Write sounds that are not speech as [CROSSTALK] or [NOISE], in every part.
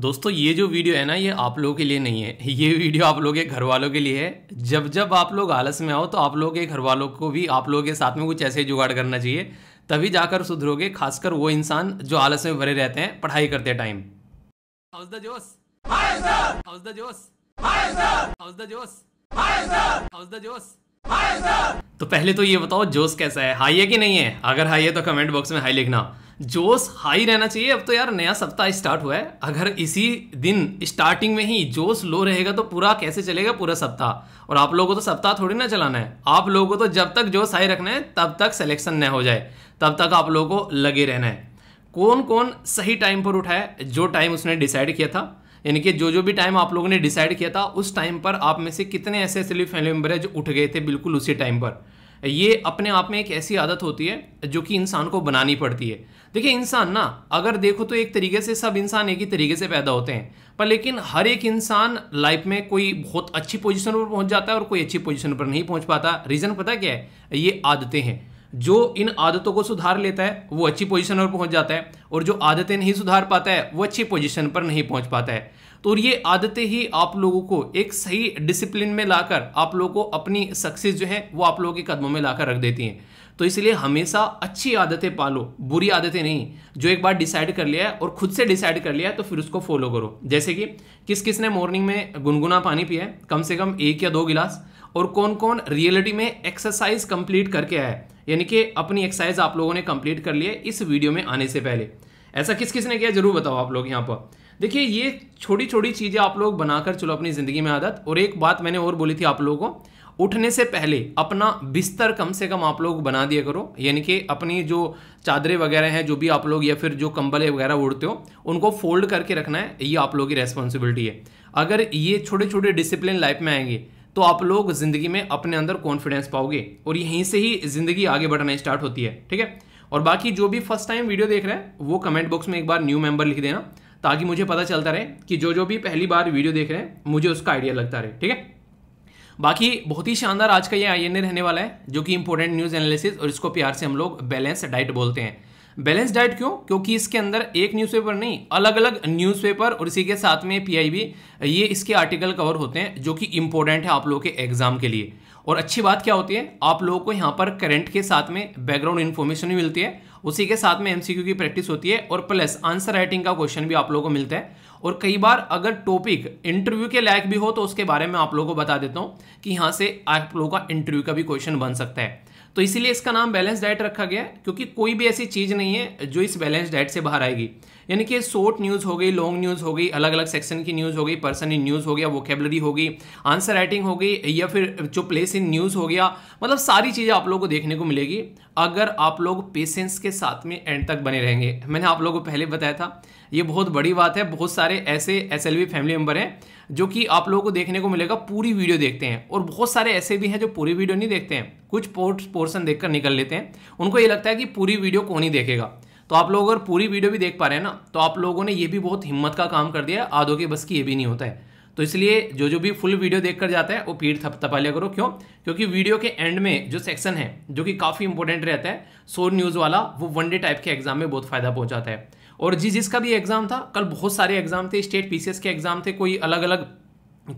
दोस्तों ये जो वीडियो है ना ये आप लोगों के लिए नहीं है [LAUGHS] ये वीडियो आप लोगों के घर वालों के लिए है जब जब आप लोग आलस में आओ तो आप लोगों के घर वालों को भी आप लोगों के साथ में कुछ ऐसे जुगाड़ करना चाहिए तभी जाकर सुधरोगे खासकर वो इंसान जो आलस में भरे रहते हैं पढ़ाई करते time how's the josh how's the josh how's the josh how's the josh तो पहले तो ये बताओ जोश कैसा है हाई है कि नहीं है अगर हाई है तो कमेंट बॉक्स में हाई लिखना जोश हाई रहना चाहिए अब तो यार नया सप्ताह स्टार्ट हुआ है अगर इसी दिन स्टार्टिंग में ही जोश लो रहेगा तो पूरा कैसे चलेगा पूरा सप्ताह और आप लोगों को तो सप्ताह थोड़ी ना चलाना है आप लोगों को तो जब तक जोश हाई रखना है तब तक सिलेक्शन न हो जाए तब तक आप लोगों को लगे रहना है कौन कौन सही टाइम पर उठाए जो टाइम उसने डिसाइड किया था यानी कि जो जो भी टाइम आप लोगों ने डिसाइड किया था उस टाइम पर आप में से कितने ऐसे ऐसे फैमिली मेम्बर है जो उठ गए थे बिल्कुल उसी टाइम पर ये अपने आप में एक ऐसी आदत होती है जो कि इंसान को बनानी पड़ती है देखिए इंसान ना अगर देखो तो एक तरीके से सब इंसान एक ही तरीके से पैदा होते हैं पर लेकिन हर एक इंसान लाइफ में कोई बहुत अच्छी पोजीशन पर पहुंच जाता है और कोई अच्छी पोजीशन पर नहीं पहुंच पाता रीज़न पता क्या है ये आदतें हैं जो इन आदतों को सुधार लेता है वो अच्छी पोजिशन पर पहुंच जाता है और जो आदतें नहीं सुधार पाता है वो अच्छी पोजिशन पर नहीं पहुंच पाता है तो ये आदतें ही आप लोगों को एक सही डिसिप्लिन में लाकर आप लोगों को अपनी सक्सेस जो है वो आप लोगों के कदमों में लाकर रख देती हैं तो इसलिए हमेशा अच्छी आदतें पालो बुरी आदतें नहीं जो एक बार डिसाइड कर लिया है और खुद से डिसाइड कर लिया है तो फिर उसको फॉलो करो जैसे कि किस किस ने मॉर्निंग में गुनगुना पानी पिया है कम से कम एक या दो गिलास और कौन कौन रियलिटी में एक्सरसाइज कंप्लीट करके आया है यानी कि अपनी एक्सरसाइज आप लोगों ने कंप्लीट कर लिया इस वीडियो में आने से पहले ऐसा किस किस ने किया जरूर बताओ आप लोग यहाँ पर देखिए ये छोटी छोटी चीज़ें आप लोग बनाकर चलो अपनी ज़िंदगी में आदत और एक बात मैंने और बोली थी आप लोगों को उठने से पहले अपना बिस्तर कम से कम आप लोग बना दिया करो यानी कि अपनी जो चादरें वगैरह हैं जो भी आप लोग या फिर जो कंबलें वगैरह उड़ते हो उनको फोल्ड करके रखना है ये आप लोगों की रेस्पॉन्सिबिलिटी है अगर ये छोटे छोटे डिसिप्लिन लाइफ में आएंगे तो आप लोग ज़िंदगी में अपने अंदर कॉन्फिडेंस पाओगे और यहीं से ही ज़िंदगी आगे बढ़ना स्टार्ट होती है ठीक है और बाकी जो भी फर्स्ट टाइम वीडियो देख रहे हैं वो कमेंट बॉक्स में एक बार न्यू मेंबर लिख देना ताकि मुझे पता चलता रहे कि जो जो भी पहली बार वीडियो देख रहे हैं मुझे उसका आइडिया लगता रहे ठीक है बाकी बहुत ही शानदार आज का ये आई रहने वाला है जो कि इंपॉर्टेंट न्यूज़ एनालिसिस और इसको प्यार से हम लोग बैलेंस डाइट बोलते हैं बैलेंस डाइट क्यों क्योंकि इसके अंदर एक न्यूज़पेपर नहीं अलग अलग न्यूज़पेपर और इसी के साथ में पीआईबी ये इसके आर्टिकल कवर होते हैं जो कि इंपॉर्टेंट है आप लोगों के एग्जाम के लिए और अच्छी बात क्या होती है आप लोगों को यहाँ पर करंट के साथ में बैकग्राउंड इन्फॉर्मेशन भी मिलती है उसी के साथ में एमसीक्यू की प्रैक्टिस होती है और प्लस आंसर राइटिंग का क्वेश्चन भी आप लोगों को मिलता है और कई बार अगर टॉपिक इंटरव्यू के लायक भी हो तो उसके बारे में आप लोगों को बता देता हूँ कि यहाँ से आप लोगों का इंटरव्यू का भी क्वेश्चन बन सकता है तो इसीलिए इसका नाम बैलेंस डाइट रखा गया क्योंकि कोई भी ऐसी चीज़ नहीं है जो इस बैलेंस डाइट से बाहर आएगी यानी कि शॉर्ट न्यूज़ हो गई लॉन्ग न्यूज़ हो गई अलग अलग सेक्शन की न्यूज़ हो गई पर्सन इन न्यूज़ हो गया वोकेबलरी हो गई आंसर राइटिंग हो गई या फिर जो प्लेस इन न्यूज़ हो गया मतलब सारी चीज़ें आप लोगों को देखने को मिलेगी अगर आप लोग पेशेंस के साथ में एंड तक बने रहेंगे मैंने आप लोगों को पहले बताया था ये बहुत बड़ी बात है बहुत सारे ऐसे एस फैमिली मेम्बर हैं जो कि आप लोगों को देखने को मिलेगा पूरी वीडियो देखते हैं और बहुत सारे ऐसे भी हैं जो पूरी वीडियो नहीं देखते हैं कुछ पोर्सन देखकर निकल लेते हैं उनको ये लगता है कि पूरी वीडियो कौन ही देखेगा तो आप लोग अगर पूरी वीडियो भी देख पा रहे हैं ना तो आप लोगों ने ये भी बहुत हिम्मत का काम कर दिया आधो के बस की ये भी नहीं होता है तो इसलिए जो जो भी फुल वीडियो देख कर जाता है वो पीठ थप तपा लिया करो क्यों क्योंकि वीडियो के एंड में जो सेक्शन है जो कि काफ़ी इंपॉर्टेंट रहता है सोर न्यूज़ वाला वो वन डे टाइप के एग्जाम में बहुत फ़ायदा पहुंचाता है और जी जिसका भी एग्ज़ाम था कल बहुत सारे एग्ज़ाम थे स्टेट पी के एग्ज़ाम थे कोई अलग अलग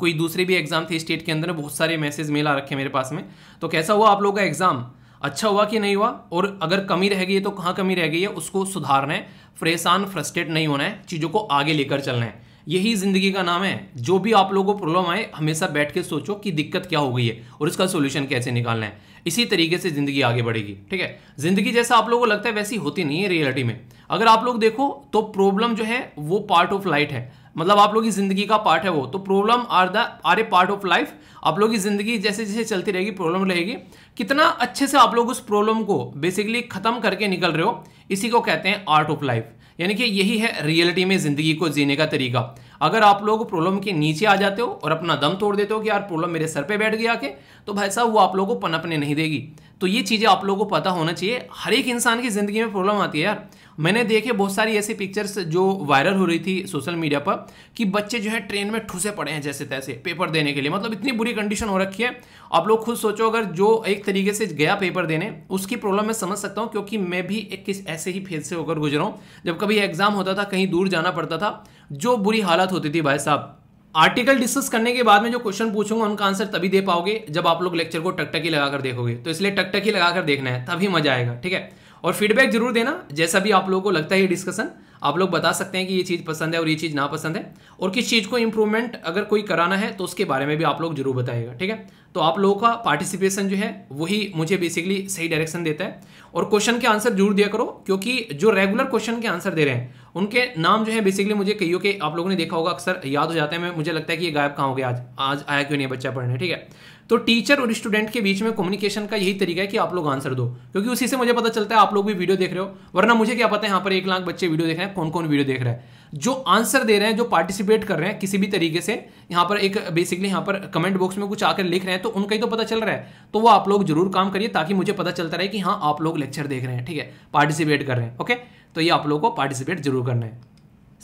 कोई दूसरे भी एग्ज़ाम थे स्टेट के अंदर बहुत सारे मैसेज मेल आ रखे मेरे पास में तो कैसा हुआ आप लोग का एग्ज़ाम अच्छा हुआ कि नहीं हुआ और अगर कमी रह गई है तो कहाँ कमी रह गई है उसको सुधारना है परेशान फ्रस्ट्रेट नहीं होना है चीज़ों को आगे लेकर चलना है यही जिंदगी का नाम है जो भी आप लोगों को प्रॉब्लम आए हमेशा बैठ के सोचो कि दिक्कत क्या हो गई है और इसका सोल्यूशन कैसे निकालना है इसी तरीके से जिंदगी आगे बढ़ेगी ठीक है जिंदगी जैसा आप लोगों को लगता है वैसी होती नहीं है रियलिटी में अगर आप लोग देखो तो प्रॉब्लम जो है वो पार्ट ऑफ लाइट है मतलब आप लोग की जिंदगी का पार्ट है वो तो problem are the are a part of life आप लोग की जिंदगी जैसे जैसे चलती रहेगी प्रॉब्लम रहेगी कितना अच्छे से आप लोग उस प्रॉब्लम को बेसिकली खत्म करके निकल रहे हो इसी को कहते हैं आर्ट ऑफ लाइफ यानी कि यही है रियलिटी में ज़िंदगी को जीने का तरीका अगर आप लोग प्रॉब्लम के नीचे आ जाते हो और अपना दम तोड़ देते हो कि यार प्रॉब्लम मेरे सर पे बैठ गया के तो भाई साहब वो आप लोगों को पनपने नहीं देगी तो ये चीज़ें आप लोगों को पता होना चाहिए हर एक इंसान की ज़िंदगी में प्रॉब्लम आती है यार मैंने देखे बहुत सारी ऐसी पिक्चर्स जो वायरल हो रही थी सोशल मीडिया पर कि बच्चे जो है ट्रेन में ठुसे पड़े हैं जैसे तैसे पेपर देने के लिए मतलब इतनी बुरी कंडीशन हो रखी है आप लोग खुद सोचो अगर जो एक तरीके से गया पेपर देने उसकी प्रॉब्लम मैं समझ सकता हूँ क्योंकि मैं भी एक किस ऐसे ही फेज से होकर गुजरा हूँ जब कभी एग्जाम होता था कहीं दूर जाना पड़ता था जो बुरी हालत होती थी भाई साहब आर्टिकल डिस्कस करने के बाद में जो क्वेश्चन पूछूंगा उनका आंसर तभी दे पाओगे जब आप लोग लेक्चर को टकटकी लगाकर देखोगे तो इसलिए टकटकी लगाकर देखना है तभी मजा आएगा ठीक है और फीडबैक जरूर देना जैसा भी आप लोगों को लगता है ये डिस्कशन आप लोग बता सकते हैं कि ये चीज़ पसंद है और ये चीज़ ना पसंद है और किस चीज़ को इंप्रूवमेंट अगर कोई कराना है तो उसके बारे में भी आप लोग जरूर बताएगा ठीक है तो आप लोगों का पार्टिसिपेशन जो है वही मुझे बेसिकली सही डायरेक्शन देता है और क्वेश्चन के आंसर जरूर दिया करो क्योंकि जो रेगुलर क्वेश्चन के आंसर दे रहे हैं उनके नाम जो है बेसिकली मुझे कईयों के आप लोगों ने देखा होगा अक्सर याद हो जाते हैं मैं मुझे लगता है कि ये गायब कहाँ हो गया आज आज आया क्यों नहीं बच्चा पढ़ने ठीक है तो टीचर और स्टूडेंट के बीच में कम्युनिकेशन का यही तरीका है कि आप लोग आंसर दो क्योंकि उसी से मुझे पता चलता है आप लोग भी वीडियो देख रहे हो वरना मुझे क्या पता है यहाँ पर एक लाख बच्चे वीडियो देख रहे हैं कौन कौन वीडियो देख रहा है जो आंसर दे रहे हैं जो पार्टिसिपेट कर रहे हैं किसी भी तरीके से यहाँ पर एक बेसिकली यहाँ पर कमेंट बॉक्स में कुछ आकर लिख रहे हैं तो उनका ही तो पता चल रहा है तो वो आप लोग जरूर काम करिए ताकि मुझे पता चलता रहे कि हाँ आप लोग लेक्चर देख रहे हैं ठीक है पार्टिसिपेट कर रहे हैं ओके तो ये आप लोगों को पार्टिसिपेट जरूर करना है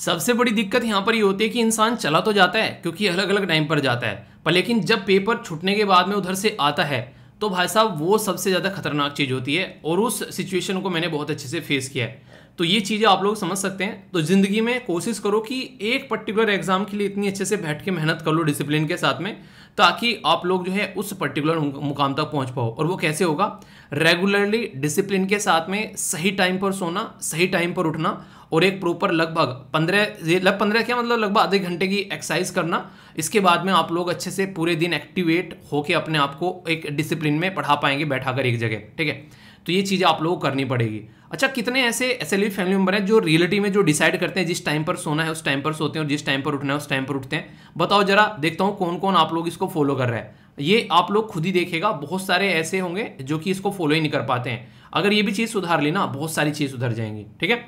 सबसे बड़ी दिक्कत यहाँ पर ये होती है कि इंसान चला तो जाता है क्योंकि अलग अलग टाइम पर जाता है पर लेकिन जब पेपर छूटने के बाद में उधर से आता है तो भाई साहब वो सबसे ज़्यादा खतरनाक चीज़ होती है और उस सिचुएशन को मैंने बहुत अच्छे से फेस किया है तो ये चीज़ें आप लोग समझ सकते हैं तो ज़िंदगी में कोशिश करो कि एक पर्टिकुलर एग्ज़ाम के लिए इतनी अच्छे से बैठ के मेहनत कर लो डिसिप्लिन के साथ में ताकि आप लोग जो है उस पर्टिकुलर मुकाम तक पहुंच पाओ और वो कैसे होगा रेगुलरली डिसिप्लिन के साथ में सही टाइम पर सोना सही टाइम पर उठना और एक प्रॉपर लगभग पंद्रह ये लग पंद्रह क्या मतलब लगभग आधे घंटे की एक्सरसाइज करना इसके बाद में आप लोग अच्छे से पूरे दिन एक्टिवेट होकर अपने आप को एक डिसिप्लिन में पढ़ा पाएंगे बैठा कर एक जगह ठीक है तो ये चीज़ें आप लोगों को करनी पड़ेगी अच्छा कितने ऐसे असेंबली फैमिली मेंबर हैं जो रियलिटी में जो डिसाइड करते हैं जिस टाइम पर सोना है उस टाइम पर सोते हैं और जिस टाइम पर उठना है उस टाइम पर उठते हैं बताओ जरा देखता हूँ कौन कौन आप लोग इसको फॉलो कर रहे हैं ये आप लोग खुद ही देखेगा बहुत सारे ऐसे होंगे जो कि इसको फॉलो ही नहीं कर पाते हैं अगर ये भी चीज़ सुधार ली ना बहुत सारी चीज़ सुधर जाएंगी ठीक है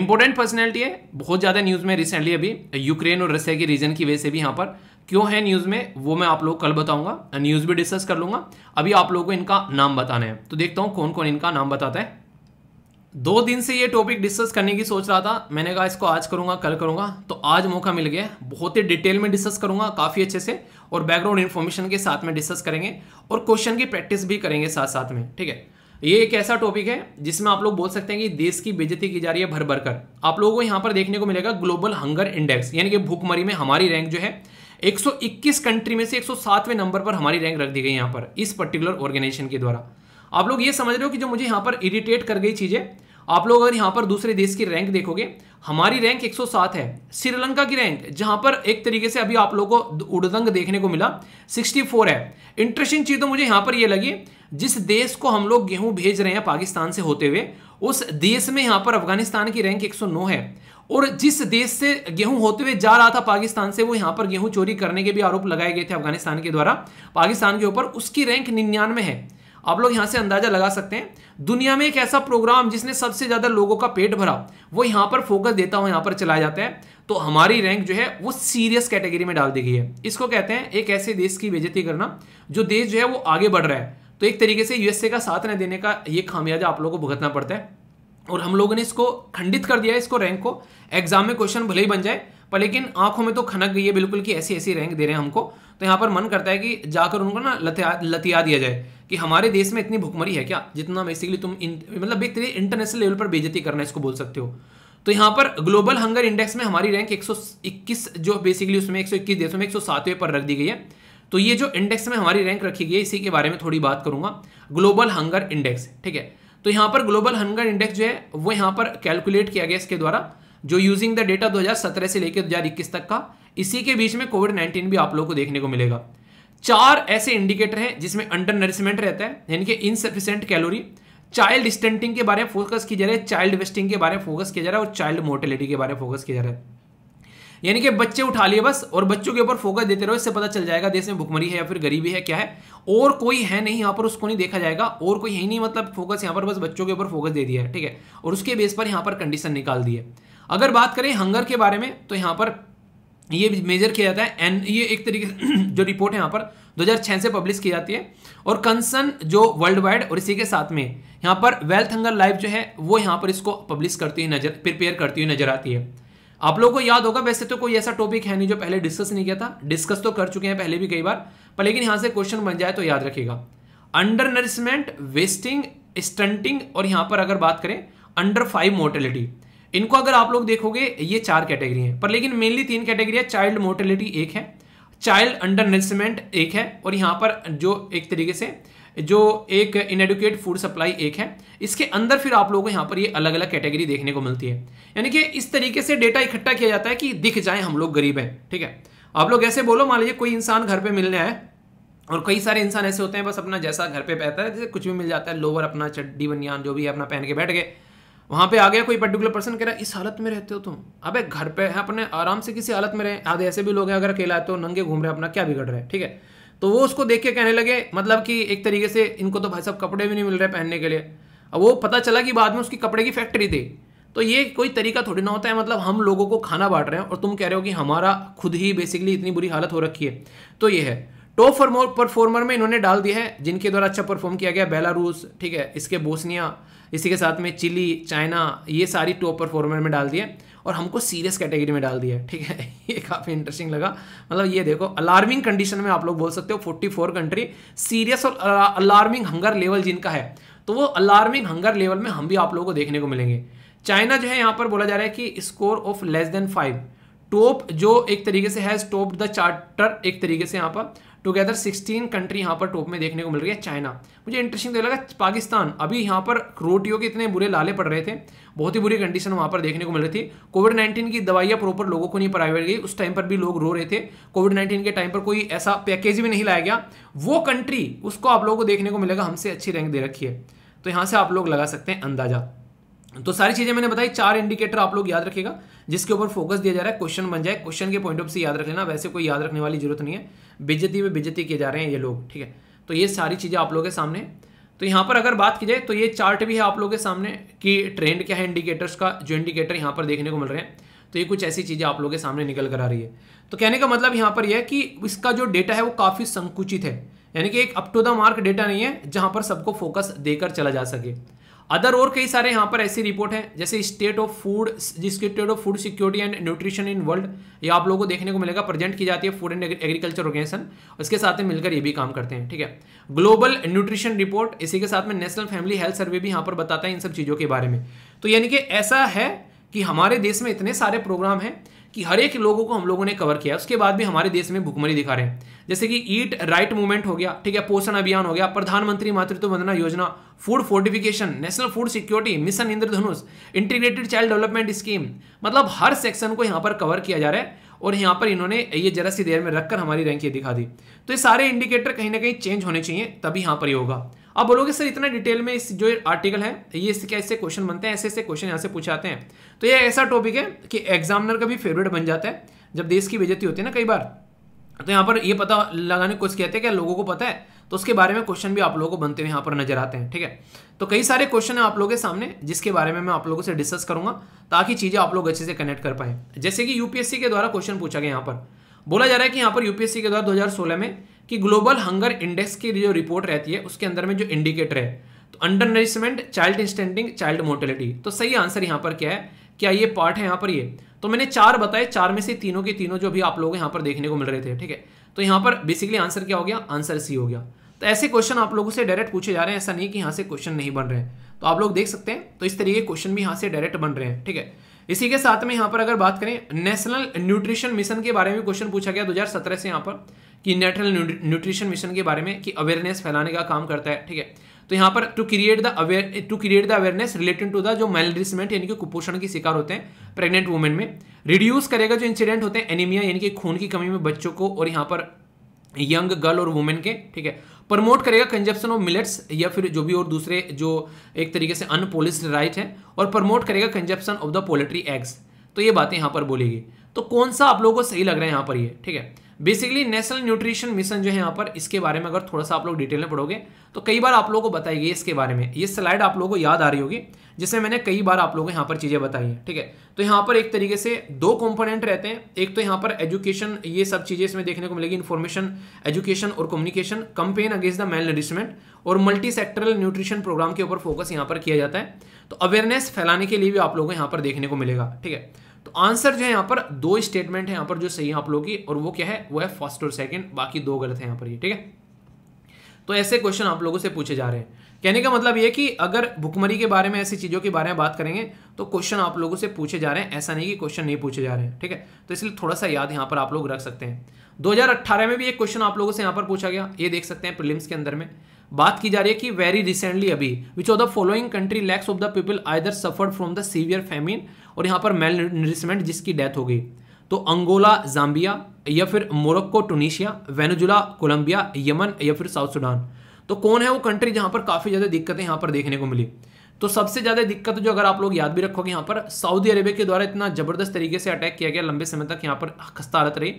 इंपॉर्टेंट पर्सनैलिटी है बहुत ज़्यादा न्यूज़ में रिसेंटली अभी यूक्रेन और रसिया के रीजन की वजह से भी यहाँ पर क्यों है न्यूज़ में वो मैं आप लोग कल बताऊंगा न्यूज़ भी डिस्कस कर लूंगा अभी आप लोगों को इनका नाम बताना है तो देखता हूँ कौन कौन इनका नाम बताता है दो दिन से ये टॉपिक डिस्कस करने की सोच रहा था मैंने कहा इसको आज करूंगा कल करूंगा तो आज मौका मिल गया बहुत ही डिटेल में डिस्कस करूंगा काफ़ी अच्छे से और बैकग्राउंड इन्फॉर्मेशन के साथ में डिस्कस करेंगे और क्वेश्चन की प्रैक्टिस भी करेंगे साथ साथ में ठीक है ये एक ऐसा टॉपिक है जिसमें आप लोग बोल सकते हैं कि देश की बेजती की जा रही है भर भर कर आप लोगों को यहाँ पर देखने को मिलेगा ग्लोबल हंगर इंडेक्स यानी कि भूखमरी में हमारी रैंक जो है 121 कंट्री में से 107वें नंबर पर हमारी रैंक रख दी गई यहाँ पर इस पर्टिकुलर ऑर्गेनाइजेशन के द्वारा आप लोग ये समझ रहे हो कि जो मुझे यहाँ पर इरिटेट कर गई चीज़ें आप लोग अगर यहाँ पर दूसरे देश की रैंक देखोगे हमारी रैंक 107 है श्रीलंका की रैंक जहां पर एक तरीके से अभी आप लोगों को उड़दंग देखने को मिला 64 है इंटरेस्टिंग चीज़ तो मुझे यहाँ पर यह लगी जिस देश को हम लोग गेहूं भेज रहे हैं पाकिस्तान से होते हुए उस देश में यहां पर अफगानिस्तान की रैंक 109 है और जिस देश से गेहूं होते हुए जा रहा था पाकिस्तान से वो यहां पर गेहूं चोरी करने के भी आरोप लगाए गए थे अफगानिस्तान के द्वारा पाकिस्तान के ऊपर उसकी रैंक निन्यानवे है आप लोग यहां से अंदाजा लगा सकते हैं दुनिया में एक ऐसा प्रोग्राम जिसने सबसे ज़्यादा लोगों का पेट भरा वो यहां पर फोकस देता हुआ यहां पर चलाया जाता है तो हमारी रैंक जो है वो सीरियस कैटेगरी में डाल दी गई है इसको कहते हैं एक ऐसे देश की बेजती करना जो देश जो है वो आगे बढ़ रहा है तो एक तरीके से यूएसए का साथ न देने का ये खामियाजा आप लोगों को भुगतना पड़ता है और हम लोगों ने इसको खंडित कर दिया है इसको रैंक को एग्जाम में क्वेश्चन भले ही बन जाए पर लेकिन आंखों में तो खनक गई है बिल्कुल कि ऐसी ऐसी रैंक दे रहे हैं हमको तो यहाँ पर मन करता है कि जाकर उनको ना लतिया लतिया दिया जाए कि हमारे देश में इतनी भुखमरी है क्या जितना बेसिकली तुम मतलब एक इंटरनेशनल लेवल पर बेजती करना इसको बोल सकते हो तो यहाँ पर ग्लोबल हंगर इंडेक्स में हमारी रैंक 121 जो बेसिकली उसमें 121 देशों में 107वें पर रख दी गई है तो ये जो इंडेक्स में हमारी रैंक रखी गई है इसी के बारे में थोड़ी बात करूंगा ग्लोबल हंगर इंडेक्स ठीक है तो यहाँ पर ग्लोबल हंगर इंडेक्स जो है वो यहाँ पर कैलकुलेट किया गया इसके द्वारा जो यूजिंग द डेटा 2017 से लेकर 2021 तक का इसी के बीच में कोविड 19 भी आप लोगों को देखने को मिलेगा चार ऐसे इंडिकेटर हैं जिसमें अंडर नरिशमेंट रहता है यानी कि इनसफिशेंट कैलोरी चाइल्ड स्टेंटिंग के बारे में फोकस किया जा रहा है चाइल्ड वेस्टिंग के बारे में फोकस किया जा रहा है और चाइल्ड मोर्टेलिटी के बारे में फोकस किया जा रहा है यानी कि बच्चे उठा लिए बस और बच्चों के ऊपर फोकस देते रहो इससे पता चल जाएगा देश में भुखमरी है या फिर गरीबी है क्या है और कोई है नहीं यहाँ पर उसको नहीं देखा जाएगा और कोई है नहीं मतलब फोकस यहाँ पर बस बच्चों के ऊपर फोकस दे दिया है ठीक है और उसके बेस पर यहाँ पर कंडीशन निकाल दी है अगर बात करें हंगर के बारे में तो यहाँ पर ये मेजर किया जाता है एन ये एक तरीके से [CLEARS THROAT] जो रिपोर्ट है यहाँ पर 2006 से पब्लिश की जाती है और कंसर्न जो वर्ल्ड वाइड और इसी के साथ में यहाँ पर वेल्थ हंगर लाइफ जो है वो यहाँ पर इसको पब्लिश करती हुई नजर प्रिपेयर करती हुई नजर आती है आप लोगों को याद होगा वैसे तो कोई ऐसा टॉपिक है नहीं जो पहले डिस्कस नहीं किया था डिस्कस तो कर चुके हैं पहले भी कई बार पर लेकिन यहाँ से क्वेश्चन बन जाए तो याद रखेगा अंडर नरिशमेंट वेस्टिंग स्टंटिंग और यहाँ पर अगर बात करें अंडर फाइव मोर्टेलिटी इनको अगर आप लोग देखोगे ये चार कैटेगरी हैं पर लेकिन मेनली तीन कैटेगरी है चाइल्ड मोर्टेलिटी एक है चाइल्ड अंडर नर्समेंट एक है और यहाँ पर जो एक तरीके से जो एक इनएडुकेट फूड सप्लाई एक है इसके अंदर फिर आप लोगों को यहाँ पर ये अलग अलग कैटेगरी देखने को मिलती है यानी कि इस तरीके से डेटा इकट्ठा किया जाता है कि दिख जाए हम लोग गरीब हैं ठीक है आप लोग ऐसे बोलो मान लीजिए कोई इंसान घर पर मिलने आए और कई सारे इंसान ऐसे होते हैं बस अपना जैसा घर पर बहता है जैसे कुछ भी मिल जाता है लोअर अपना चड्डी बनियान जो भी है अपना पहन के बैठ गए वहाँ पे आ गया कोई पर्टिकुलर पर्सन कह रहा है इस हालत में रहते हो तुम अबे घर पे है अपने आराम से किसी हालत में रहे आधे ऐसे भी लोग हैं अगर अकेला है तो नंगे घूम रहे अपना क्या बिगड़ रहे ठीक है तो वो उसको देख के कहने लगे मतलब कि एक तरीके से इनको तो भाई साहब कपड़े भी नहीं मिल रहे पहनने के लिए अब वो पता चला कि बाद में उसकी कपड़े की फैक्ट्री थी तो ये कोई तरीका थोड़ी ना होता है मतलब हम लोगों को खाना बांट रहे हैं और तुम कह रहे हो कि हमारा खुद ही बेसिकली इतनी बुरी हालत हो रखी है तो ये है टॉप परफॉर्मर में इन्होंने डाल दिया है जिनके द्वारा अच्छा परफॉर्म किया गया बेलारूस ठीक है इसके बोसनिया इसी के साथ में चिली चाइना ये सारी टॉप परफॉर्मर में डाल दिए और हमको सीरियस कैटेगरी में डाल दिया ठीक है [LAUGHS] ये काफ़ी इंटरेस्टिंग लगा मतलब ये देखो अलार्मिंग कंडीशन में आप लोग बोल सकते हो 44 कंट्री सीरियस और अलार्मिंग हंगर लेवल जिनका है तो वो अलार्मिंग हंगर लेवल में हम भी आप लोगों को देखने को मिलेंगे चाइना जो है यहाँ पर बोला जा रहा है कि score of less than five top जो एक तरीके से हैज टॉप द चार्टर एक तरीके से यहाँ पर टुगेदर सिक्सटीन कंट्री यहाँ पर टॉप में देखने को मिल रही है चाइना मुझे इंटरेस्टिंग तो लगा पाकिस्तान अभी यहाँ पर रोटियों के इतने बुरे लाले पड़ रहे थे बहुत ही बुरी कंडीशन वहाँ पर देखने को मिल रही थी कोविड नाइन्टीन की दवाइयाँ प्रॉपर लोगों को नहीं प्राइवेट गई उस टाइम पर भी लोग रो रहे थे कोविड नाइन्टीन के टाइम पर कोई ऐसा पैकेज भी नहीं लाया गया वो कंट्री उसको आप लोगों को देखने को मिलेगा हमसे अच्छी रैंक दे रखी है तो यहाँ से आप लोग लगा सकते हैं अंदाजा तो सारी चीज़ें मैंने बताई चार इंडिकेटर आप लोग याद रखेगा जिसके ऊपर फोकस दिया जा रहा है क्वेश्चन बन जाए क्वेश्चन के पॉइंट ऑफ से याद रख लेना वैसे कोई याद रखने वाली जरूरत नहीं है बिजती में बिजती किए जा रहे हैं ये लोग ठीक है तो ये सारी चीज़ें आप लोगों के सामने तो यहां पर अगर बात की जाए तो ये चार्ट भी है आप लोगों के सामने कि ट्रेंड क्या है इंडिकेटर्स का जो इंडिकेटर यहां पर देखने को मिल रहे हैं तो ये कुछ ऐसी चीज़ें आप लोगों के सामने निकल कर आ रही है तो कहने का मतलब यहां पर यह है कि इसका जो डेटा है वो काफ़ी संकुचित है यानी कि एक up to the mark data नहीं है जहां पर सबको फोकस देकर चला जा सके अदर और कई सारे यहाँ पर ऐसी रिपोर्ट है जैसे स्टेट ऑफ फूड जिसके state of food security and nutrition in world ये आप लोगों को देखने को मिलेगा प्रेजेंट की जाती है फूड एंड एग्रीकल्चर ऑर्गेनाइजेशन उसके साथ में मिलकर ये भी काम करते हैं ठीक है ग्लोबल न्यूट्रिशन रिपोर्ट इसी के साथ में नेशनल फैमिली हेल्थ सर्वे भी यहाँ पर बताता है इन सब चीज़ों के बारे में तो यानी कि ऐसा है कि हमारे देश में इतने सारे प्रोग्राम हैं कि हर एक लोगों को हम लोगों ने कवर किया उसके बाद भी हमारे देश में भुखमरी दिखा रहे हैं जैसे कि ईट राइट मूवमेंट हो गया ठीक है पोषण अभियान हो गया प्रधानमंत्री मातृत्व वंदना योजना food fortification national food security mission इंद्रधनुष इंटीग्रेटेड चाइल्ड डेवलपमेंट स्कीम मतलब हर सेक्शन को यहाँ पर कवर किया जा रहा है और यहाँ पर इन्होंने ये जरा सी देर में रखकर हमारी रैंक ये दिखा दी तो ये सारे इंडिकेटर कहीं ना कहीं चेंज होने चाहिए तभी यहाँ पर ये होगा आप बोलोगे सर इतना डिटेल में इस जो आर्टिकल है ये इससे क्या इससे क्वेश्चन बनते हैं ऐसे ऐसे क्वेश्चन यहाँ से पूछाते हैं तो ये ऐसा टॉपिक है कि एग्जामिनर का भी फेवरेट बन जाता है जब देश की बेजती होती है ना कई बार तो यहाँ पर ये पता लगाने की कोशिश कहते हैं क्या लोगों को पता है तो उसके बारे में क्वेश्चन भी आप लोगों को बनते हुए यहाँ पर नजर आते हैं ठीक है तो कई सारे क्वेश्चन हैं आप लोगों के सामने जिसके बारे में मैं आप लोगों से डिस्कस करूंगा ताकि चीज़ें आप लोग अच्छे से कनेक्ट कर पाए जैसे कि यूपीएससी के द्वारा क्वेश्चन पूछा गया यहाँ पर बोला जा रहा है कि यहाँ पर यूपीएससी के द्वारा दो में कि ग्लोबल हंगर इंडेक्स की जो रिपोर्ट रहती है उसके अंदर में जो इंडिकेटर है तो undernourishment child stunting child mortality तो सही आंसर यहाँ पर क्या है क्या ये पार्ट है यहाँ पर ये तो मैंने चार बताए चार में से तीनों के तीनों जो भी आप लोग यहाँ पर देखने को मिल रहे थे ठीक है तो यहाँ पर बेसिकली आंसर क्या हो गया आंसर सी हो गया तो ऐसे क्वेश्चन आप लोगों से डायरेक्ट पूछे जा रहे हैं ऐसा नहीं कि यहाँ से क्वेश्चन नहीं बन रहे हैं तो आप लोग देख सकते हैं तो इस तरीके क्वेश्चन भी यहाँ से डायरेक्ट बन रहे हैं ठीक है थेके? इसी के साथ में यहां पर अगर बात करें नेशनल न्यूट्रिशन मिशन के बारे में क्वेश्चन पूछा गया 2017 से यहां पर कि नेशनल न्यूट्रिशन मिशन के बारे में कि अवेयरनेस फैलाने का काम करता है ठीक है तो यहाँ पर to create the aware to create the awareness related to the जो मेलरिसमेंट यानी कि कुपोषण की शिकार होते हैं प्रेग्नेंट वुमेन में रिड्यूस करेगा जो इंसिडेंट होते हैं एनीमिया यानी कि खून की कमी में बच्चों को और यहां पर यंग गर्ल और वुमेन के ठीक है प्रमोट करेगा कंजप्शन ऑफ मिलेट्स या फिर जो भी और दूसरे जो एक तरीके से अनपोलिस्ड राइट है और प्रमोट करेगा consumption of the poultry eggs तो ये बातें यहाँ पर बोलेगी तो कौन सा आप लोगों को सही लग रहा है यहाँ पर ये ठीक है बेसिकली नेशनल न्यूट्रिशन मिशन जो है यहाँ पर इसके बारे में अगर थोड़ा सा आप लोग डिटेल में पढ़ोगे तो कई बार आप लोगों को बताएगी इसके बारे में ये स्लाइड आप लोगों को याद आ रही होगी जिसमें मैंने कई बार आप लोगों को यहाँ पर चीज़ें बताई हैं ठीक है तो यहाँ पर एक तरीके से दो कंपोनेंट रहते हैं एक तो यहाँ पर एजुकेशन ये सब चीज़ें इसमें देखने को मिलेगी इन्फॉर्मेशन एजुकेशन और communication campaign against the malnourishment और मल्टी सेक्टरल न्यूट्रिशन प्रोग्राम के ऊपर फोकस यहाँ पर किया जाता है तो अवेयरनेस फैलाने के लिए भी आप लोगों को यहाँ पर देखने को मिलेगा ठीक है तो आंसर जो है यहाँ पर दो स्टेटमेंट है यहाँ पर जो सही है आप लोग की और वो क्या है वो है फर्स्ट और सेकेंड बाकी दो गलत है यहाँ पर ये ठीक है तो ऐसे क्वेश्चन आप लोगों से पूछे जा रहे हैं कहने का मतलब ये कि अगर भुखमरी के बारे में ऐसी चीज़ों के बारे में बात करेंगे तो क्वेश्चन आप लोगों से पूछे जा रहे हैं ऐसा नहीं कि क्वेश्चन नहीं पूछे जा रहे हैं ठीक है तो इसलिए थोड़ा सा याद यहाँ पर आप लोग रख सकते हैं 2018 में भी एक क्वेश्चन आप लोगों से यहाँ पर पूछा गया ये देख सकते हैं प्रिलिम्स के अंदर में बात की जा रही है कि वेरी रिसेंटली अभी which of the following country lakhs of the people either suffered from the severe famine और यहाँ पर मेल जिसकी डेथ हो गई तो अंगोला जाम्बिया या फिर Morocco Tunisia Venezuela Colombia Yemen या फिर साउथ सुडान तो कौन है वो कंट्री जहाँ पर काफ़ी ज़्यादा दिक्कतें यहाँ पर देखने को मिली तो सबसे ज़्यादा दिक्कत जो अगर आप लोग याद भी रखोगे यहाँ पर सऊदी अरेबिया के द्वारा इतना ज़बरदस्त तरीके से अटैक किया गया लंबे समय तक यहाँ पर खस्ता हालत रही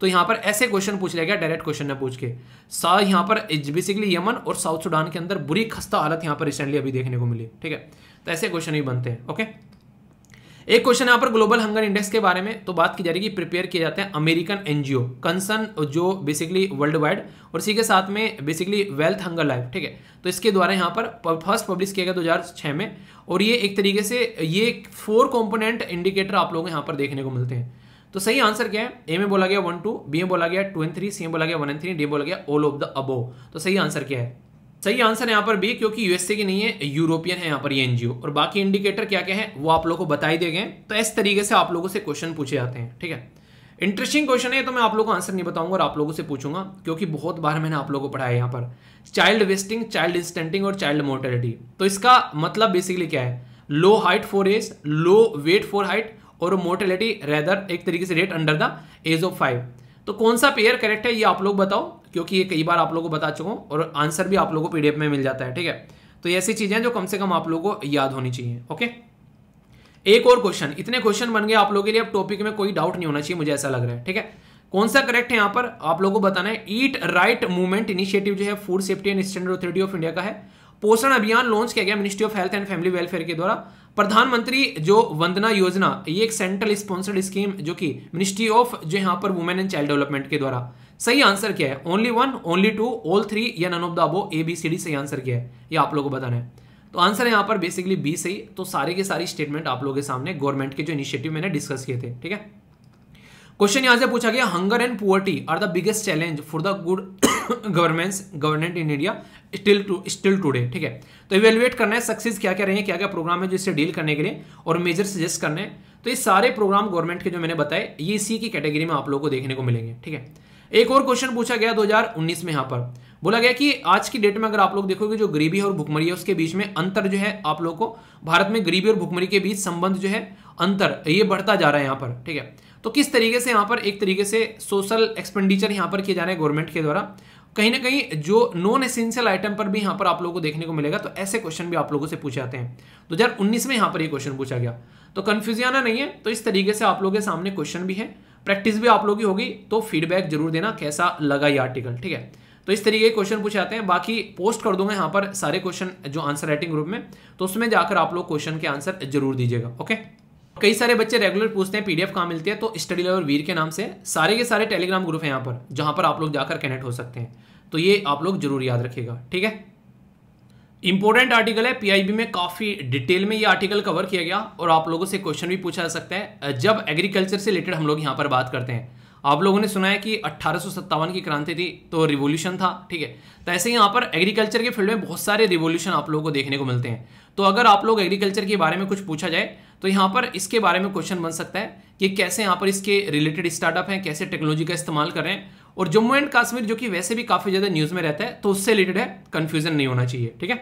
तो यहाँ पर ऐसे क्वेश्चन पूछ लिया गया डायरेक्ट क्वेश्चन ने पूछ के सा यहाँ पर बेसिकली यमन और साउथ सुडान के अंदर बुरी खस्ता हालत यहाँ पर रिसेंटली अभी देखने को मिली ठीक है तो ऐसे क्वेश्चन ही बनते हैं ओके एक क्वेश्चन यहाँ पर ग्लोबल हंगर इंडेक्स के बारे में तो बात की जा रही है कि प्रिपेयर किए जाते हैं अमेरिकन एनजीओ कंसर्न जो बेसिकली वर्ल्ड वाइड और इसी के साथ में बेसिकली वेल्थ हंगर लाइफ ठीक है तो इसके द्वारा यहाँ पर फर्स्ट पब्लिश किया गया दो हज़ार में और ये एक तरीके से ये फोर कॉम्पोनेंट इंडिकेटर आप लोगों को यहाँ पर देखने को मिलते हैं तो सही आंसर क्या है ए में बोला गया वन टू बी में बोला गया टू एंड थ्री सी में बोला गया वन एंड थ्री डी बोला गया ऑल ऑफ द अबो तो सही आंसर क्या है सही आंसर यहाँ पर भी क्योंकि यूएसए की नहीं है यूरोपियन है यहाँ पर ये एनजीओ और बाकी इंडिकेटर क्या क्या है वो आप लोगों को बताई दे गए तो इस तरीके से आप लोगों से क्वेश्चन पूछे जाते हैं ठीक है इंटरेस्टिंग क्वेश्चन है तो मैं आप लोगों को आंसर नहीं बताऊंगा और आप लोगों से पूछूंगा क्योंकि बहुत बार मैंने आप लोगों को पढ़ाया यहाँ पर चाइल्ड वेस्टिंग चाइल्ड इंस्टेंटिंग और चाइल्ड मोर्टेलिटी तो इसका मतलब बेसिकली क्या है low height for age low weight for height और मोर्टेलिटी रेदर एक तरीके से rate under the age of five तो कौन सा पेयर करेक्ट है ये आप लोग बताओ क्योंकि ये कई बार आप लोगों को बता चुका हूँ और आंसर भी आप लोगों को पीडीएफ में मिल जाता है ठीक है तो ऐसी चीज़ें जो कम से कम आप लोगों को याद होनी चाहिए ओके एक और क्वेश्चन इतने क्वेश्चन बन गए आप लोगों के लिए अब टॉपिक में कोई डाउट नहीं होना चाहिए मुझे ऐसा लग रहा है ठीक है कौन सा करेक्ट है यहाँ पर आप लोगों को बताना है ईट राइट मूवमेंट इनिशिएटिव जो है food safety and standard authority of India का है पोषण अभियान लॉन्च किया गया ministry of health and family welfare के द्वारा प्रधानमंत्री जो वंदना योजना ये एक सेंट्रल स्पॉन्सर्ड स्कीम जो कि मिनिस्ट्री ऑफ जो यहाँ पर वुमेन एंड चाइल्ड डेवलपमेंट के द्वारा सही आंसर क्या है only one only two all three या none of the above A B C D सही आंसर क्या है ये आप लोगों को बताना है तो आंसर है यहाँ पर बेसिकली बी सही तो सारे के सारी स्टेटमेंट आप लोगों के सामने गवर्नमेंट के जो इनिशिएटिव मैंने डिस्कस किए थे ठीक है क्वेश्चन यहाँ से पूछा गया hunger and poverty are the biggest challenge for the good governments government in India still to still today ठीक है तो इवेल्युएट करना है सक्सेस क्या क्या रहे क्या क्या प्रोग्राम है जो इससे डील करने के लिए और मेजर सजेस्ट करने हैं तो ये सारे प्रोग्राम गवर्नमेंट के जो मैंने बताए ये इसी की कैटेगरी में आप लोगों को देखने को मिलेंगे ठीक है एक और क्वेश्चन पूछा गया 2019 में यहां पर बोला गया कि आज की डेट में अगर आप लोग देखोगे जो गरीबी और भुखमरी है उसके बीच में अंतर जो है आप लोग को भारत में गरीबी और भुखमरी के बीच संबंध जो है अंतर ये बढ़ता जा रहा है यहां पर ठीक है तो किस तरीके से यहां पर एक तरीके से सोशल एक्सपेंडिचर यहां पर किए जा रहे हैं गवर्नमेंट के द्वारा कहीं ना कहीं जो नॉन एसेंशियल आइटम पर भी यहाँ पर आप लोगों को देखने को मिलेगा तो ऐसे क्वेश्चन भी आप लोगों से पूछे जाते हैं उन्नीस में यहां पर ये क्वेश्चन पूछा गया तो कन्फ्यूजियाना नहीं है तो इस तरीके से आप लोगों के सामने क्वेश्चन भी है प्रैक्टिस भी आप लोग की होगी तो फीडबैक जरूर देना कैसा लगा ये आर्टिकल ठीक है तो इस तरीके के क्वेश्चन पूछे जाते हैं बाकी पोस्ट कर दूंगा यहाँ पर सारे क्वेश्चन जो आंसर राइटिंग ग्रुप में तो उसमें जाकर आप लोग क्वेश्चन के आंसर जरूर दीजिएगा ओके कई सारे बच्चे रेगुलर पूछते हैं पीडीएफ कहाँ मिलती है तो स्टडी लेवल वीर के नाम से सारे के सारे टेलीग्राम ग्रुप हैं यहाँ पर जहाँ पर आप लोग जाकर कनेक्ट हो सकते हैं तो ये आप लोग जरूर याद रखिएगा ठीक है इंपॉर्टेंट आर्टिकल है पीआईबी में काफ़ी डिटेल में ये आर्टिकल कवर किया गया और आप लोगों से क्वेश्चन भी पूछा जा सकता है जब एग्रीकल्चर से रिलेटेड हम लोग यहां पर बात करते हैं आप लोगों ने सुना है कि अट्ठारह की क्रांति थी तो रिवोल्यूशन था ठीक है तो ऐसे यहां पर एग्रीकल्चर के फील्ड में बहुत सारे रिवोल्यूशन आप लोगों को देखने को मिलते हैं तो अगर आप लोग एग्रीकल्चर के बारे में कुछ पूछा जाए तो यहां पर इसके बारे में क्वेश्चन बन सकता है कि कैसे यहाँ पर इसके रिलेटेड स्टार्टअप हैं कैसे टेक्नोलॉजी का इस्तेमाल कर रहे हैं और जम्मू एंड कश्मीर जो कि वैसे भी काफ़ी ज़्यादा न्यूज़ में रहता है तो उससे रिलेटेड है कंफ्यूजन नहीं होना चाहिए ठीक है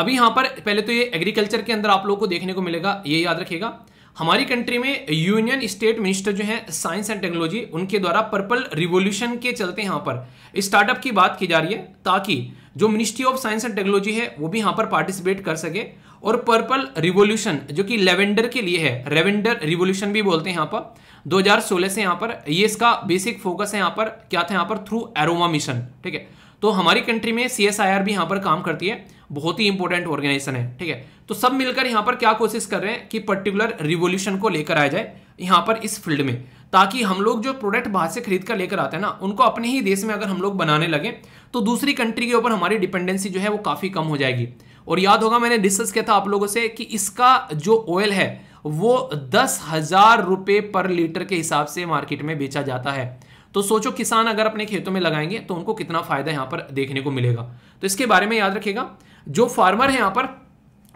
अभी यहां पर पहले तो ये एग्रीकल्चर के अंदर आप लोग को देखने को मिलेगा ये याद रखिएगा हमारी कंट्री में यूनियन स्टेट मिनिस्टर जो है साइंस एंड टेक्नोलॉजी उनके द्वारा पर्पल रिवोल्यूशन के चलते यहां पर स्टार्टअप की बात की जा रही है ताकि जो ministry of science and technology है वो भी यहां पर पार्टिसिपेट कर सके और पर्पल रिवोल्यूशन जो कि लेवेंडर के लिए है रेवेंडर रिवोल्यूशन भी बोलते हैं यहाँ पर 2016 से यहाँ पर ये इसका बेसिक फोकस है यहाँ पर क्या था यहाँ पर थ्रू एरोमा मिशन ठीक है तो हमारी कंट्री में सी भी यहाँ पर काम करती है बहुत ही इंपॉर्टेंट ऑर्गेनाइजेशन है ठीक है तो सब मिलकर यहाँ पर क्या कोशिश कर रहे हैं कि पर्टिकुलर रिवोल्यूशन को लेकर आया जाए यहाँ पर इस फील्ड में ताकि हम लोग जो प्रोडक्ट बाहर से खरीद कर लेकर आते हैं ना उनको अपने ही देश में अगर हम लोग बनाने लगे तो दूसरी कंट्री के ऊपर हमारी डिपेंडेंसी जो है वो काफ़ी कम हो जाएगी और याद होगा मैंने डिस्कस किया था आप लोगों से कि इसका जो ऑयल है वो दस हजार रुपये पर लीटर के हिसाब से मार्केट में बेचा जाता है तो सोचो किसान अगर अपने खेतों में लगाएंगे तो उनको कितना फायदा यहां पर देखने को मिलेगा तो इसके बारे में याद रखेगा जो फार्मर है यहां पर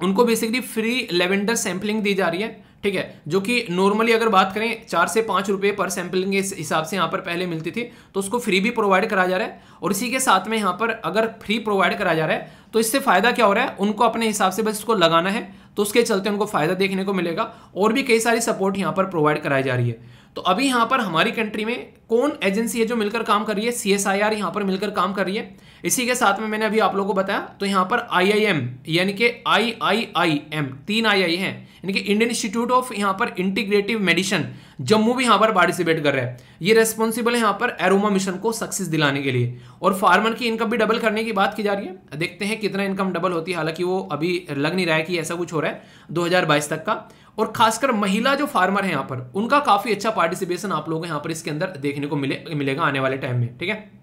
उनको बेसिकली फ्री लेवेंडर सैंपलिंग दी जा रही है ठीक है जो कि नॉर्मली अगर बात करें चार से पांच रुपए पर सैंपलिंग के हिसाब से यहां पर पहले मिलती थी तो उसको फ्री भी प्रोवाइड करा जा रहा है और इसी के साथ में यहां पर अगर फ्री प्रोवाइड करा जा रहा है तो इससे फ़ायदा क्या हो रहा है उनको अपने हिसाब से बस इसको लगाना है तो उसके चलते उनको फ़ायदा देखने को मिलेगा और भी कई सारी सपोर्ट यहां पर प्रोवाइड कराई जा रही है तो अभी यहां पर हमारी कंट्री में कौन एजेंसी है जो मिलकर काम कर रही है सी एस आई आर यहाँ पर मिलकर काम कर रही है इसी के साथ में मैंने अभी आप लोगों को बताया तो यहां पर आई आई एम यानी कि आई आई आई एम तीन आई आई हैं यानी कि इंडियन इंस्टीट्यूट ऑफ यहां पर इंटीग्रेटिव मेडिसिन जम्मू भी यहां पर पार्टिसिपेट कर रहे हैं ये रेस्पॉन्सिबल है यहां पर एरोमा मिशन को सक्सेस दिलाने के लिए और फार्मर की इनकम भी डबल करने की बात की जा रही है देखते हैं कितना इनकम डबल होती है हालांकि वो अभी लग नहीं रहा है कि ऐसा कुछ हो रहा है दो तक का और खासकर महिला जो फार्मर है यहाँ पर उनका काफ़ी अच्छा पार्टिसिपेशन आप लोगों को यहां पर इसके अंदर देखने को मिले मिलेगा आने वाले टाइम में ठीक है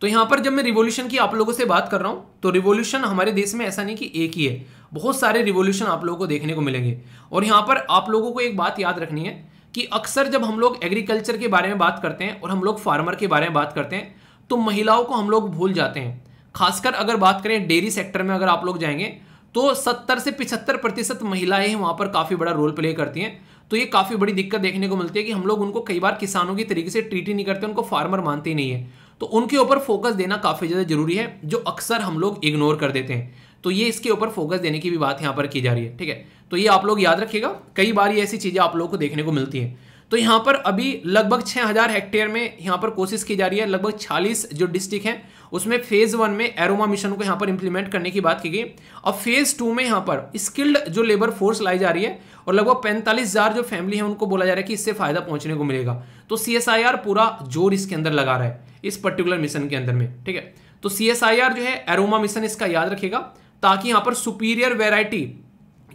तो यहाँ पर जब मैं रिवोल्यूशन की आप लोगों से बात कर रहा हूं तो रिवोल्यूशन हमारे देश में ऐसा नहीं कि एक ही है बहुत सारे रिवोल्यूशन आप लोगों को देखने को मिलेंगे और यहां पर आप लोगों को एक बात याद रखनी है कि अक्सर जब हम लोग एग्रीकल्चर के बारे में बात करते हैं और हम लोग फार्मर के बारे में बात करते हैं तो महिलाओं को हम लोग भूल जाते हैं खासकर अगर बात करें डेयरी सेक्टर में अगर आप लोग जाएंगे तो 70 से 75 प्रतिशत महिलाएं वहां पर काफ़ी बड़ा रोल प्ले करती हैं तो ये काफ़ी बड़ी दिक्कत देखने को मिलती है कि हम लोग उनको कई बार किसानों की तरीके से ट्रीट ही नहीं करते उनको फार्मर मानते ही नहीं है तो उनके ऊपर फोकस देना काफ़ी ज़्यादा जरूरी है जो अक्सर हम लोग इग्नोर कर देते हैं तो ये इसके ऊपर फोकस देने की भी बात यहां पर की जा रही है ठीक है तो ये आप लोग याद रखिएगा कई बार ये ऐसी चीज़ें आप लोग को देखने को मिलती है तो यहाँ पर अभी लगभग 6000 हेक्टेयर में यहाँ पर कोशिश की जा रही है लगभग 40 जो डिस्ट्रिक्ट हैं उसमें फेज़ वन में एरोमा मिशन को यहाँ पर इंप्लीमेंट करने की बात की गई और फेज़ टू में यहाँ पर स्किल्ड जो लेबर फोर्स लाई जा रही है और लगभग पैंतालीस हज़ार जो फैमिली है उनको बोला जा रहा है कि इससे फ़ायदा पहुंचने को मिलेगा तो सी पूरा जोर इसके अंदर लगा रहा है इस पर्टिकुलर मिशन के अंदर में ठीक है तो सी जो है एरोमा मिशन इसका याद रखेगा ताकि यहाँ पर सुपीरियर वेराइटी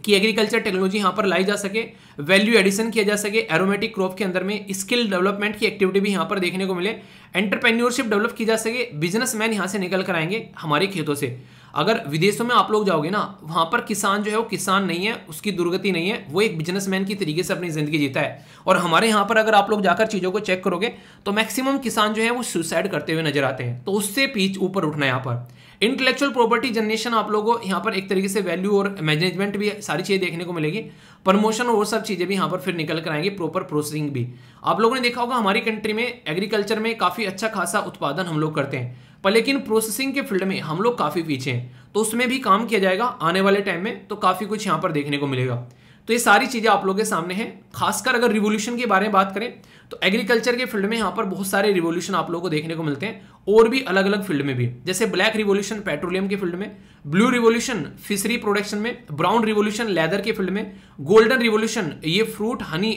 कि एग्रीकल्चर टेक्नोलॉजी यहाँ पर लाई जा सके वैल्यू एडिशन किया जा सके एरोमेटिक क्रॉप के अंदर में स्किल डेवलपमेंट की एक्टिविटी भी यहाँ पर देखने को मिले एंटरप्रेन्योरशिप डेवलप की जा सके बिजनेसमैन यहाँ से निकल कर आएंगे हमारे खेतों से अगर विदेशों में आप लोग जाओगे ना वहाँ पर किसान जो है वो किसान नहीं है उसकी दुर्गति नहीं है वो एक बिजनेसमैन की तरीके से अपनी ज़िंदगी जीता है और हमारे यहाँ पर अगर आप लोग जाकर चीज़ों को चेक करोगे तो मैक्सिमम किसान जो है वो सुसाइड करते हुए नजर आते हैं तो उससे पीछ ऊपर उठना है यहाँ पर इंटेलेक्चुअल प्रॉपर्टी जनरेशन आप लोगों को यहाँ पर एक तरीके से वैल्यू और मैनेजमेंट भी सारी चीज़ें देखने को मिलेगी प्रमोशन और सब चीज़ें भी यहाँ पर फिर निकल कर आएंगी प्रॉपर प्रोसेसिंग भी आप लोगों ने देखा होगा हमारी कंट्री में एग्रीकल्चर में काफ़ी अच्छा खासा उत्पादन हम लोग करते हैं पर लेकिन प्रोसेसिंग के फील्ड में हम लोग काफ़ी पीछे हैं तो उसमें भी काम किया जाएगा आने वाले टाइम में तो काफ़ी कुछ यहाँ पर देखने को मिलेगा तो ये सारी चीज़ें आप लोगों के सामने हैं खासकर अगर रिवोल्यूशन के बारे में बात करें तो एग्रीकल्चर के फील्ड में यहाँ पर बहुत सारे रिवोल्यूशन आप लोगों को देखने को मिलते हैं और भी अलग अलग फील्ड में भी जैसे ब्लैक रिवोल्यूशन पेट्रोलियम के फील्ड में ब्लू रिवोल्यूशन फिशरी प्रोडक्शन में ब्राउन रिवोल्यूशन लेदर के फील्ड में गोल्डन रिवोल्यूशन ये फ्रूट हनी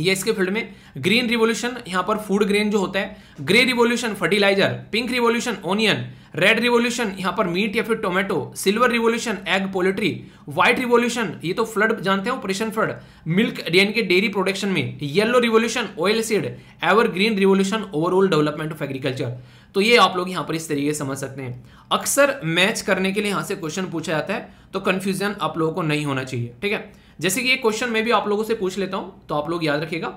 ये इसके फील्ड में ग्रीन रिवोल्यूशन यहां पर फूड ग्रेन जो होता है grey revolution fertiliser pink revolution onion red revolution यहां पर मीट या फिर tomato silver revolution egg poultry white revolution ये तो फ्लड जानते हैं ऑपरेशन फ्लड मिल्क यानी कि डेयरी प्रोडक्शन में yellow revolution oilseed evergreen revolution overall development of agriculture तो ये आप लोग यहां पर इस तरीके से समझ सकते हैं अक्सर मैच करने के लिए यहां से क्वेश्चन पूछा जाता है तो कंफ्यूजन आप लोगों को नहीं होना चाहिए ठीक है जैसे कि ये क्वेश्चन मैं भी आप लोगों से पूछ लेता हूँ तो आप लोग याद रखिएगा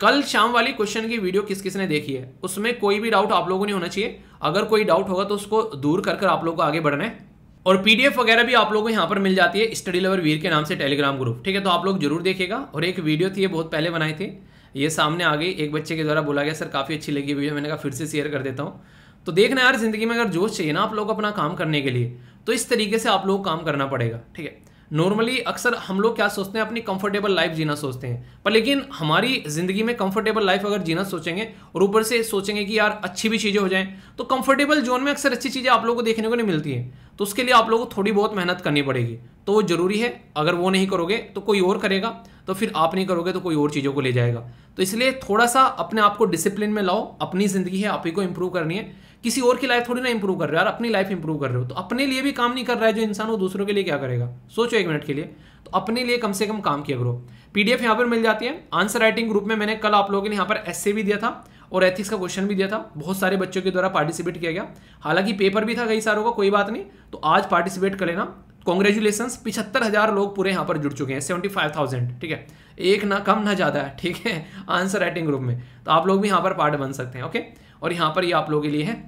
कल शाम वाली क्वेश्चन की वीडियो किस किसने देखी है उसमें कोई भी डाउट आप लोगों ने होना चाहिए अगर कोई डाउट होगा तो उसको दूर कर कर आप लोग को आगे बढ़ना है और पीडीएफ वगैरह भी आप लोगों को यहाँ पर मिल जाती है स्टडी लवर वीर के नाम से टेलीग्राम ग्रुप ठीक है तो आप लोग जरूर देखेगा और एक वीडियो थी ये बहुत पहले बनाई थी ये सामने आ गई एक बच्चे के द्वारा बोला गया सर काफ़ी अच्छी लगी वीडियो मैंने कहा फिर से शेयर कर देता हूँ तो देखना यार जिंदगी में अगर जोश चाहिए ना आप लोग अपना काम करने के लिए तो इस तरीके से आप लोग काम करना पड़ेगा ठीक है नॉर्मली अक्सर हम लोग क्या सोचते हैं अपनी कंफर्टेबल लाइफ जीना सोचते हैं पर लेकिन हमारी ज़िंदगी में कंफर्टेबल लाइफ अगर जीना सोचेंगे और ऊपर से सोचेंगे कि यार अच्छी भी चीज़ें हो जाएं तो कंफर्टेबल जोन में अक्सर अच्छी चीज़ें आप लोगों को देखने को नहीं मिलती है तो उसके लिए आप लोगों को थोड़ी बहुत मेहनत करनी पड़ेगी तो वो ज़रूरी है अगर वो नहीं करोगे तो कोई और करेगा तो फिर आप नहीं करोगे तो कोई और चीज़ों को ले जाएगा तो इसलिए थोड़ा सा अपने आप को डिसिप्लिन में लाओ अपनी ज़िंदगी है आप ही को इम्प्रूव करनी है किसी और की लाइफ थोड़ी ना इंप्रूव कर रहे हो यार अपनी लाइफ इंप्रूव कर रहे हो तो अपने लिए भी काम नहीं कर रहा है जो इंसान वो दूसरों के लिए क्या करेगा सोचो एक मिनट के लिए तो अपने लिए कम से कम काम किया करो पीडीएफ यहाँ पर मिल जाती है आंसर राइटिंग ग्रुप में मैंने कल आप लोगों ने लिए यहाँ पर एस भी दिया था और एथिक्स का क्वेश्चन भी दिया था बहुत सारे बच्चों के द्वारा पार्टिसिपेट किया गया हालांकि पेपर भी था कई सारों का कोई बात नहीं तो आज पार्टिसिपेट कर लेना कॉन्ग्रेचुलेसन पिछहत्तर हजार लोग पूरे यहाँ पर जुड़ चुके हैं सेवेंटी फाइव थाउजेंड ठीक है एक ना कम ना ज़्यादा है ठीक है आंसर राइटिंग ग्रुप में तो आप लोग भी यहाँ पर पार्ट बन सकते हैं ओके और यहाँ पर ये यह आप लोगों के लिए है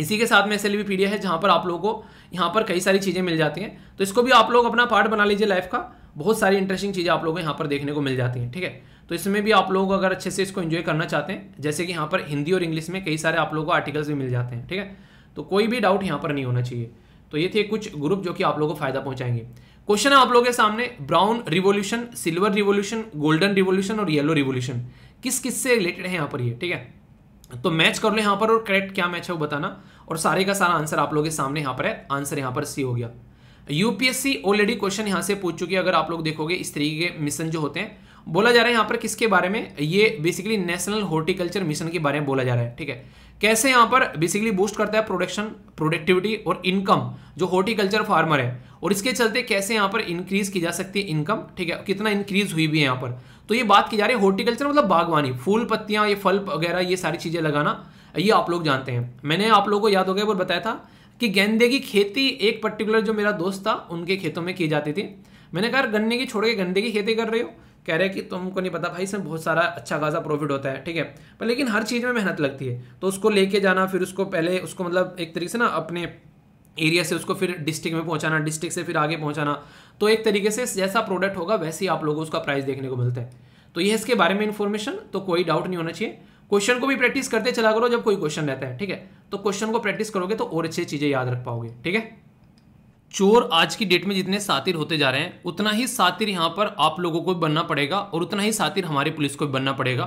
इसी के साथ में एस एल पीडिया है जहाँ पर आप लोगों को यहाँ पर कई सारी चीज़ें मिल जाती हैं तो इसको भी आप लोग अपना पार्ट बना लीजिए लाइफ का बहुत सारी इंटरेस्टिंग चीज़ें आप लोगों को यहाँ पर देखने को मिल जाती हैं ठीक है तो इसमें भी आप लोग अगर अच्छे से इसको इन्जॉय करना चाहते हैं जैसे कि यहाँ पर हिंदी और इंग्लिश में कई सारे आप लोगों को आर्टिकल्स भी मिल जाते हैं ठीक है तो कोई भी डाउट यहाँ पर नहीं होना चाहिए तो ये थे कुछ ग्रुप जो कि आप लोगों को फायदा पहुंचाएंगे क्वेश्चन है आप लोगों के सामने brown revolution silver revolution golden revolution और येलो रिवोल्यूशन किस किस से रिलेटेड है यहाँ पर ये ठीक है तो मैच कर लो यहां पर और करेक्ट क्या मैच है वो बताना और सारे का सारा आंसर आप लोगों के सामने यहां पर है आंसर यहां पर सी हो गया यूपीएससी ऑलरेडी क्वेश्चन यहां से पूछ चुकी है अगर आप लोग देखोगे इस तरीके के मिशन जो होते हैं बोला जा रहा है यहां पर किसके बारे में ये बेसिकली नेशनल हॉर्टिकल्चर मिशन के बारे में बोला जा रहा है ठीक है कैसे यहां पर बेसिकली बूस्ट करता है प्रोडक्शन प्रोडक्टिविटी और इनकम जो हॉर्टिकल्चर फार्मर है और इसके चलते कैसे यहां पर इंक्रीज की जा सकती है इनकम ठीक है कितना इंक्रीज हुई भी है यहां पर तो ये बात की जा रही है हॉर्टिकल्चर मतलब बागवानी फूल पत्तियाँ ये फल वगैरह ये सारी चीज़ें लगाना ये आप लोग जानते हैं मैंने आप लोगों को याद हो गया पर बताया था कि गेंदे की खेती एक पर्टिकुलर जो मेरा दोस्त था उनके खेतों में की जाती थी मैंने कहा गन्ने की छोड़ के गंदे की खेती कर रहे हो कह रहे कि तुमको नहीं पता भाई इसमें बहुत सारा अच्छा खासा प्रॉफिट होता है ठीक है पर लेकिन हर चीज़ में मेहनत लगती है तो उसको लेके जाना फिर उसको पहले उसको मतलब एक तरीके से ना अपने एरिया से उसको फिर डिस्ट्रिक्ट में पहुंचाना डिस्ट्रिक्ट से फिर आगे पहुंचाना तो एक तरीके से जैसा प्रोडक्ट होगा वैसे ही आप लोगों को उसका प्राइस देखने को मिलता है तो ये इसके बारे में इन्फॉर्मेशन तो कोई डाउट नहीं होना चाहिए क्वेश्चन को भी प्रैक्टिस करते चला करो जब कोई क्वेश्चन रहता है ठीक है तो क्वेश्चन को प्रैक्टिस करोगे तो और अच्छी चीज़ें याद रख पाओगे ठीक है चोर आज की डेट में जितने सातिर होते जा रहे हैं उतना ही सातिर यहाँ पर आप लोगों को बनना पड़ेगा और उतना ही सातिर हमारी पुलिस को बनना पड़ेगा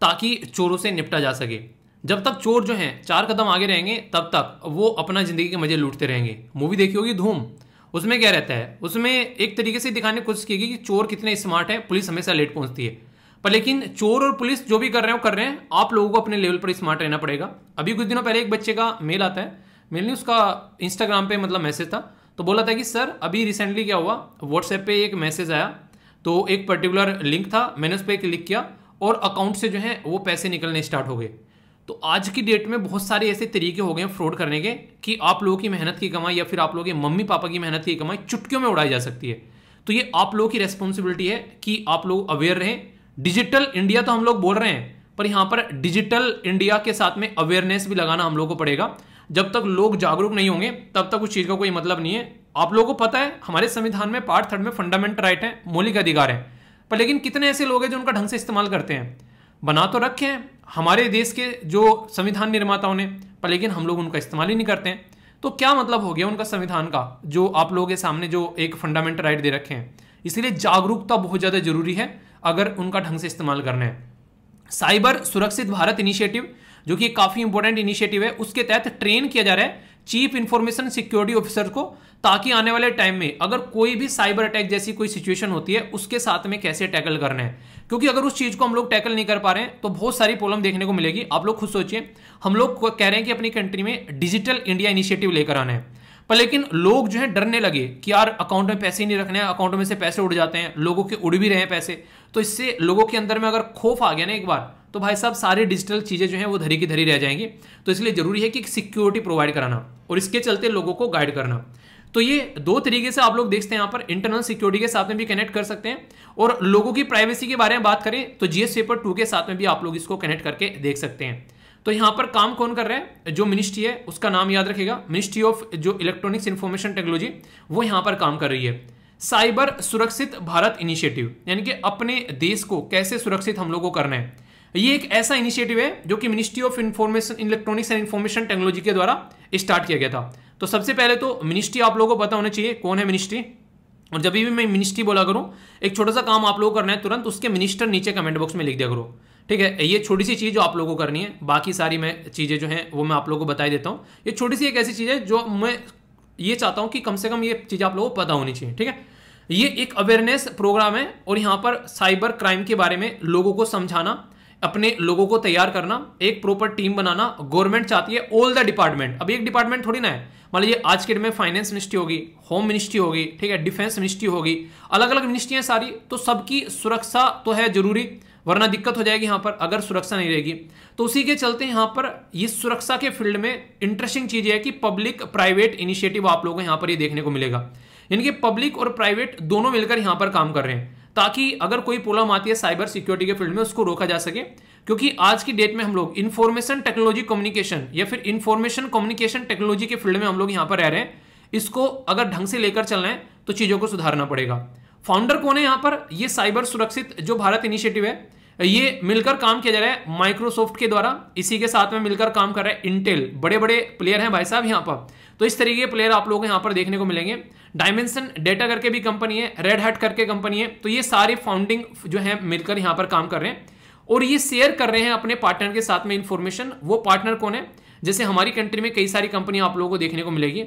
ताकि चोरों से निपटा जा सके जब तक चोर जो हैं चार कदम आगे रहेंगे तब तक वो अपना ज़िंदगी के मज़े लूटते रहेंगे मूवी देखी होगी धूम उसमें क्या रहता है उसमें एक तरीके से दिखाने की कोशिश की गई कि चोर कितने स्मार्ट है पुलिस हमेशा लेट पहुंचती है पर लेकिन चोर और पुलिस जो भी कर रहे हैं वो कर रहे हैं आप लोगों को अपने लेवल पर स्मार्ट रहना पड़ेगा अभी कुछ दिनों पहले एक बच्चे का मेल आता है मेल नहीं उसका इंस्टाग्राम पे मतलब मैसेज था तो बोला था कि सर अभी रिसेंटली क्या हुआ व्हाट्सएप पे एक मैसेज आया तो एक पर्टिकुलर लिंक था मैंने उस पर एक क्लिक किया और अकाउंट से जो है वो पैसे निकलने स्टार्ट हो गए तो आज की डेट में बहुत सारे ऐसे तरीके हो गए हैं फ्रॉड करने के कि आप लोगों की मेहनत की कमाई या फिर आप लोगों के मम्मी पापा की मेहनत की कमाई चुटकियों में उड़ाई जा सकती है तो ये आप लोगों की रेस्पॉन्सिबिलिटी है कि आप लोग अवेयर रहें डिजिटल इंडिया तो हम लोग बोल रहे हैं पर यहाँ पर डिजिटल इंडिया के साथ में अवेयरनेस भी लगाना हम लोग को पड़ेगा जब तक लोग जागरूक नहीं होंगे तब तक उस चीज़ का कोई मतलब नहीं है आप लोगों को पता है हमारे संविधान में पार्ट थर्ड में फंडामेंटल राइट है मौलिक अधिकार है पर लेकिन कितने ऐसे लोग हैं जो उनका ढंग से इस्तेमाल करते हैं बना तो रखे हैं हमारे देश के जो संविधान निर्माताओं ने पर लेकिन हम लोग उनका इस्तेमाल ही नहीं करते हैं तो क्या मतलब हो गया उनका संविधान का जो आप लोगों के सामने जो एक फंडामेंटल राइट दे रखे हैं इसलिए जागरूकता बहुत ज़्यादा जरूरी है अगर उनका ढंग से इस्तेमाल करना है साइबर सुरक्षित भारत इनिशिएटिव जो कि काफ़ी इंपॉर्टेंट इनिशिएटिव है उसके तहत ट्रेन किया जा रहा है चीफ इंफॉर्मेशन सिक्योरिटी ऑफिसर को ताकि आने वाले टाइम में अगर कोई भी साइबर अटैक जैसी कोई सिचुएशन होती है उसके साथ में कैसे टैकल करना है क्योंकि अगर उस चीज़ को हम लोग टैकल नहीं कर पा रहे हैं तो बहुत सारी प्रॉब्लम देखने को मिलेगी आप लोग खुद सोचिए हम लोग कह रहे हैं कि अपनी कंट्री में डिजिटल इंडिया इनिशिएटिव लेकर आना है पर लेकिन लोग जो है डरने लगे कि यार अकाउंट में पैसे ही नहीं रखने अकाउंट में से पैसे उड़ जाते हैं लोगों के उड़ भी रहे हैं पैसे तो इससे लोगों के अंदर में अगर खौफ आ गया ना एक बार तो भाई साहब सारे डिजिटल चीज़ें जो हैं वो धरी की धरी रह जाएंगी तो इसलिए ज़रूरी है कि सिक्योरिटी प्रोवाइड कराना और इसके चलते लोगों को गाइड करना तो ये दो तरीके से आप लोग देखते हैं यहाँ पर इंटरनल सिक्योरिटी के साथ में भी कनेक्ट कर सकते हैं और लोगों की प्राइवेसी के बारे में बात करें तो जीएस पेपर टू के साथ में भी आप लोग इसको कनेक्ट करके देख सकते हैं तो यहाँ पर काम कौन कर रहे हैं जो मिनिस्ट्री है उसका नाम याद रखेगा मिनिस्ट्री ऑफ जो इलेक्ट्रॉनिक्स इन्फॉर्मेशन टेक्नोलॉजी वो यहाँ पर काम कर रही है साइबर सुरक्षित भारत इनिशिएटिव यानी कि अपने देश को कैसे सुरक्षित हम लोग को करना है ये एक ऐसा इनिशिएटिव है जो कि ministry of information electronics and information technology के द्वारा स्टार्ट किया गया था तो सबसे पहले तो मिनिस्ट्री आप लोगों को पता होना चाहिए कौन है मिनिस्ट्री और जब भी मैं मिनिस्ट्री बोला करूँ एक छोटा सा काम आप लोगों को करना है तुरंत उसके मिनिस्टर नीचे कमेंट बॉक्स में लिख दिया करो ठीक है ये छोटी सी चीज़ जो आप लोगों को करनी है बाकी सारी मैं चीज़ें जो हैं वो मैं आप लोगों को बताई देता हूँ ये छोटी सी एक ऐसी चीज़ है जो मैं ये चाहता हूँ कि कम से कम ये चीज़ आप लोगों को पता होनी चाहिए ठीक है ये एक अवेयरनेस प्रोग्राम है और यहाँ पर साइबर क्राइम के बारे में लोगों को समझाना अपने लोगों को तैयार करना एक प्रॉपर टीम बनाना गवर्नमेंट चाहती है ऑल द डिपार्टमेंट अब एक डिपार्टमेंट थोड़ी ना है मान लीजिए आज के डेट में फाइनेंस मिनिस्ट्री होगी होम मिनिस्ट्री होगी ठीक है डिफेंस मिनिस्ट्री होगी अलग अलग मिनिस्ट्रियाँ सारी तो सबकी सुरक्षा तो है जरूरी वरना दिक्कत हो जाएगी यहाँ पर अगर सुरक्षा नहीं रहेगी तो उसी के चलते यहाँ पर ये सुरक्षा के फील्ड में इंटरेस्टिंग चीज़ है कि पब्लिक प्राइवेट इनिशिएटिव आप लोगों को यहाँ पर ये देखने को मिलेगा यानी कि पब्लिक और प्राइवेट दोनों मिलकर यहाँ पर काम कर रहे हैं ताकि अगर कोई प्रॉब्लम आती है साइबर सिक्योरिटी के फील्ड में उसको रोका जा सके क्योंकि आज की डेट में हम लोग इन्फॉर्मेशन टेक्नोलॉजी कम्युनिकेशन या फिर इन्फॉर्मेशन कम्युनिकेशन टेक्नोलॉजी के फील्ड में हम लोग यहाँ पर रह रहे हैं इसको अगर ढंग से लेकर चलना है तो चीज़ों को सुधारना पड़ेगा फाउंडर कौन है यहाँ पर ये साइबर सुरक्षित जो भारत इनिशिएटिव है ये मिलकर काम किया जा रहा है माइक्रोसॉफ्ट के द्वारा इसी के साथ में मिलकर काम कर रहा है इंटेल बड़े बड़े प्लेयर हैं भाई साहब यहाँ पर तो इस तरीके के प्लेयर आप लोगों को यहाँ पर देखने को मिलेंगे डायमेंशन डेटा करके भी कंपनी है रेड हट करके कंपनी है तो ये सारे फाउंडिंग जो है मिलकर यहाँ पर काम कर रहे हैं और ये शेयर कर रहे हैं अपने पार्टनर के साथ में इंफॉर्मेशन वो पार्टनर कौन है जैसे हमारी कंट्री में कई सारी कंपनी आप लोगों को देखने को मिलेगी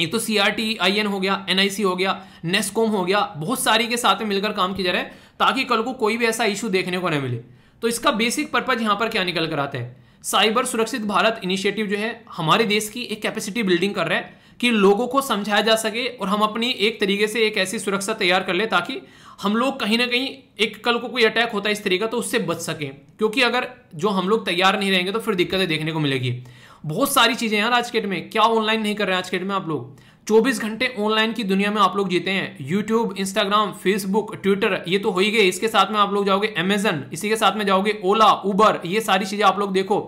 ये तो C R T I N हो गया एन आई सी हो गया नेस्कोम हो गया बहुत सारी के साथ में मिलकर काम किया जा रहा है ताकि कल को कोई भी ऐसा इशू देखने को न मिले तो इसका बेसिक पर्पज यहाँ पर क्या निकल कर आता है साइबर सुरक्षित भारत इनिशिएटिव जो है हमारे देश की एक कैपेसिटी बिल्डिंग कर रहा है कि लोगों को समझाया जा सके और हम अपनी एक तरीके से एक ऐसी सुरक्षा तैयार कर ले ताकि हम लोग कहीं ना कहीं एक कल को कोई अटैक होता है इस तरीके का तो उससे बच सके क्योंकि अगर जो हम लोग तैयार नहीं रहेंगे तो फिर दिक्कतें देखने को मिलेगी बहुत सारी चीज़ें यार आज के डेट में क्या ऑनलाइन नहीं कर रहे हैं आज के डेट में आप लोग 24 घंटे ऑनलाइन की दुनिया में आप लोग जीते हैं यूट्यूब इंस्टाग्राम फेसबुक ट्विटर ये तो हो ही गए इसके साथ में आप लोग जाओगे अमेजन इसी के साथ में जाओगे ओला उबर ये सारी चीजें आप लोग देखो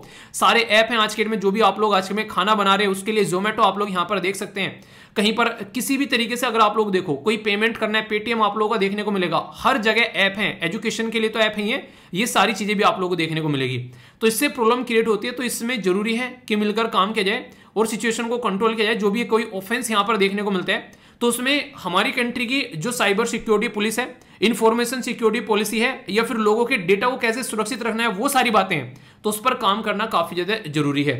सारे ऐप हैं आज के डेट में जो भी आप लोग आज के में खाना बना रहे हैं उसके लिए जोमेटो आप लोग यहाँ पर देख सकते हैं कहीं पर किसी भी तरीके से अगर आप लोग देखो कोई पेमेंट करना है पेटीएम आप लोगों का देखने को मिलेगा हर जगह ऐप है एजुकेशन के लिए तो ऐप ही है ये सारी चीजें भी आप लोगों को देखने को मिलेगी तो इससे प्रॉब्लम क्रिएट होती है तो इसमें जरूरी है कि मिलकर काम किया जाए और सिचुएशन को कंट्रोल किया जाए जो भी कोई ऑफेंस यहां पर देखने को मिलता है तो उसमें हमारी कंट्री की जो साइबर सिक्योरिटी पुलिस है इंफॉर्मेशन सिक्योरिटी पॉलिसी है या फिर लोगों के डेटा को कैसे सुरक्षित रखना है वो सारी बातें हैं तो उस पर काम करना काफी ज्यादा जरूरी है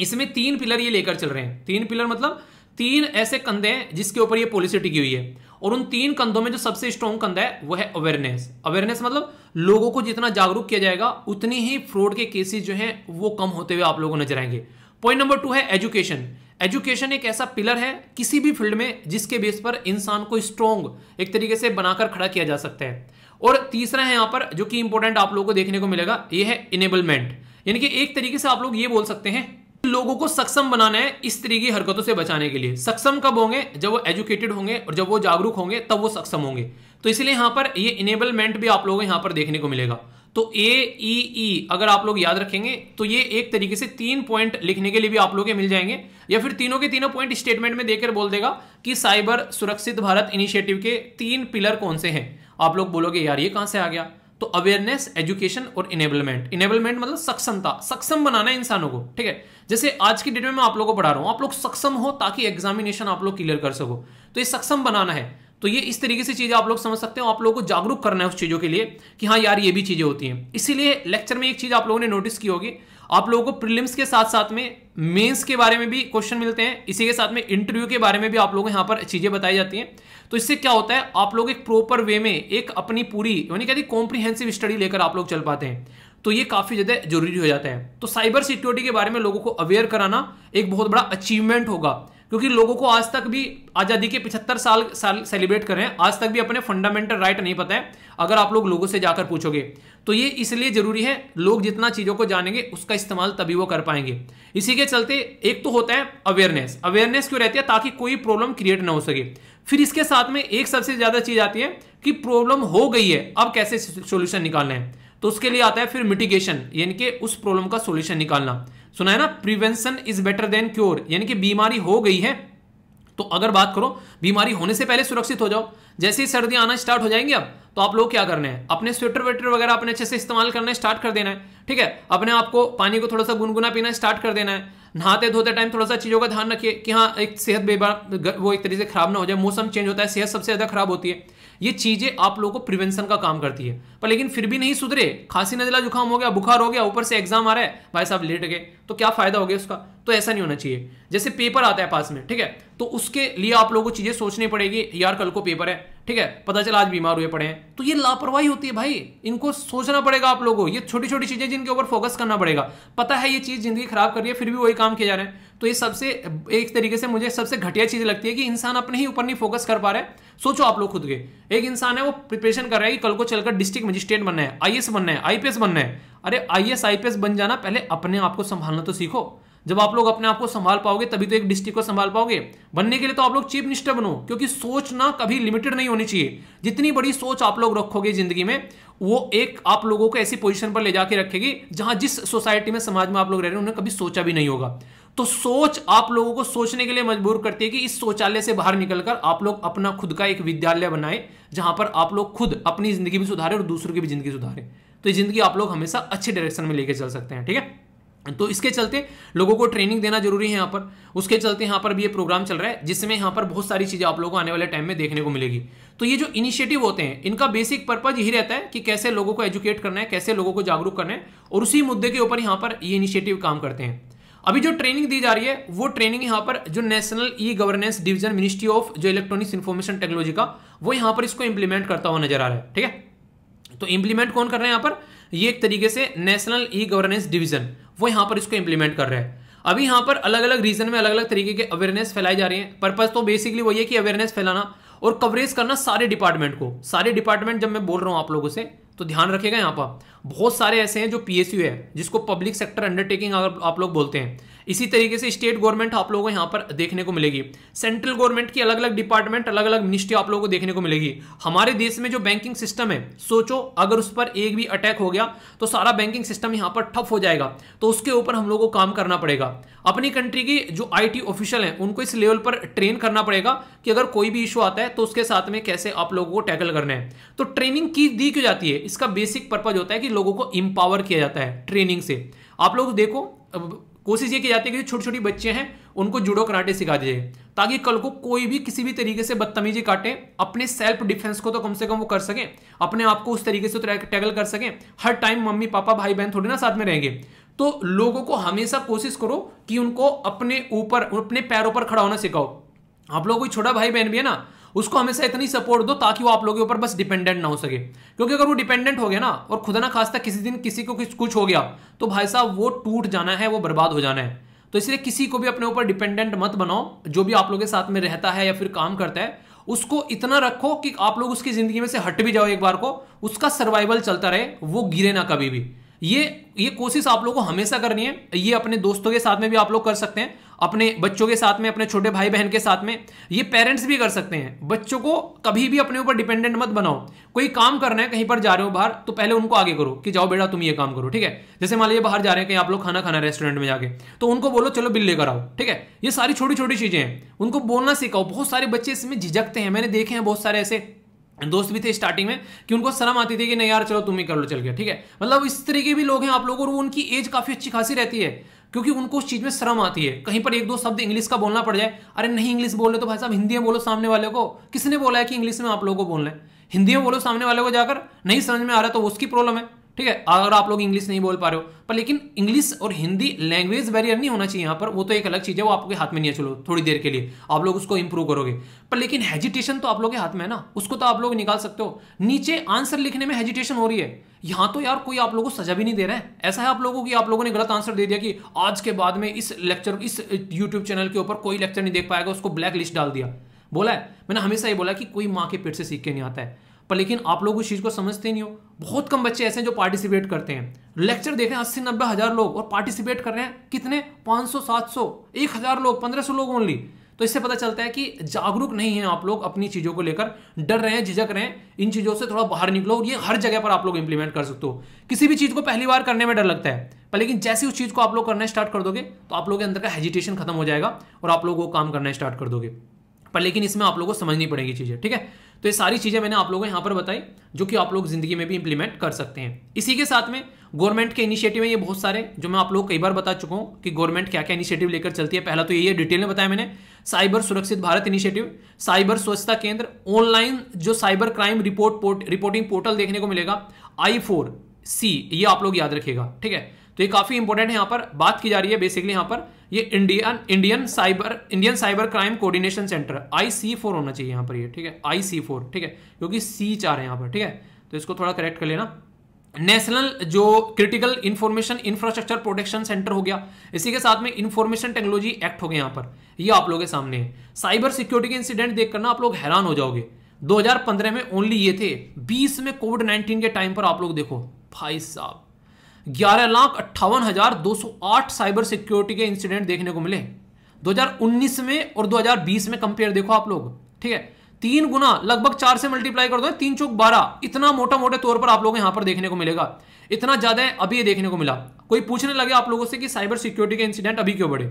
इसमें तीन पिलर ये लेकर चल रहे हैं तीन पिलर मतलब तीन ऐसे कंधे हैं जिसके ऊपर ये पॉलिसी टिकी हुई है और उन तीन कंधों में जो सबसे स्ट्रॉन्ग कंधा है वो है अवेयरनेस अवेयरनेस मतलब लोगों को जितना जागरूक किया जाएगा उतनी ही फ्रॉड के केसेस जो हैं वो कम होते हुए आप लोगों नजर आएंगे पॉइंट नंबर टू है एजुकेशन एजुकेशन एक ऐसा पिलर है किसी भी फील्ड में जिसके बेस पर इंसान को स्ट्रॉन्ग एक तरीके से बनाकर खड़ा किया जा सकता है और तीसरा है यहाँ पर जो कि इंपॉर्टेंट आप लोगों को देखने को मिलेगा ये है इनेबलमेंट यानी कि एक तरीके से आप लोग ये बोल सकते हैं लोगों को सक्षम बनाना है इस तरीके की हरकतों से बचाने के लिए सक्षम कब होंगे जब वो एजुकेटेड होंगे और जब वो जागरूक होंगे तब वो सक्षम होंगे तो इसलिए यहां पर ये इनेबलमेंट भी आप लोगों को यहां पर देखने को मिलेगा तो ए ई e, e, अगर आप लोग याद रखेंगे तो ये एक तरीके से तीन पॉइंट लिखने के लिए भी आप लोग मिल जाएंगे या फिर तीनों के तीनों पॉइंट स्टेटमेंट में देकर बोल देगा कि साइबर सुरक्षित भारत इनिशिएटिव के तीन पिलर कौन से हैं आप लोग बोलोगे यार ये कहां से आ गया तो अवेयरनेस एजुकेशन और इनेबलमेंट इनेबलमेंट मतलब सक्षमता सक्षम बनाना इंसानों को ठीक है जैसे आज की डेट में मैं आप लोगों को पढ़ा रहा हूं आप लोग सक्षम हो ताकि एग्जामिनेशन आप लोग क्लियर कर सको तो ये सक्षम बनाना है तो ये इस तरीके से चीज़ें आप लोग समझ सकते हो आप लोगों को जागरूक करना है उस चीज़ों के लिए कि हाँ यार ये भी चीज़ें होती हैं इसीलिए लेक्चर में एक चीज़ आप लोगों ने नोटिस की होगी आप लोगों को प्रीलिम्स के साथ साथ में मेंस के बारे में भी क्वेश्चन मिलते हैं इसी के साथ में इंटरव्यू के बारे में भी आप लोगों को यहां पर चीज़ें बताई जाती हैं तो इससे क्या होता है आप लोग एक प्रॉपर वे में एक अपनी पूरी यानी कहते कॉम्प्रीहेंसिव स्टडी लेकर आप लोग चल पाते हैं तो ये काफ़ी ज़्यादा जरूरी हो जाता है तो साइबर सिक्योरिटी के बारे में लोगों को अवेयर कराना एक बहुत बड़ा अचीवमेंट होगा क्योंकि लोगों को आज तक भी आज़ादी के पिछहत्तर साल साल सेलिब्रेट कर रहे हैं आज तक भी अपने फंडामेंटल राइट नहीं पता है अगर आप लोग लोगों से जाकर पूछोगे तो ये इसलिए ज़रूरी है लोग जितना चीज़ों को जानेंगे उसका इस्तेमाल तभी वो कर पाएंगे इसी के चलते एक तो होता है अवेयरनेस अवेयरनेस क्यों रहती है ताकि कोई प्रॉब्लम क्रिएट ना हो सके फिर इसके साथ में एक सबसे ज़्यादा चीज़ आती है कि प्रॉब्लम हो गई है अब कैसे सोल्यूशन निकालना है तो उसके लिए आता है फिर मिटिगेशन यानी कि उस प्रॉब्लम का सोल्यूशन निकालना सुना है ना prevention is better than cure यानी कि बीमारी हो गई है तो अगर बात करो बीमारी होने से पहले सुरक्षित हो जाओ जैसे ही सर्दियां आना स्टार्ट हो जाएंगी अब तो आप लोग क्या करना है अपने स्वेटर वेटर वगैरह अपने अच्छे से इस्तेमाल करना स्टार्ट कर देना है ठीक है अपने आपको पानी को थोड़ा सा गुनगुना पीना स्टार्ट कर देना है नहाते धोते टाइम थोड़ा सा चीज़ों का ध्यान रखिए कि हाँ एक सेहत बेबा वो एक तरीके से खराब ना हो जाए मौसम चेंज होता है सेहत सबसे ज़्यादा खराब होती है ये चीज़ें आप लोगों को प्रिवेंशन का काम करती है पर लेकिन फिर भी नहीं सुधरे खांसी नजला जुकाम हो गया बुखार हो गया ऊपर से एग्जाम आ रहा है भाई साहब लेट गए तो क्या फ़ायदा हो गया उसका तो ऐसा नहीं होना चाहिए जैसे पेपर आता है पास में ठीक है तो उसके लिए आप लोगों को चीज़ें सोचनी पड़ेगी यार कल को पेपर है ठीक है पता चला आज बीमार हुए पड़े हैं तो ये लापरवाही होती है भाई इनको सोचना पड़ेगा आप लोगों को ये छोटी छोटी चीज़ें जिनके ऊपर फोकस करना पड़ेगा पता है ये चीज़ जिंदगी खराब कर रही है फिर भी वही काम किए जा रहे हैं तो ये सबसे एक तरीके से मुझे सबसे घटिया चीज़ लगती है कि इंसान अपने ही ऊपर नहीं फोकस कर पा रहा है सोचो आप लोग खुद के एक इंसान है वो प्रिपरेशन कर रहा है कि कल को चलकर डिस्ट्रिक्ट मजिस्ट्रेट बनना है आई बनना है आईपीएस बनना है अरे आई एस बन जाना पहले अपने आप को संभालना तो सीखो जब आप लोग अपने आप को संभाल पाओगे तभी तो एक डिस्ट्रिक्ट को संभाल पाओगे बनने के लिए तो आप लोग चीफ मिनिस्टर बनो क्योंकि सोच ना कभी लिमिटेड नहीं होनी चाहिए जितनी बड़ी सोच आप लोग रखोगे जिंदगी में वो एक आप लोगों को ऐसी पोजीशन पर ले जाके रखेगी जहां जिस सोसाइटी में समाज में आप लोग रह रहे हैं उन्हें कभी सोचा भी नहीं होगा तो सोच आप लोगों को सोचने के लिए मजबूर करती है कि इस शौचालय से बाहर निकलकर आप लोग अपना खुद का एक विद्यालय बनाए जहां पर आप लोग खुद अपनी जिंदगी भी सुधारें और दूसरों की भी जिंदगी सुधारें तो ये जिंदगी आप लोग हमेशा अच्छे डायरेक्शन में लेके चल सकते हैं ठीक है तो इसके चलते लोगों को ट्रेनिंग देना जरूरी है यहाँ पर उसके चलते यहाँ पर भी ये प्रोग्राम चल रहा है जिसमें यहाँ पर बहुत सारी चीज़ें आप लोगों को आने वाले टाइम में देखने को मिलेगी तो ये जो इनिशिएटिव होते हैं इनका बेसिक पर्पज यही रहता है कि कैसे लोगों को एजुकेट करना है कैसे लोगों को जागरूक करना है और उसी मुद्दे के ऊपर यहाँ पर ये इनिशिएटिव काम करते हैं अभी जो ट्रेनिंग दी जा रही है वो ट्रेनिंग यहां पर जो national e governance division ministry of जो इलेक्ट्रॉनिक्स इंफॉर्मेशन टेक्नोलॉजी का वो यहां पर इसको इंप्लीमेंट करता हुआ नजर आ रहा है ठीक है तो इंप्लीमेंट कौन कर रहे हैं यहां पर ये एक तरीके से नेशनल ई गवर्नेंस डिवीजन वो यहां पर इसको इंप्लीमेंट कर रहे हैं अभी यहां पर अलग अलग रीजन में अलग अलग तरीके के अवेयरनेस फैलाई जा रही है पर्पज तो बेसिकली वही है कि अवेयरनेस फैलाना और कवरेज करना सारे डिपार्टमेंट को सारे डिपार्टमेंट जब मैं बोल रहा हूं आप लोगों से तो ध्यान रखेगा यहां पर बहुत सारे ऐसे हैं जो पी है जिसको पब्लिक सेक्टर अंडरटेकिंग अगर आप लोग बोलते हैं इसी तरीके से स्टेट गवर्नमेंट आप लोगों को यहां पर देखने को मिलेगी सेंट्रल गवर्नमेंट की अलग अलग डिपार्टमेंट अलग अलग मिनिस्ट्री आप लोगों को देखने को मिलेगी हमारे देश में जो बैंकिंग सिस्टम है सोचो अगर उस पर एक भी अटैक हो गया तो सारा बैंकिंग सिस्टम यहां पर ठप हो जाएगा तो उसके ऊपर हम लोगों को काम करना पड़ेगा अपनी कंट्री की जो आई ऑफिशियल है उनको इस लेवल पर ट्रेन करना पड़ेगा कि अगर कोई भी इशू आता है तो उसके साथ में कैसे आप लोगों को टैकल करना है तो ट्रेनिंग की दी क्यों जाती है इसका बेसिक पर्पज होता है कि लोगों को इम्पावर किया जाता है ट्रेनिंग से आप लोग देखो कोशिश ये की जाती है कि जो छोटी छोटी बच्चे हैं उनको जुड़ो कराटे सिखा दीजिए ताकि कल को कोई भी किसी भी तरीके से बदतमीजी काटे अपने सेल्फ डिफेंस को तो कम से कम वो कर सके अपने आप को उस तरीके से तो टैगल कर सके हर टाइम मम्मी पापा भाई बहन थोड़ी ना साथ में रहेंगे तो लोगों को हमेशा कोशिश करो कि उनको अपने ऊपर अपने पैरों पर खड़ा होना सिखाओ आप लोग कोई छोटा भाई बहन भी है ना उसको हमेशा इतनी सपोर्ट दो ताकि वो आप लोगों के ऊपर बस डिपेंडेंट ना हो सके क्योंकि अगर वो डिपेंडेंट हो गया ना और खुदा ना खास्ता किसी दिन किसी को कुछ कुछ हो गया तो भाई साहब वो टूट जाना है वो बर्बाद हो जाना है तो इसलिए किसी को भी अपने ऊपर डिपेंडेंट मत बनाओ जो भी आप लोगों के साथ में रहता है या फिर काम करता है उसको इतना रखो कि आप लोग उसकी जिंदगी में से हट भी जाओ एक बार को उसका सर्वाइवल चलता रहे वो गिरे ना कभी भी ये ये कोशिश आप लोग को हमेशा करनी है ये अपने दोस्तों के साथ में भी आप लोग कर सकते हैं अपने बच्चों के साथ में अपने छोटे भाई बहन के साथ में ये पेरेंट्स भी कर सकते हैं बच्चों को कभी भी अपने ऊपर डिपेंडेंट मत बनाओ कोई काम करना है कहीं पर जा रहे हो बाहर तो पहले उनको आगे करो कि जाओ बेटा तुम ये काम करो ठीक है जैसे मान लीजिए बाहर जा रहे हैं कहीं आप लोग खाना खाना रेस्टोरेंट में जाके तो उनको बोलो चलो बिल लेकर आओ ठीक है ये सारी छोटी छोटी चीज़ें हैं उनको बोलना सिखाओ बहुत सारे बच्चे इसमें झिझकते हैं मैंने देखे हैं बहुत सारे ऐसे दोस्त भी थे स्टार्टिंग में कि उनको शर्म आती थी कि नहीं यार चलो तुम ही कर लो चल के ठीक है मतलब इस तरीके भी लोग हैं आप लोगों और उनकी एज काफ़ी अच्छी खासी रहती है क्योंकि उनको उस चीज़ में श्रम आती है कहीं पर एक दो शब्द इंग्लिश का बोलना पड़ जाए अरे नहीं इंग्लिश बोल रहे तो भाई साहब हिंदी में बोलो सामने वाले को किसने बोला है कि इंग्लिश में आप लोगों को बोलना है हिंदी में बोलो सामने वाले को जाकर नहीं समझ में आ रहा तो उसकी प्रॉब्लम है ठीक है अगर आप लोग इंग्लिश नहीं बोल पा रहे हो पर लेकिन इंग्लिश और हिंदी लैंग्वेज बैरियर नहीं होना चाहिए यहाँ पर वो तो एक अलग चीज़ है वो आपके हाथ में नहीं है चलो थोड़ी देर के लिए आप लोग उसको इंप्रूव करोगे पर लेकिन हेजिटेशन तो आप लोग के हाथ में है ना उसको तो आप लोग निकाल सकते हो नीचे आंसर लिखने में हेजिटेशन हो रही है यहाँ तो यार कोई आप लोगों को सजा भी नहीं दे रहा है ऐसा है आप लोगों की आप लोगों ने गलत आंसर दे दिया कि आज के बाद में इस लेक्चर इस यूट्यूब चैनल के ऊपर कोई लेक्चर नहीं देख पाएगा उसको ब्लैक लिस्ट डाल दिया बोला है मैंने हमेशा ये बोला कि कोई माँ के पेट से सीख के नहीं आता है पर लेकिन आप लोग उस चीज़ को समझते नहीं हो बहुत कम बच्चे ऐसे हैं जो पार्टिसिपेट करते हैं लेक्चर देख रहे हैं अस्सी नब्बे हज़ार लोग और पार्टिसिपेट कर रहे हैं कितने पाँच सौ सात सौ एक हज़ार लोग पंद्रह सौ लोग ओनली तो इससे पता चलता है कि जागरूक नहीं है आप लोग अपनी चीज़ों को लेकर डर रहे हैं झिझक रहे हैं इन चीज़ों से थोड़ा बाहर निकलो और ये हर जगह पर आप लोग इंप्लीमेंट कर सकते हो किसी भी चीज़ को पहली बार करने में डर लगता है पर लेकिन जैसे उस चीज़ को आप लोग करना स्टार्ट कर दोगे तो आप लोग के अंदर का हेजिटेशन खत्म हो जाएगा और आप लोग वो काम करना स्टार्ट कर दोगे पर लेकिन इसमें आप लोगों को समझनी पड़ेगी चीज़ें ठीक है तो ये सारी चीज़ें मैंने आप लोगों को यहां पर बताई जो कि आप लोग ज़िंदगी में भी इंप्लीमेंट कर सकते हैं इसी के साथ में गवर्नमेंट के इनिशिएटिव हैं ये बहुत सारे जो मैं आप लोग कई बार बता चुका हूं कि गवर्नमेंट क्या क्या इनिशिएटिव लेकर चलती है पहला तो ये डिटेल में बताया मैंने साइबर सुरक्षित भारत इनिशिएटिव साइबर स्वच्छता केंद्र ऑनलाइन जो cyber crime report port reporting portal देखने को मिलेगा आई फोर सी ये आप लोग याद रखेगा ठीक है तो ये काफ़ी इंपॉर्टेंट है यहाँ पर बात की जा रही है बेसिकली यहाँ पर ये Indian Indian cyber Indian cyber crime coordination centre I C four होना चाहिए यहाँ पर ये ठीक है आई सी फोर ठीक है क्योंकि सी चार है यहाँ पर ठीक है तो इसको थोड़ा करेक्ट कर लेना नेशनल जो critical information infrastructure protection centre हो गया इसी के साथ में इंफॉर्मेशन टेक्नोलॉजी एक्ट हो गया यहाँ पर ये आप लोगों के सामने है साइबर सिक्योरिटी के इंसिडेंट देख करना आप लोग हैरान हो जाओगे 2015 में ओनली ये थे 20 में कोविड 19 के टाइम पर आप लोग देखो भाई साहब ग्यारह लाख अट्ठावन हजार दो सौ आठ साइबर सिक्योरिटी के इंसिडेंट देखने को मिले 2019 में और 2020 में कंपेयर देखो आप लोग ठीक है तीन गुना लगभग चार से मल्टीप्लाई कर दो तीन चौक बारह इतना मोटा मोटे तौर पर आप लोग यहां पर देखने को मिलेगा इतना ज्यादा है अभी ये देखने को मिला कोई पूछने लगे आप लोगों से कि साइबर सिक्योरिटी के इंसिडेंट अभी क्यों बढ़े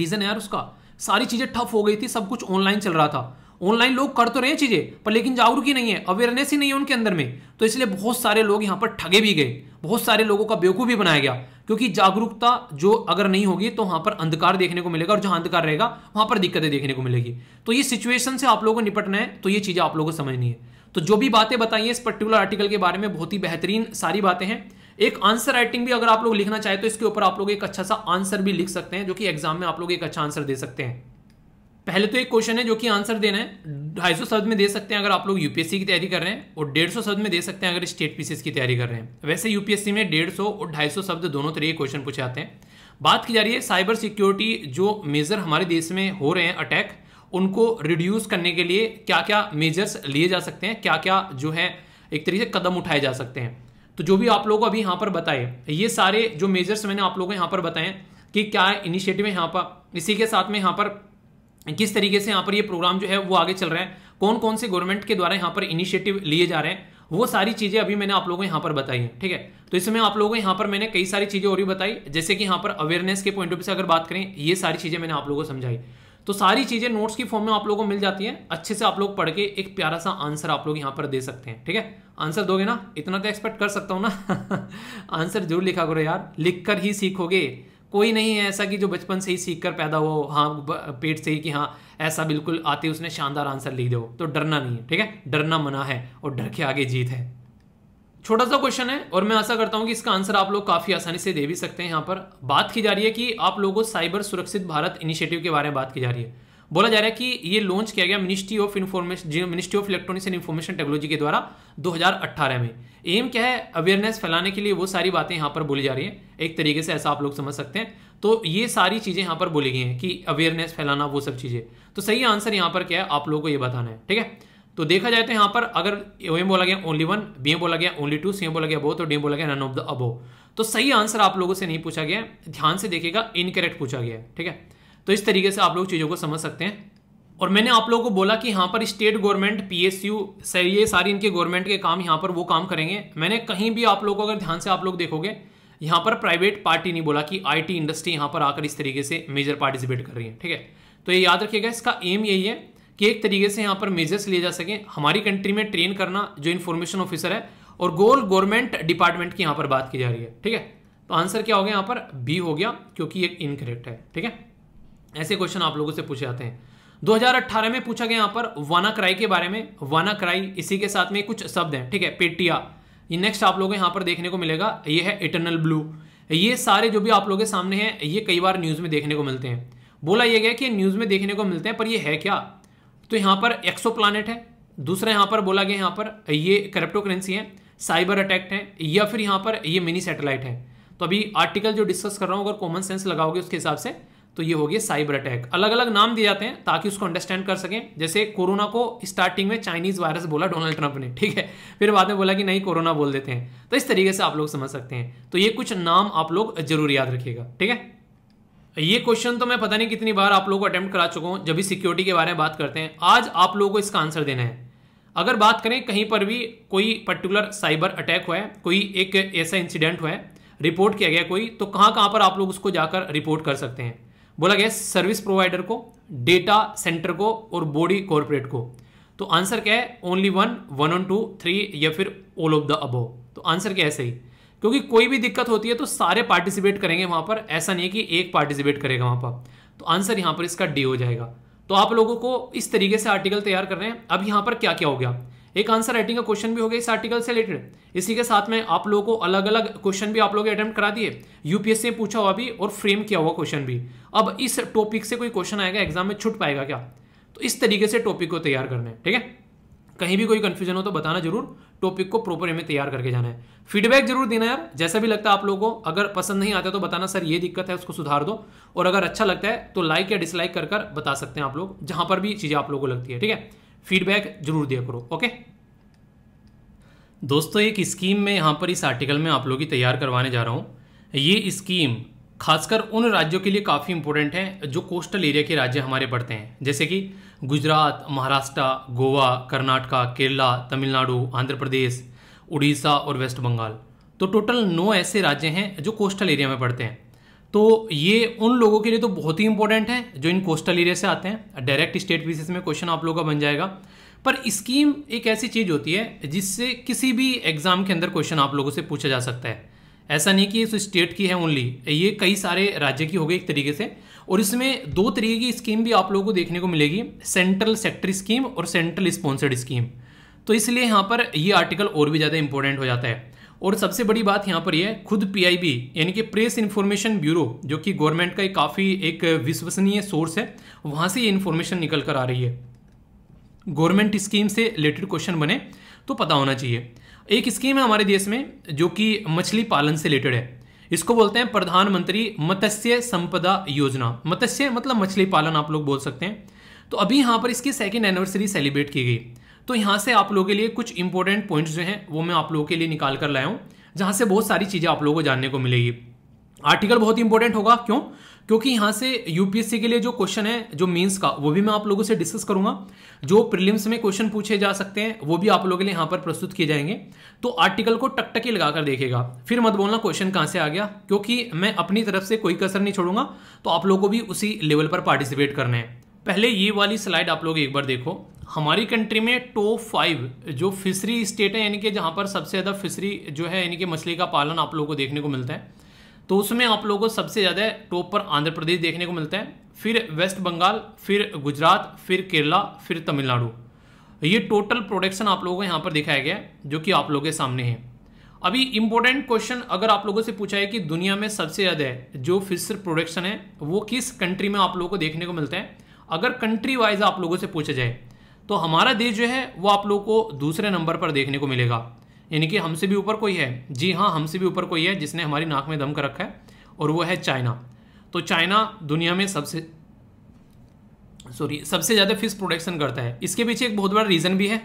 रीजन यार उसका सारी चीजें ठप हो गई थी सब कुछ ऑनलाइन चल रहा था ऑनलाइन लोग कर तो रहे चीज़ें पर लेकिन जागरूक ही नहीं है अवेयरनेस ही नहीं है उनके अंदर में तो इसलिए बहुत सारे लोग यहाँ पर ठगे भी गए बहुत सारे लोगों का बेवकूफ़ भी बनाया गया क्योंकि जागरूकता जो अगर नहीं होगी तो वहां पर अंधकार देखने को मिलेगा और जहां अंधकार रहेगा वहां पर दिक्कतें देखने को मिलेगी तो ये सिचुएशन से आप लोगों को निपटना है तो ये चीज़ें आप लोगों को समझनी है तो जो भी बातें बताइए इस पर्टिकुलर आर्टिकल के बारे में बहुत ही बेहतरीन सारी बातें हैं एक आंसर राइटिंग भी अगर आप लोग लिखना चाहे तो इसके ऊपर आप लोग एक अच्छा सा आंसर भी लिख सकते हैं जो कि एग्जाम में आप लोग एक अच्छा आंसर दे सकते हैं पहले तो एक क्वेश्चन है जो कि आंसर देना है ढाई सौ शब्द में दे सकते हैं अगर आप लोग यूपीएससी की तैयारी कर रहे हैं और डेढ़ सौ शब्द में दे सकते हैं अगर स्टेट पीसीएस की तैयारी कर रहे हैं वैसे यूपीएससी में डेढ़ सौ और ढाई सौ शब्द दोनों तरह के क्वेश्चन पूछे जाते हैं बात की जा रही है साइबर सिक्योरिटी जो मेजर हमारे देश में हो रहे हैं अटैक उनको रिड्यूस करने के लिए क्या क्या मेजर्स लिए जा सकते हैं क्या क्या जो है एक तरीके से कदम उठाए जा सकते हैं तो जो भी आप लोगों को अभी यहाँ पर बताए ये सारे जो मेजर्स मैंने आप लोगों को यहाँ पर बताए कि क्या इनिशिएटिव है यहाँ पर इसी के साथ में यहाँ पर किस तरीके से यहाँ पर ये प्रोग्राम जो है वो आगे चल रहे हैं कौन कौन से गवर्नमेंट के द्वारा यहाँ पर इनिशिएटिव लिए जा रहे हैं वो सारी चीज़ें अभी मैंने आप लोगों को यहाँ पर बताई है ठीक है तो इसमें आप लोगों को यहाँ पर मैंने कई सारी चीज़ें और भी बताई जैसे कि यहाँ पर अवेयरनेस के पॉइंट ऑफ व्यू से अगर बात करें ये सारी चीज़ें मैंने आप लोगों को समझाई तो सारी चीज़ें नोट्स की फॉर्म में आप लोगों को मिल जाती है अच्छे से आप लोग पढ़ के एक प्यारा सा आंसर आप लोग यहाँ पर दे सकते हैं ठीक है आंसर दोगे ना इतना तो एक्सपेक्ट कर सकता हूँ ना आंसर [LAUGHS] जरूर लिखा करो यार लिख कर ही सीखोगे कोई नहीं है ऐसा कि जो बचपन से ही सीख कर पैदा हो हाँ पेट से ही कि हाँ ऐसा बिल्कुल आते उसने शानदार आंसर लिख दो तो डरना नहीं है ठीक है डरना मना है और डर के आगे जीत है छोटा सा क्वेश्चन है और मैं आशा करता हूं कि इसका आंसर आप लोग काफ़ी आसानी से दे भी सकते हैं यहां पर बात की जा रही है कि आप लोगों को साइबर सुरक्षित भारत इनिशिएटिव के बारे में बात की जा रही है बोला जा रहा है कि ये लॉन्च किया गया ministry of information ministry of electronics and information technology के द्वारा 2018 में एम क्या है अवेयरनेस फैलाने के लिए वो सारी बातें यहाँ पर बोली जा रही हैं एक तरीके से ऐसा आप लोग समझ सकते हैं तो ये सारी चीज़ें यहाँ पर बोली गई हैं कि अवेयरनेस फैलाना वो सब चीज़ें तो सही आंसर यहाँ पर क्या है आप लोगों को ये बताना है ठीक है तो देखा जाए तो यहाँ पर अगर ओ एम बोला गया ओनली वन बी एम बोला गया ओनली टू सी एम बोला गया बोथ तो डी एम बोला गया नन ऑफ द अबो तो सही आंसर आप लोगों से नहीं पूछा गया ध्यान से देखिएगा इनकरेक्ट पूछा गया ठीक है तो इस तरीके से आप लोग चीज़ों को समझ सकते हैं और मैंने आप लोगों को बोला कि यहाँ पर state government P S U ये सारी इनके गवर्नमेंट के काम यहाँ पर वो काम करेंगे मैंने कहीं भी आप लोगों को अगर ध्यान से आप लोग देखोगे यहाँ पर प्राइवेट पार्टी नहीं बोला कि आई इंडस्ट्री यहाँ पर आकर इस तरीके से मेजर पार्टिसिपेट कर रही है ठीक है तो ये याद रखिएगा इसका एम यही है कि एक तरीके से यहाँ पर मेजर्स लिए जा सकें हमारी कंट्री में ट्रेन करना जो इन्फॉर्मेशन ऑफिसर है और गोल गवर्नमेंट डिपार्टमेंट की यहाँ पर बात की जा रही है ठीक है तो आंसर क्या हो गया यहाँ पर बी हो गया क्योंकि ये इनकरेक्ट है ठीक है ऐसे क्वेश्चन आप लोगों से पूछे जाते हैं 2018 में पूछा गया यहां पर वाना क्राई के बारे में वाना क्राई इसी के साथ में कुछ शब्द हैं ठीक है पेटिया ये नेक्स्ट आप लोगों को यहां पर देखने को मिलेगा ये है इटरनल ब्लू ये सारे जो भी आप लोगों के सामने हैं ये कई बार न्यूज़ में देखने को मिलते हैं बोला यह गया कि न्यूज़ में देखने को मिलते हैं पर यह है क्या तो यहां पर एक्सो है दूसरा यहां पर बोला गया यहां पर ये क्रिप्टो करेंसी है साइबर अटैक है या फिर यहां पर ये मिनी सेटेलाइट है तो अभी आर्टिकल जो डिस्कस कर रहा हूं अगर कॉमन सेंस लगाओगे उसके हिसाब से तो ये हो गया साइबर अटैक अलग अलग नाम दिए जाते हैं ताकि उसको अंडरस्टैंड कर सकें जैसे कोरोना को स्टार्टिंग में चाइनीज वायरस बोला डोनाल्ड ट्रंप ने ठीक है फिर बाद में बोला कि नहीं कोरोना बोल देते हैं तो इस तरीके से आप लोग समझ सकते हैं तो ये कुछ नाम आप लोग जरूर याद रखिएगा ठीक है ये क्वेश्चन तो मैं पता नहीं कितनी बार आप लोगों को अटेम्प्ट करा चुका हूँ जब भी सिक्योरिटी के बारे में बात करते हैं आज आप लोगों को इसका आंसर देना है अगर बात करें कहीं पर भी कोई पर्टिकुलर साइबर अटैक हुआ है कोई एक ऐसा इंसिडेंट हुआ है रिपोर्ट किया गया कोई तो कहां कहां पर आप लोग उसको जाकर रिपोर्ट कर सकते हैं बोला गया सर्विस प्रोवाइडर को डेटा सेंटर को और बॉडी कॉरपोरेट को तो आंसर क्या है only one one on two three या फिर ऑल ऑफ द अबो तो आंसर क्या है सही क्योंकि कोई भी दिक्कत होती है तो सारे पार्टिसिपेट करेंगे वहां पर ऐसा नहीं है कि एक पार्टिसिपेट करेगा वहां पर तो आंसर यहां पर इसका डी हो जाएगा तो आप लोगों को इस तरीके से आर्टिकल तैयार कर रहे हैं अब यहां पर क्या क्या हो गया एक आंसर राइटिंग का क्वेश्चन भी हो गया इस आर्टिकल से रिलेटेड इसी के साथ में आप लोगों को अलग अलग क्वेश्चन भी आप लोगों अटेम्प्ट करा दिए यूपीएससी ने पूछा हुआ भी और फ्रेम किया हुआ क्वेश्चन भी अब इस टॉपिक से कोई क्वेश्चन आएगा एग्जाम में छुट पाएगा क्या तो इस तरीके से टॉपिक को तैयार करना है ठीक है कहीं भी कोई कंफ्यूजन हो तो बताना जरूर टॉपिक को प्रॉपर में तैयार करके जाना है फीडबैक जरूर देना यार जैसा भी लगता है आप लोगों को अगर पसंद नहीं आता तो बताना सर ये दिक्कत है उसको सुधार दो और अगर अच्छा लगता है तो लाइक या डिसलाइक कर कर बता सकते हैं आप लोग जहां पर भी चीज़ें आप लोगों को लगती है ठीक है फीडबैक जरूर दिया करो ओके दोस्तों एक स्कीम में यहाँ पर इस आर्टिकल में आप लोग ही तैयार करवाने जा रहा हूँ ये स्कीम खासकर उन राज्यों के लिए काफ़ी इंपॉर्टेंट है जो कोस्टल एरिया के राज्य हमारे पड़ते हैं जैसे कि गुजरात महाराष्ट्र गोवा कर्नाटका केरला तमिलनाडु आंध्र प्रदेश उड़ीसा और वेस्ट बंगाल तो टोटल नौ ऐसे राज्य हैं जो कोस्टल एरिया में पड़ते हैं तो ये उन लोगों के लिए तो बहुत ही इंपॉर्टेंट है जो इन कोस्टल एरिया से आते हैं डायरेक्ट स्टेट बेसिस में क्वेश्चन आप लोगों का बन जाएगा पर स्कीम एक ऐसी चीज़ होती है जिससे किसी भी एग्ज़ाम के अंदर क्वेश्चन आप लोगों से पूछा जा सकता है ऐसा नहीं कि इस स्टेट की है ओनली ये कई सारे राज्य की हो गई एक तरीके से और इसमें दो तरीके की स्कीम भी आप लोगों को देखने को मिलेगी सेंट्रल सेक्टर स्कीम और सेंट्रल स्पॉन्सर्ड स्कीम तो इसलिए यहाँ पर ये आर्टिकल और भी ज़्यादा इंपॉर्टेंट हो जाता है और सबसे बड़ी बात यहाँ पर यह खुद पीआईबी यानी कि प्रेस इन्फॉर्मेशन ब्यूरो जो कि गवर्नमेंट का एक काफ़ी एक विश्वसनीय सोर्स है वहाँ से ये इन्फॉर्मेशन निकल कर आ रही है गवर्नमेंट स्कीम से रिलेटेड क्वेश्चन बने तो पता होना चाहिए एक स्कीम है हमारे देश में जो कि मछली पालन से रिलेटेड है इसको बोलते हैं प्रधानमंत्री मत्स्य संपदा योजना मत्स्य मतलब मछली पालन आप लोग बोल सकते हैं तो अभी यहाँ पर इसकी सेकेंड एनिवर्सरी सेलिब्रेट की गई तो यहां से आप लोगों के लिए कुछ इंपॉर्टेंट पॉइंट्स जो हैं वो मैं आप लोगों के लिए निकाल कर लाया हूं जहां से बहुत सारी चीज़ें आप लोगों को जानने को मिलेगी आर्टिकल बहुत इंपॉर्टेंट होगा क्यों क्योंकि यहां से यूपीएससी के लिए जो क्वेश्चन है जो मेंस का वो भी मैं आप लोगों से डिस्कस करूंगा जो प्रीलिम्स में क्वेश्चन पूछे जा सकते हैं वो भी आप लोगों के लिए यहां पर प्रस्तुत किए जाएंगे तो आर्टिकल को टकटकी लगाकर देखेगा फिर मत बोलना क्वेश्चन कहाँ से आ गया क्योंकि मैं अपनी तरफ से कोई कसर नहीं छोड़ूंगा तो आप लोगों को भी उसी लेवल पर पार्टिसिपेट करना है पहले ये वाली स्लाइड आप लोग एक बार देखो हमारी कंट्री में टॉप फाइव जो फिशरी स्टेट है यानी कि जहाँ पर सबसे ज़्यादा फिशरी जो है यानी कि मछली का पालन आप लोगों को देखने को मिलता है तो उसमें आप लोगों को सबसे ज़्यादा टॉप पर आंध्र प्रदेश देखने को मिलता है फिर वेस्ट बंगाल फिर गुजरात फिर केरला फिर तमिलनाडु ये टोटल प्रोडक्शन आप लोगों को यहाँ पर दिखाया गया है जो कि आप लोगों के सामने है अभी इम्पोर्टेंट क्वेश्चन अगर आप लोगों से पूछा है कि दुनिया में सबसे ज़्यादा जो फिशर प्रोडक्शन है वो किस कंट्री में आप लोगों को देखने को मिलता है अगर कंट्री वाइज आप लोगों से पूछा जाए तो हमारा देश जो है वो आप लोगों को दूसरे नंबर पर देखने को मिलेगा यानी कि हमसे भी ऊपर कोई है जी हाँ हमसे भी ऊपर कोई है जिसने हमारी नाक में दम कर रखा है और वो है चाइना तो चाइना दुनिया में सबसे सॉरी सबसे ज़्यादा फिश प्रोडक्शन करता है इसके पीछे एक बहुत बड़ा रीज़न भी है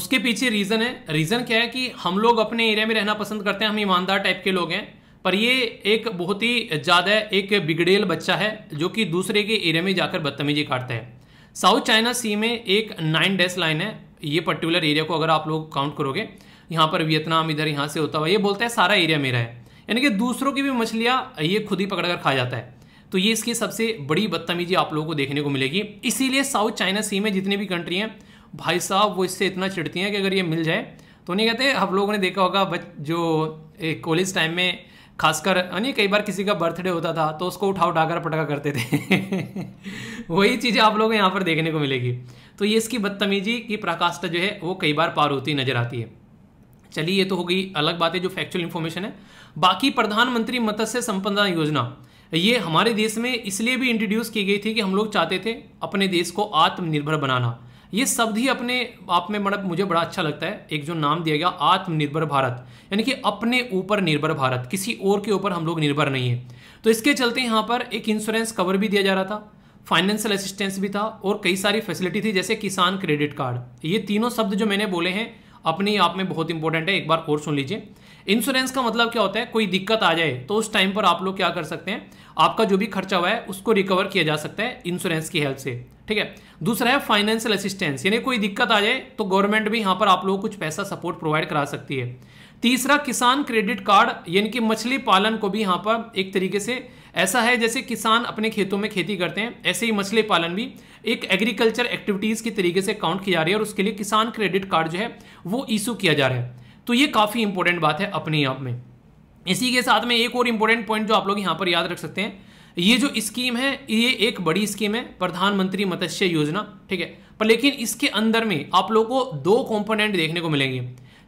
उसके पीछे रीज़न है रीज़न क्या है कि हम लोग अपने एरिया में रहना पसंद करते हैं हम ईमानदार टाइप के लोग हैं पर ये एक बहुत ही ज़्यादा एक बिगड़ेल बच्चा है जो कि दूसरे के एरिया में जाकर बदतमीजी काटता है साउथ चाइना सी में एक नाइन डेस लाइन है ये पर्टिकुलर एरिया को अगर आप लोग काउंट करोगे यहाँ पर वियतनाम इधर यहाँ से होता हुआ ये बोलता है सारा एरिया मेरा है यानी कि दूसरों की भी मछलियाँ ये खुद ही पकड़ कर खा जाता है तो ये इसकी सबसे बड़ी बदतमीजी आप लोगों को देखने को मिलेगी इसीलिए साउथ चाइना सी में जितनी भी कंट्री हैं भाई साहब वो इससे इतना चिड़ती हैं कि अगर ये मिल जाए तो नहीं कहते आप लोगों ने देखा होगा बच जो कॉलेज टाइम में खासकर यानी कई बार किसी का बर्थडे होता था तो उसको उठा उठा कर पटका करते थे [LAUGHS] वही चीज़ें आप लोगों को यहाँ पर देखने को मिलेगी तो ये इसकी बदतमीजी की पराकाष्ठा जो है वो कई बार पार होती नजर आती है चलिए ये तो हो गई अलग बात है जो फैक्चुअल इन्फॉर्मेशन है बाकी प्रधानमंत्री मत्स्य संपदा योजना ये हमारे देश में इसलिए भी इंट्रोड्यूस की गई थी कि हम लोग चाहते थे अपने देश को आत्मनिर्भर बनाना ये शब्द ही अपने आप में मतलब मुझे बड़ा अच्छा लगता है एक जो नाम दिया गया आत्मनिर्भर भारत यानी कि अपने ऊपर निर्भर भारत किसी और के ऊपर हम लोग निर्भर नहीं है तो इसके चलते यहाँ पर एक इंश्योरेंस कवर भी दिया जा रहा था फाइनेंशियल असिस्टेंस भी था और कई सारी फैसिलिटी थी जैसे किसान क्रेडिट कार्ड ये तीनों शब्द जो मैंने बोले हैं अपने आप में बहुत इंपॉर्टेंट है एक बार और सुन लीजिए इंश्योरेंस का मतलब क्या होता है कोई दिक्कत आ जाए तो उस टाइम पर आप लोग क्या कर सकते हैं आपका जो भी खर्चा हुआ है उसको रिकवर किया जा सकता है इंश्योरेंस की हेल्प से ठीक है दूसरा है फाइनेंशियल असिस्टेंस यानी कोई दिक्कत आ जाए तो गवर्नमेंट भी यहां पर आप लोगों को कुछ पैसा सपोर्ट प्रोवाइड करा सकती है तीसरा किसान क्रेडिट कार्ड यानी कि मछली पालन को भी यहां पर एक तरीके से ऐसा है जैसे किसान अपने खेतों में खेती करते हैं ऐसे ही मछली पालन भी एक एग्रीकल्चर एक्टिविटीज़ के तरीके से काउंट की जा रही है और उसके लिए किसान क्रेडिट कार्ड जो है वो इशू किया जा रहा है तो ये काफ़ी इंपॉर्टेंट बात है अपने आप में इसी के साथ में एक और इंपॉर्टेंट पॉइंट जो आप लोग यहां पर याद रख सकते हैं ये जो स्कीम है ये एक बड़ी स्कीम है प्रधानमंत्री मत्स्य योजना ठीक है पर लेकिन इसके अंदर में आप लोगों को दो कंपोनेंट देखने को मिलेंगे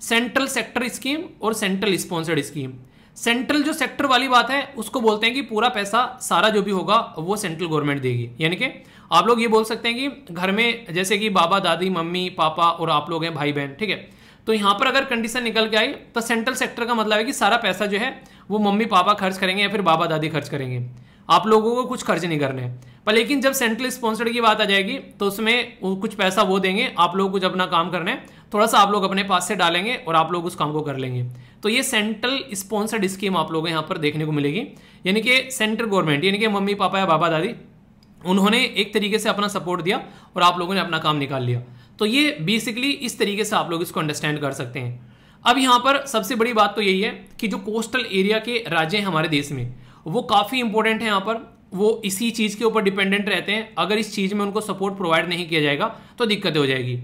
सेंट्रल सेक्टर स्कीम और सेंट्रल स्पॉन्सर्ड स्कीम सेंट्रल जो सेक्टर वाली बात है उसको बोलते हैं कि पूरा पैसा सारा जो भी होगा वो सेंट्रल गवर्नमेंट देगी यानी कि आप लोग ये बोल सकते हैं कि घर में जैसे कि बाबा दादी मम्मी पापा और आप लोग हैं भाई बहन ठीक है तो यहां पर अगर कंडीशन निकल के आई तो सेंट्रल सेक्टर का मतलब है कि सारा पैसा जो है वो मम्मी पापा खर्च करेंगे या फिर बाबा दादी खर्च करेंगे आप लोगों को कुछ खर्च नहीं करने पर लेकिन जब सेंट्रल स्पॉन्सर्ड की बात आ जाएगी तो उसमें कुछ पैसा वो देंगे आप लोग कुछ अपना काम करना है थोड़ा सा आप लोग अपने पास से डालेंगे और आप लोग उस काम को कर लेंगे तो ये सेंट्रल स्पॉन्सर्ड स्कीम आप लोगों को यहाँ पर देखने को मिलेगी यानी कि सेंट्रल गवर्नमेंट यानी कि मम्मी पापा या बाबा दादी उन्होंने एक तरीके से अपना सपोर्ट दिया और आप लोगों ने अपना काम निकाल लिया तो ये बेसिकली इस तरीके से आप लोग इसको अंडरस्टैंड कर सकते हैं अब यहाँ पर सबसे बड़ी बात तो यही है कि जो कोस्टल एरिया के राज्य हैं हमारे देश में वो काफ़ी इंपॉर्टेंट है यहाँ पर वो इसी चीज़ के ऊपर डिपेंडेंट रहते हैं अगर इस चीज़ में उनको सपोर्ट प्रोवाइड नहीं किया जाएगा तो दिक्कतें हो जाएगी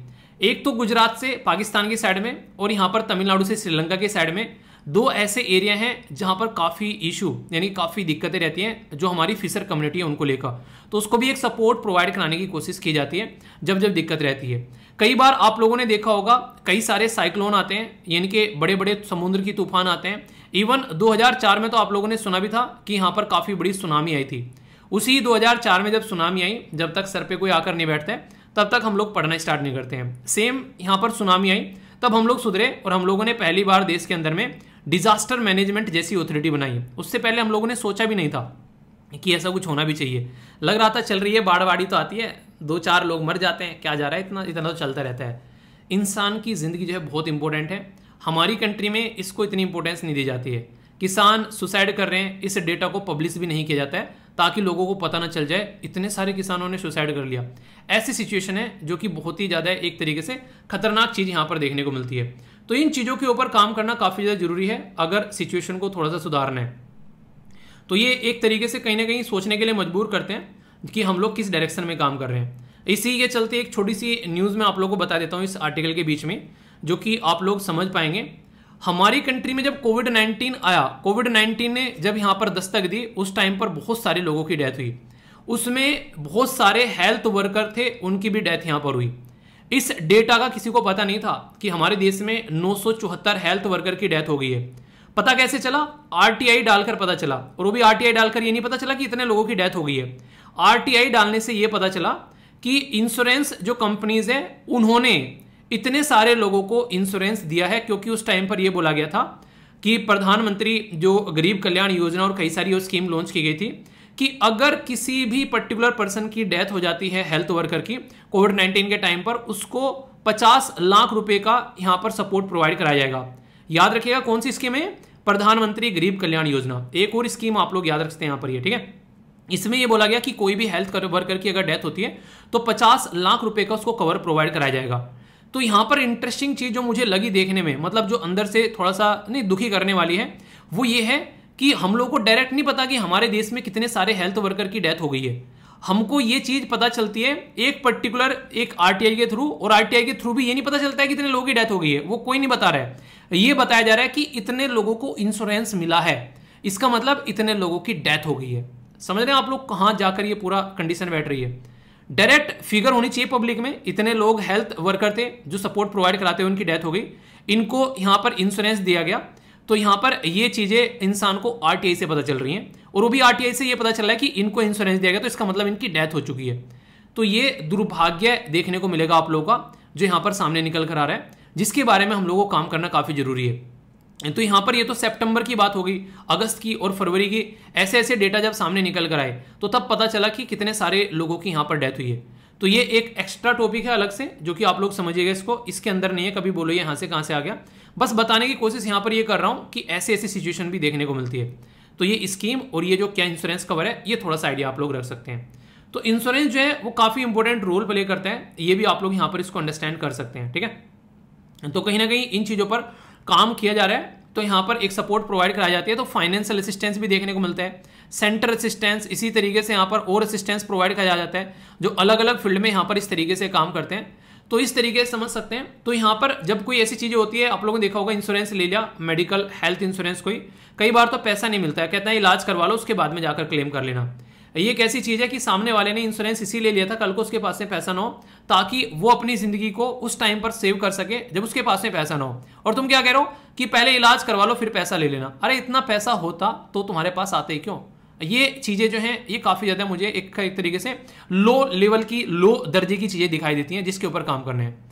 एक तो गुजरात से पाकिस्तान की साइड में और यहाँ पर तमिलनाडु से श्रीलंका के साइड में दो ऐसे एरिया हैं जहाँ पर काफ़ी इशू यानी काफ़ी दिक्कतें रहती हैं जो हमारी फिशर कम्युनिटी है उनको लेकर तो उसको भी एक सपोर्ट प्रोवाइड कराने की कोशिश की जाती है जब जब दिक्कत रहती है कई बार आप लोगों ने देखा होगा कई सारे साइक्लोन आते हैं यानी कि बड़े बड़े समुद्र की तूफान आते हैं इवन 2004 में तो आप लोगों ने सुना भी था कि यहाँ पर काफ़ी बड़ी सुनामी आई थी उसी 2004 में जब सुनामी आई जब तक सर पे कोई आकर नहीं बैठते है तब तक हम लोग पढ़ना स्टार्ट नहीं करते हैं सेम यहाँ पर सुनामी आई तब हम लोग सुधरे और हम लोगों ने पहली बार देश के अंदर में डिजास्टर मैनेजमेंट जैसी अथॉरिटी बनाई उससे पहले हम लोगों ने सोचा भी नहीं था कि ऐसा कुछ होना भी चाहिए लग रहा था चल रही है बाढ़ बाड़ी तो आती है दो चार लोग मर जाते हैं क्या जा रहा है इतना इतना तो चलता रहता है इंसान की ज़िंदगी जो है बहुत इंपॉर्टेंट है हमारी कंट्री में इसको इतनी इंपॉर्टेंस नहीं दी जाती है किसान सुसाइड कर रहे हैं इस डेटा को पब्लिश भी नहीं किया जाता है ताकि लोगों को पता ना चल जाए इतने सारे किसानों ने सुसाइड कर लिया ऐसी सिचुएशन है जो कि बहुत ही ज़्यादा एक तरीके से खतरनाक चीज़ यहाँ पर देखने को मिलती है तो इन चीज़ों के ऊपर काम करना काफ़ी ज़्यादा जरूरी है अगर सिचुएशन को थोड़ा सा सुधारना है तो ये एक तरीके से कहीं ना कहीं सोचने के लिए मजबूर करते हैं कि हम लोग किस डायरेक्शन में काम कर रहे हैं इसी के चलते एक छोटी सी न्यूज़ में आप लोगों को बता देता हूँ इस आर्टिकल के बीच में जो कि आप लोग समझ पाएंगे हमारी कंट्री में जब कोविड नाइन्टीन आया कोविड नाइन्टीन ने जब यहाँ पर दस्तक दी उस टाइम पर बहुत सारे लोगों की डेथ हुई उसमें बहुत सारे हेल्थ वर्कर थे उनकी भी डेथ यहाँ पर हुई इस डेटा का किसी को पता नहीं था कि हमारे देश में नौ हेल्थ वर्कर की डेथ हो गई है पता कैसे चला आरटीआई डालकर पता चला और वो भी आरटीआई डालकर ये नहीं पता चला कि इतने लोगों की डेथ हो गई है आरटीआई डालने से यह पता चला कि इंश्योरेंस जो कंपनीज हैं उन्होंने इतने सारे लोगों को इंश्योरेंस दिया है क्योंकि उस टाइम पर यह बोला गया था कि प्रधानमंत्री जो गरीब कल्याण योजना और कई सारी स्कीम लॉन्च की गई थी कि अगर किसी भी पर्टिकुलर पर्सन की डेथ हो जाती है हेल्थ वर्कर की कोविड नाइन्टीन के टाइम पर उसको पचास लाख रुपए का यहां पर सपोर्ट प्रोवाइड कराया जाएगा याद रखिएगा कौन सी स्कीम है प्रधानमंत्री गरीब कल्याण योजना एक और स्कीम आप लोग याद रखते हैं यहां पर ये ठीक है इसमें यह बोला गया कि कोई भी हेल्थ वर्कर की अगर डेथ होती है तो पचास लाख रुपए का उसको कवर प्रोवाइड कराया जाएगा तो यहां पर इंटरेस्टिंग चीज़ जो मुझे लगी देखने में मतलब जो अंदर से थोड़ा सा नहीं दुखी करने वाली है वो ये है कि हम लोगों को डायरेक्ट नहीं पता कि हमारे देश में कितने सारे हेल्थ वर्कर की डेथ हो गई है हमको ये चीज़ पता चलती है एक पर्टिकुलर एक आरटीआई के थ्रू और आरटीआई के थ्रू भी ये नहीं पता चलता है कितने लोगों की डेथ हो गई है वो कोई नहीं बता रहा है ये बताया जा रहा है कि इतने लोगों को इंश्योरेंस मिला है इसका मतलब इतने लोगों की डेथ हो गई है समझ रहे हैं आप लोग कहाँ जाकर ये पूरा कंडीशन बैठ रही है डायरेक्ट फिगर होनी चाहिए पब्लिक में इतने लोग हेल्थ वर्कर थे जो सपोर्ट प्रोवाइड कराते हैं उनकी डेथ हो गई इनको यहाँ पर इंश्योरेंस दिया गया तो यहाँ पर ये चीज़ें इंसान को आर से पता चल रही हैं और वो भी आर से ये पता चल रहा है कि इनको इंश्योरेंस दिया गया तो इसका मतलब इनकी डेथ हो चुकी है तो ये दुर्भाग्य देखने को मिलेगा आप लोगों का जो यहाँ पर सामने निकल कर आ रहा है जिसके बारे में हम लोगों को काम करना काफ़ी ज़रूरी है तो यहां पर ये तो सितंबर की बात हो गई अगस्त की और फरवरी की ऐसे ऐसे डेटा जब सामने निकल कर आए तो तब पता चला कि कितने सारे लोगों की यहां पर डेथ हुई है तो ये एक एक्स्ट्रा टॉपिक है अलग से जो कि आप लोग समझिएगा इसको इसके अंदर नहीं है कभी बोलो यहां से कहां से आ गया बस बताने की कोशिश यहां पर ये कर रहा हूं कि ऐसे ऐसी सिचुएशन भी देखने को मिलती है तो ये स्कीम और ये जो क्या इंश्योरेंस कवर है ये थोड़ा सा आइडिया आप लोग रख सकते हैं तो इंश्योरेंस जो है वो काफ़ी इंपॉर्टेंट रोल प्ले करता है ये भी आप लोग यहां पर इसको अंडरस्टैंड कर सकते हैं ठीक है तो कहीं ना कहीं इन चीज़ों पर काम किया जा रहा है तो यहाँ पर एक सपोर्ट प्रोवाइड कराई जाती है तो फाइनेंशियल असिस्टेंस भी देखने को मिलता है सेंटर असिस्टेंस इसी तरीके से यहाँ पर और असिस्टेंस प्रोवाइड कराया जाता है जो अलग अलग फील्ड में यहाँ पर इस तरीके से काम करते हैं तो इस तरीके से समझ सकते हैं तो यहाँ पर जब कोई ऐसी चीज़ें होती है आप लोगों ने देखा होगा इंश्योरेंस ले लिया मेडिकल हेल्थ इंश्योरेंस कोई कई बार तो पैसा नहीं मिलता है कहते हैं इलाज करवा लो उसके बाद में जाकर क्लेम कर लेना ये एक ऐसी चीज़ है कि सामने वाले ने इंश्योरेंस इसीलिए लिया था कल को उसके पास में पैसा ना हो ताकि वो अपनी ज़िंदगी को उस टाइम पर सेव कर सके जब उसके पास में पैसा ना हो और तुम क्या कह रहे हो कि पहले इलाज करवा लो फिर पैसा ले लेना अरे इतना पैसा होता तो तुम्हारे पास आते ही क्यों ये चीज़ें जो हैं ये काफ़ी ज़्यादा मुझे एक, एक तरीके से लो लेवल की लो दर्जे की चीज़ें दिखाई देती हैं जिसके ऊपर काम करने हैं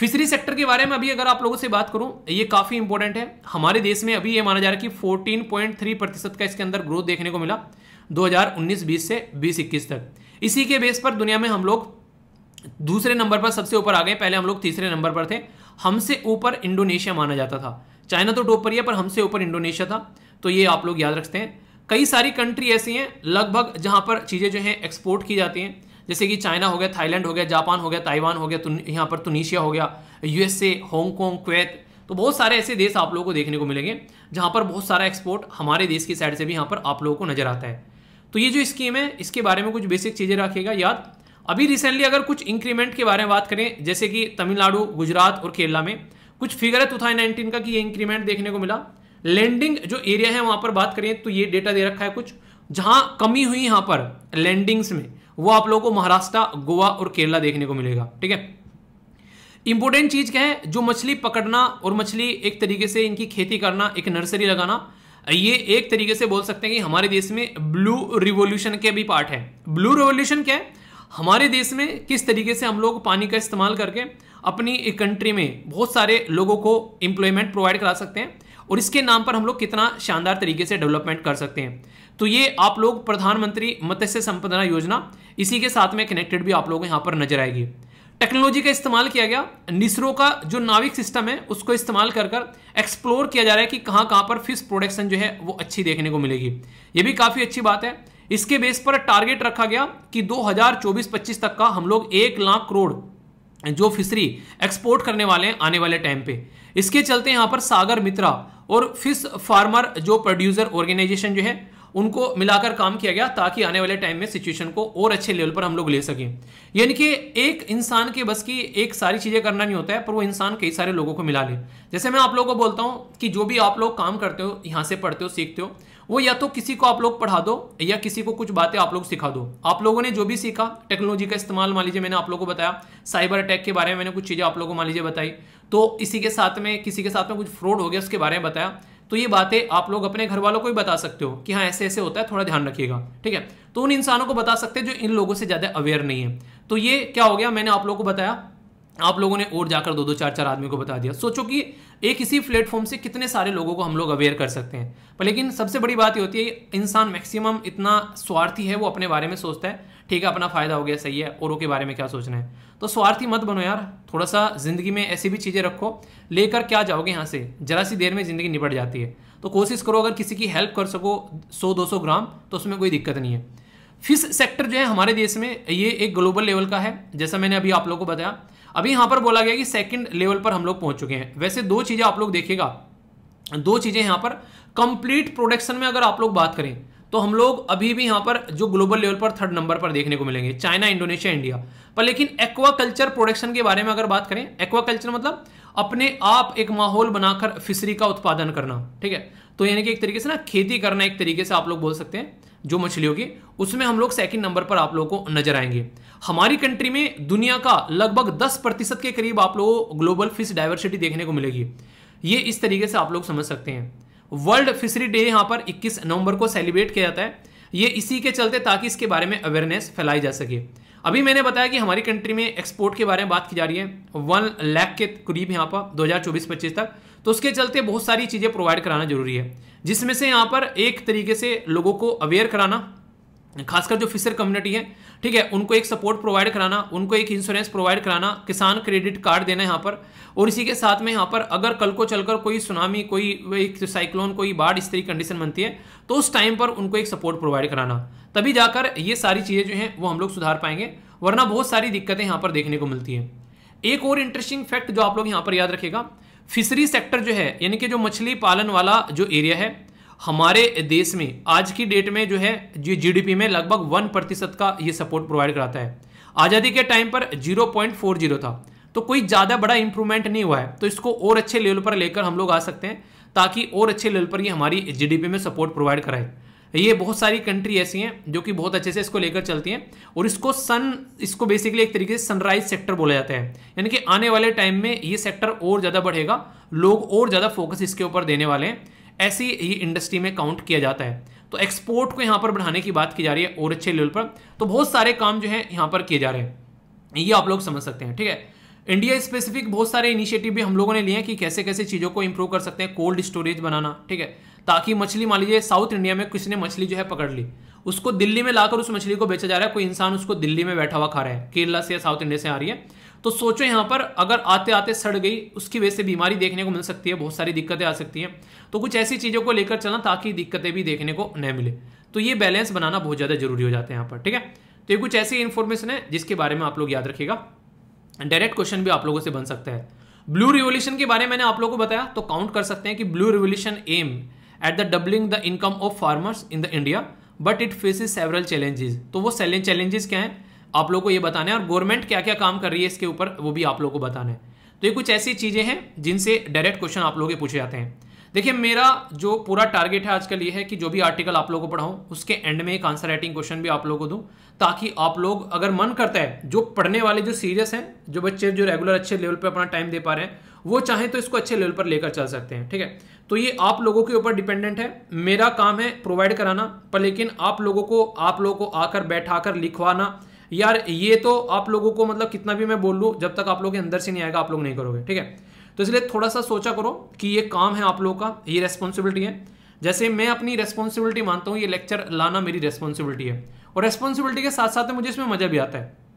फिशरी सेक्टर के बारे में अभी अगर आप लोगों से बात करूं ये काफ़ी इंपॉर्टेंट है हमारे देश में अभी ये माना जा रहा है कि 14.3 प्रतिशत का इसके अंदर ग्रोथ देखने को मिला 2019-20 से 2021 तक इसी के बेस पर दुनिया में हम लोग दूसरे नंबर पर सबसे ऊपर आ गए पहले हम लोग तीसरे नंबर पर थे हमसे ऊपर इंडोनेशिया माना जाता था चाइना तो टॉप पर ही है पर हमसे ऊपर इंडोनेशिया था तो ये आप लोग याद रखते हैं कई सारी कंट्री ऐसी हैं लगभग जहां पर चीज़ें जो हैं एक्सपोर्ट की जाती हैं जैसे कि चाइना हो गया थाईलैंड हो गया जापान हो गया ताइवान हो गया यहाँ पर तुनिशिया हो गया यूएसए हांगकॉन्ग क्वैत तो बहुत सारे ऐसे देश आप लोगों को देखने को मिलेंगे जहां पर बहुत सारा एक्सपोर्ट हमारे देश की साइड से भी यहाँ पर आप लोगों को नजर आता है तो ये जो स्कीम है इसके बारे में कुछ बेसिक चीज़ें रखिएगा याद अभी रिसेंटली अगर कुछ इंक्रीमेंट के बारे में बात करें जैसे कि तमिलनाडु गुजरात और केरला में कुछ फिगर है टू थाउजेंड नाइनटीन का कि ये इंक्रीमेंट देखने को मिला लैंडिंग जो एरिया है वहां पर बात करें तो ये डेटा दे रखा है कुछ जहां कमी हुई यहां पर लैंडिंग्स में वो आप लोगों को महाराष्ट्र गोवा और केरला देखने को मिलेगा ठीक है इंपॉर्टेंट चीज़ क्या है जो मछली पकड़ना और मछली एक तरीके से इनकी खेती करना एक नर्सरी लगाना ये एक तरीके से बोल सकते हैं कि हमारे देश में ब्लू रिवोल्यूशन के भी पार्ट है ब्लू रिवोल्यूशन क्या है हमारे देश में किस तरीके से हम लोग पानी का इस्तेमाल करके अपनी कंट्री में बहुत सारे लोगों को एम्प्लॉयमेंट प्रोवाइड करा सकते हैं और इसके नाम पर हम लोग कितना शानदार तरीके से डेवलपमेंट कर सकते हैं तो ये आप लोग प्रधानमंत्री मत्स्य संपदा योजना इसी के साथ में कनेक्टेड भी आप लोगों यहां यहाँ पर नजर आएगी टेक्नोलॉजी का इस्तेमाल किया गया निसरो का जो नाविक सिस्टम है उसको इस्तेमाल कर कर एक्सप्लोर किया जा रहा है कि कहां कहां पर फिश प्रोडक्शन जो है वो अच्छी देखने को मिलेगी ये भी काफ़ी अच्छी बात है इसके बेस पर टारगेट रखा गया कि 2024-25 तक का हम लोग एक लाख करोड़ जो फिशरी एक्सपोर्ट करने वाले हैं आने वाले टाइम पे इसके चलते यहां पर सागर मित्रा और फिश फार्मर जो प्रोड्यूसर ऑर्गेनाइजेशन जो है उनको मिलाकर काम किया गया ताकि आने वाले टाइम में सिचुएशन को और अच्छे लेवल पर हम लोग ले सकें यानी कि एक इंसान के बस की एक सारी चीज़ें करना नहीं होता है पर वो इंसान कई सारे लोगों को मिला ले जैसे मैं आप लोगों को बोलता हूँ कि जो भी आप लोग काम करते हो यहाँ से पढ़ते हो सीखते हो वो या तो किसी को आप लोग पढ़ा दो या किसी को कुछ बातें आप लोग सिखा दो आप लोगों ने जो भी सीखा टेक्नोलॉजी का इस्तेमाल मान लीजिए मैंने आप लोगों को बताया साइबर अटैक के बारे में मैंने कुछ चीज़ें आप लोगों को मान लीजिए बताई तो इसी के साथ में किसी के साथ में कुछ फ्रॉड हो गया उसके बारे में बताया तो ये बातें आप लोग अपने घर वालों को भी बता सकते हो कि हाँ ऐसे ऐसे होता है थोड़ा ध्यान रखिएगा ठीक है तो उन इंसानों को बता सकते हैं जो इन लोगों से ज़्यादा अवेयर नहीं है तो ये क्या हो गया मैंने आप लोगों को बताया आप लोगों ने और जाकर दो दो चार चार आदमी को बता दिया सोचो कि एक इसी प्लेटफॉर्म से कितने सारे लोगों को हम लोग अवेयर कर सकते हैं पर लेकिन सबसे बड़ी बात ये होती है इंसान मैक्सिमम इतना स्वार्थी है वो अपने बारे में सोचता है ठीक है अपना फ़ायदा हो गया सही है औरों के बारे में क्या सोचना है तो स्वार्थी मत बनो यार थोड़ा सा ज़िंदगी में ऐसी भी चीज़ें रखो लेकर क्या जाओगे यहाँ से ज़रा सी देर में ज़िंदगी निपट जाती है तो कोशिश करो अगर किसी की हेल्प कर सको 100-200 ग्राम तो उसमें कोई दिक्कत नहीं है फिश सेक्टर जो है हमारे देश में ये एक ग्लोबल लेवल का है जैसा मैंने अभी आप लोग को बताया अभी यहाँ पर बोला गया कि सेकेंड लेवल पर हम लोग पहुँच चुके हैं वैसे दो चीज़ें आप लोग देखिएगा दो चीज़ें यहाँ पर कंप्लीट प्रोडक्शन में अगर आप लोग बात करें तो हम लोग अभी भी यहाँ पर जो ग्लोबल लेवल पर थर्ड नंबर पर देखने को मिलेंगे चाइना इंडोनेशिया इंडिया पर लेकिन एक्वाकल्चर प्रोडक्शन के बारे में अगर बात करें एक्वाकल्चर मतलब अपने आप एक माहौल बनाकर फिशरी का उत्पादन करना ठीक है तो यानी कि एक तरीके से ना खेती करना एक तरीके से आप लोग बोल सकते हैं जो मछलियों की उसमें हम लोग सेकंड नंबर पर आप लोगों को नजर आएंगे हमारी कंट्री में दुनिया का लगभग 10 प्रतिशत के करीब आप लोगों को ग्लोबल फिश डाइवर्सिटी देखने को मिलेगी ये इस तरीके से आप लोग समझ सकते हैं वर्ल्ड फिशरी डे यहाँ पर 21 नवंबर को सेलिब्रेट किया जाता है ये इसी के चलते ताकि इसके बारे में अवेयरनेस फैलाई जा सके अभी मैंने बताया कि हमारी कंट्री में एक्सपोर्ट के बारे में बात की जा रही है वन लैख के करीब यहाँ पर 2024-25 तक तो उसके चलते बहुत सारी चीज़ें प्रोवाइड कराना जरूरी है जिसमें से यहाँ पर एक तरीके से लोगों को अवेयर कराना खासकर जो फिशर कम्युनिटी है ठीक है उनको एक सपोर्ट प्रोवाइड कराना उनको एक इंश्योरेंस प्रोवाइड कराना किसान क्रेडिट कार्ड देना यहाँ पर और इसी के साथ में यहाँ पर अगर कल को चलकर कोई सुनामी कोई एक साइक्लोन कोई बाढ़ इस तरह कंडीशन बनती है तो उस टाइम पर उनको एक सपोर्ट प्रोवाइड कराना तभी जाकर ये सारी चीज़ें जो हैं वो हम लोग सुधार पाएंगे वरना बहुत सारी दिक्कतें यहाँ पर देखने को मिलती हैं एक और इंटरेस्टिंग फैक्ट जो आप लोग यहाँ पर याद रखेगा फिशरी सेक्टर जो है यानी कि जो मछली पालन वाला जो एरिया है हमारे देश में आज की डेट में जो है जी जीडीपी में लगभग वन प्रतिशत का ये सपोर्ट प्रोवाइड कराता है आज़ादी के टाइम पर जीरो पॉइंट फोर जीरो था तो कोई ज़्यादा बड़ा इंप्रूवमेंट नहीं हुआ है तो इसको और अच्छे लेवल पर लेकर हम लोग आ सकते हैं ताकि और अच्छे लेवल पर ये हमारी जीडीपी में सपोर्ट प्रोवाइड कराए ये बहुत सारी कंट्री ऐसी हैं जो कि बहुत अच्छे से इसको लेकर चलती हैं और इसको सन इसको बेसिकली एक तरीके से सनराइज सेक्टर बोला जाता है यानी कि आने वाले टाइम में ये सेक्टर और ज़्यादा बढ़ेगा लोग और ज़्यादा फोकस इसके ऊपर देने वाले हैं ऐसी ही इंडस्ट्री में काउंट किया जाता है तो एक्सपोर्ट को यहाँ पर बढ़ाने की बात की जा रही है और अच्छे लेवल पर तो बहुत सारे काम जो है यहाँ पर किए जा रहे हैं ये आप लोग समझ सकते हैं ठीक है इंडिया स्पेसिफिक बहुत सारे इनिशिएटिव भी हम लोगों ने लिए हैं कि कैसे कैसे चीज़ों को इंप्रूव कर सकते हैं कोल्ड स्टोरेज बनाना ठीक है ताकि मछली मान लीजिए साउथ इंडिया में किसी ने मछली जो है पकड़ ली उसको दिल्ली में लाकर उस मछली को बेचा जा रहा है कोई इंसान उसको दिल्ली में बैठा हुआ खा रहा है केरला से या साउथ इंडिया से आ रही है तो सोचो यहाँ पर अगर आते आते सड़ गई उसकी वजह से बीमारी देखने को मिल सकती है बहुत सारी दिक्कतें आ सकती हैं तो कुछ ऐसी चीज़ों को लेकर चलना ताकि दिक्कतें भी देखने को न मिले तो ये बैलेंस बनाना बहुत ज़्यादा जरूरी हो जाता है यहाँ पर ठीक है तो ये कुछ ऐसी इन्फॉर्मेशन है जिसके बारे में आप लोग याद रखेगा डायरेक्ट क्वेश्चन भी आप लोगों से बन सकता है ब्लू रिवोल्यूशन के बारे में मैंने आप लोगों को बताया तो काउंट कर सकते हैं कि blue revolution aim at the doubling the income of farmers in the India but it faces several challenges तो वो चैलेंजेस क्या हैं आप लोगों को ये बताना है और गवर्नमेंट क्या क्या काम कर रही है इसके ऊपर वो भी आप लोगों को बताना है तो ये कुछ ऐसी चीज़ें हैं जिनसे डायरेक्ट क्वेश्चन आप लोगों के पूछे जाते हैं देखिए मेरा जो पूरा टारगेट है आजकल ये है कि जो भी आर्टिकल आप लोगों को पढ़ाऊँ उसके एंड में एक आंसर राइटिंग क्वेश्चन भी आप लोगों को दूं ताकि आप लोग अगर मन करता है जो पढ़ने वाले जो सीरियस हैं जो बच्चे जो रेगुलर अच्छे लेवल पर अपना टाइम दे पा रहे हैं वो चाहे तो इसको अच्छे लेवल पर लेकर चल सकते हैं ठीक है तो ये आप लोगों के ऊपर डिपेंडेंट है मेरा काम है प्रोवाइड कराना पर लेकिन आप लोगों को आप लोगों को आकर बैठा कर लिखवाना यार ये तो आप लोगों को मतलब कितना भी मैं बोल लूँ जब तक आप लोग के अंदर से नहीं आएगा आप लोग नहीं करोगे ठीक है तो इसलिए थोड़ा सा सोचा करो कि ये काम है आप लोगों का ये रेस्पॉन्सिबिलिटी है जैसे मैं अपनी रेस्पॉन्सिबिलिटी मानता हूँ ये लेक्चर लाना मेरी रेस्पॉन्सिबिलिटी है और रेस्पॉन्सिबिलिटी के साथ साथ मुझे इसमें मज़ा भी आता है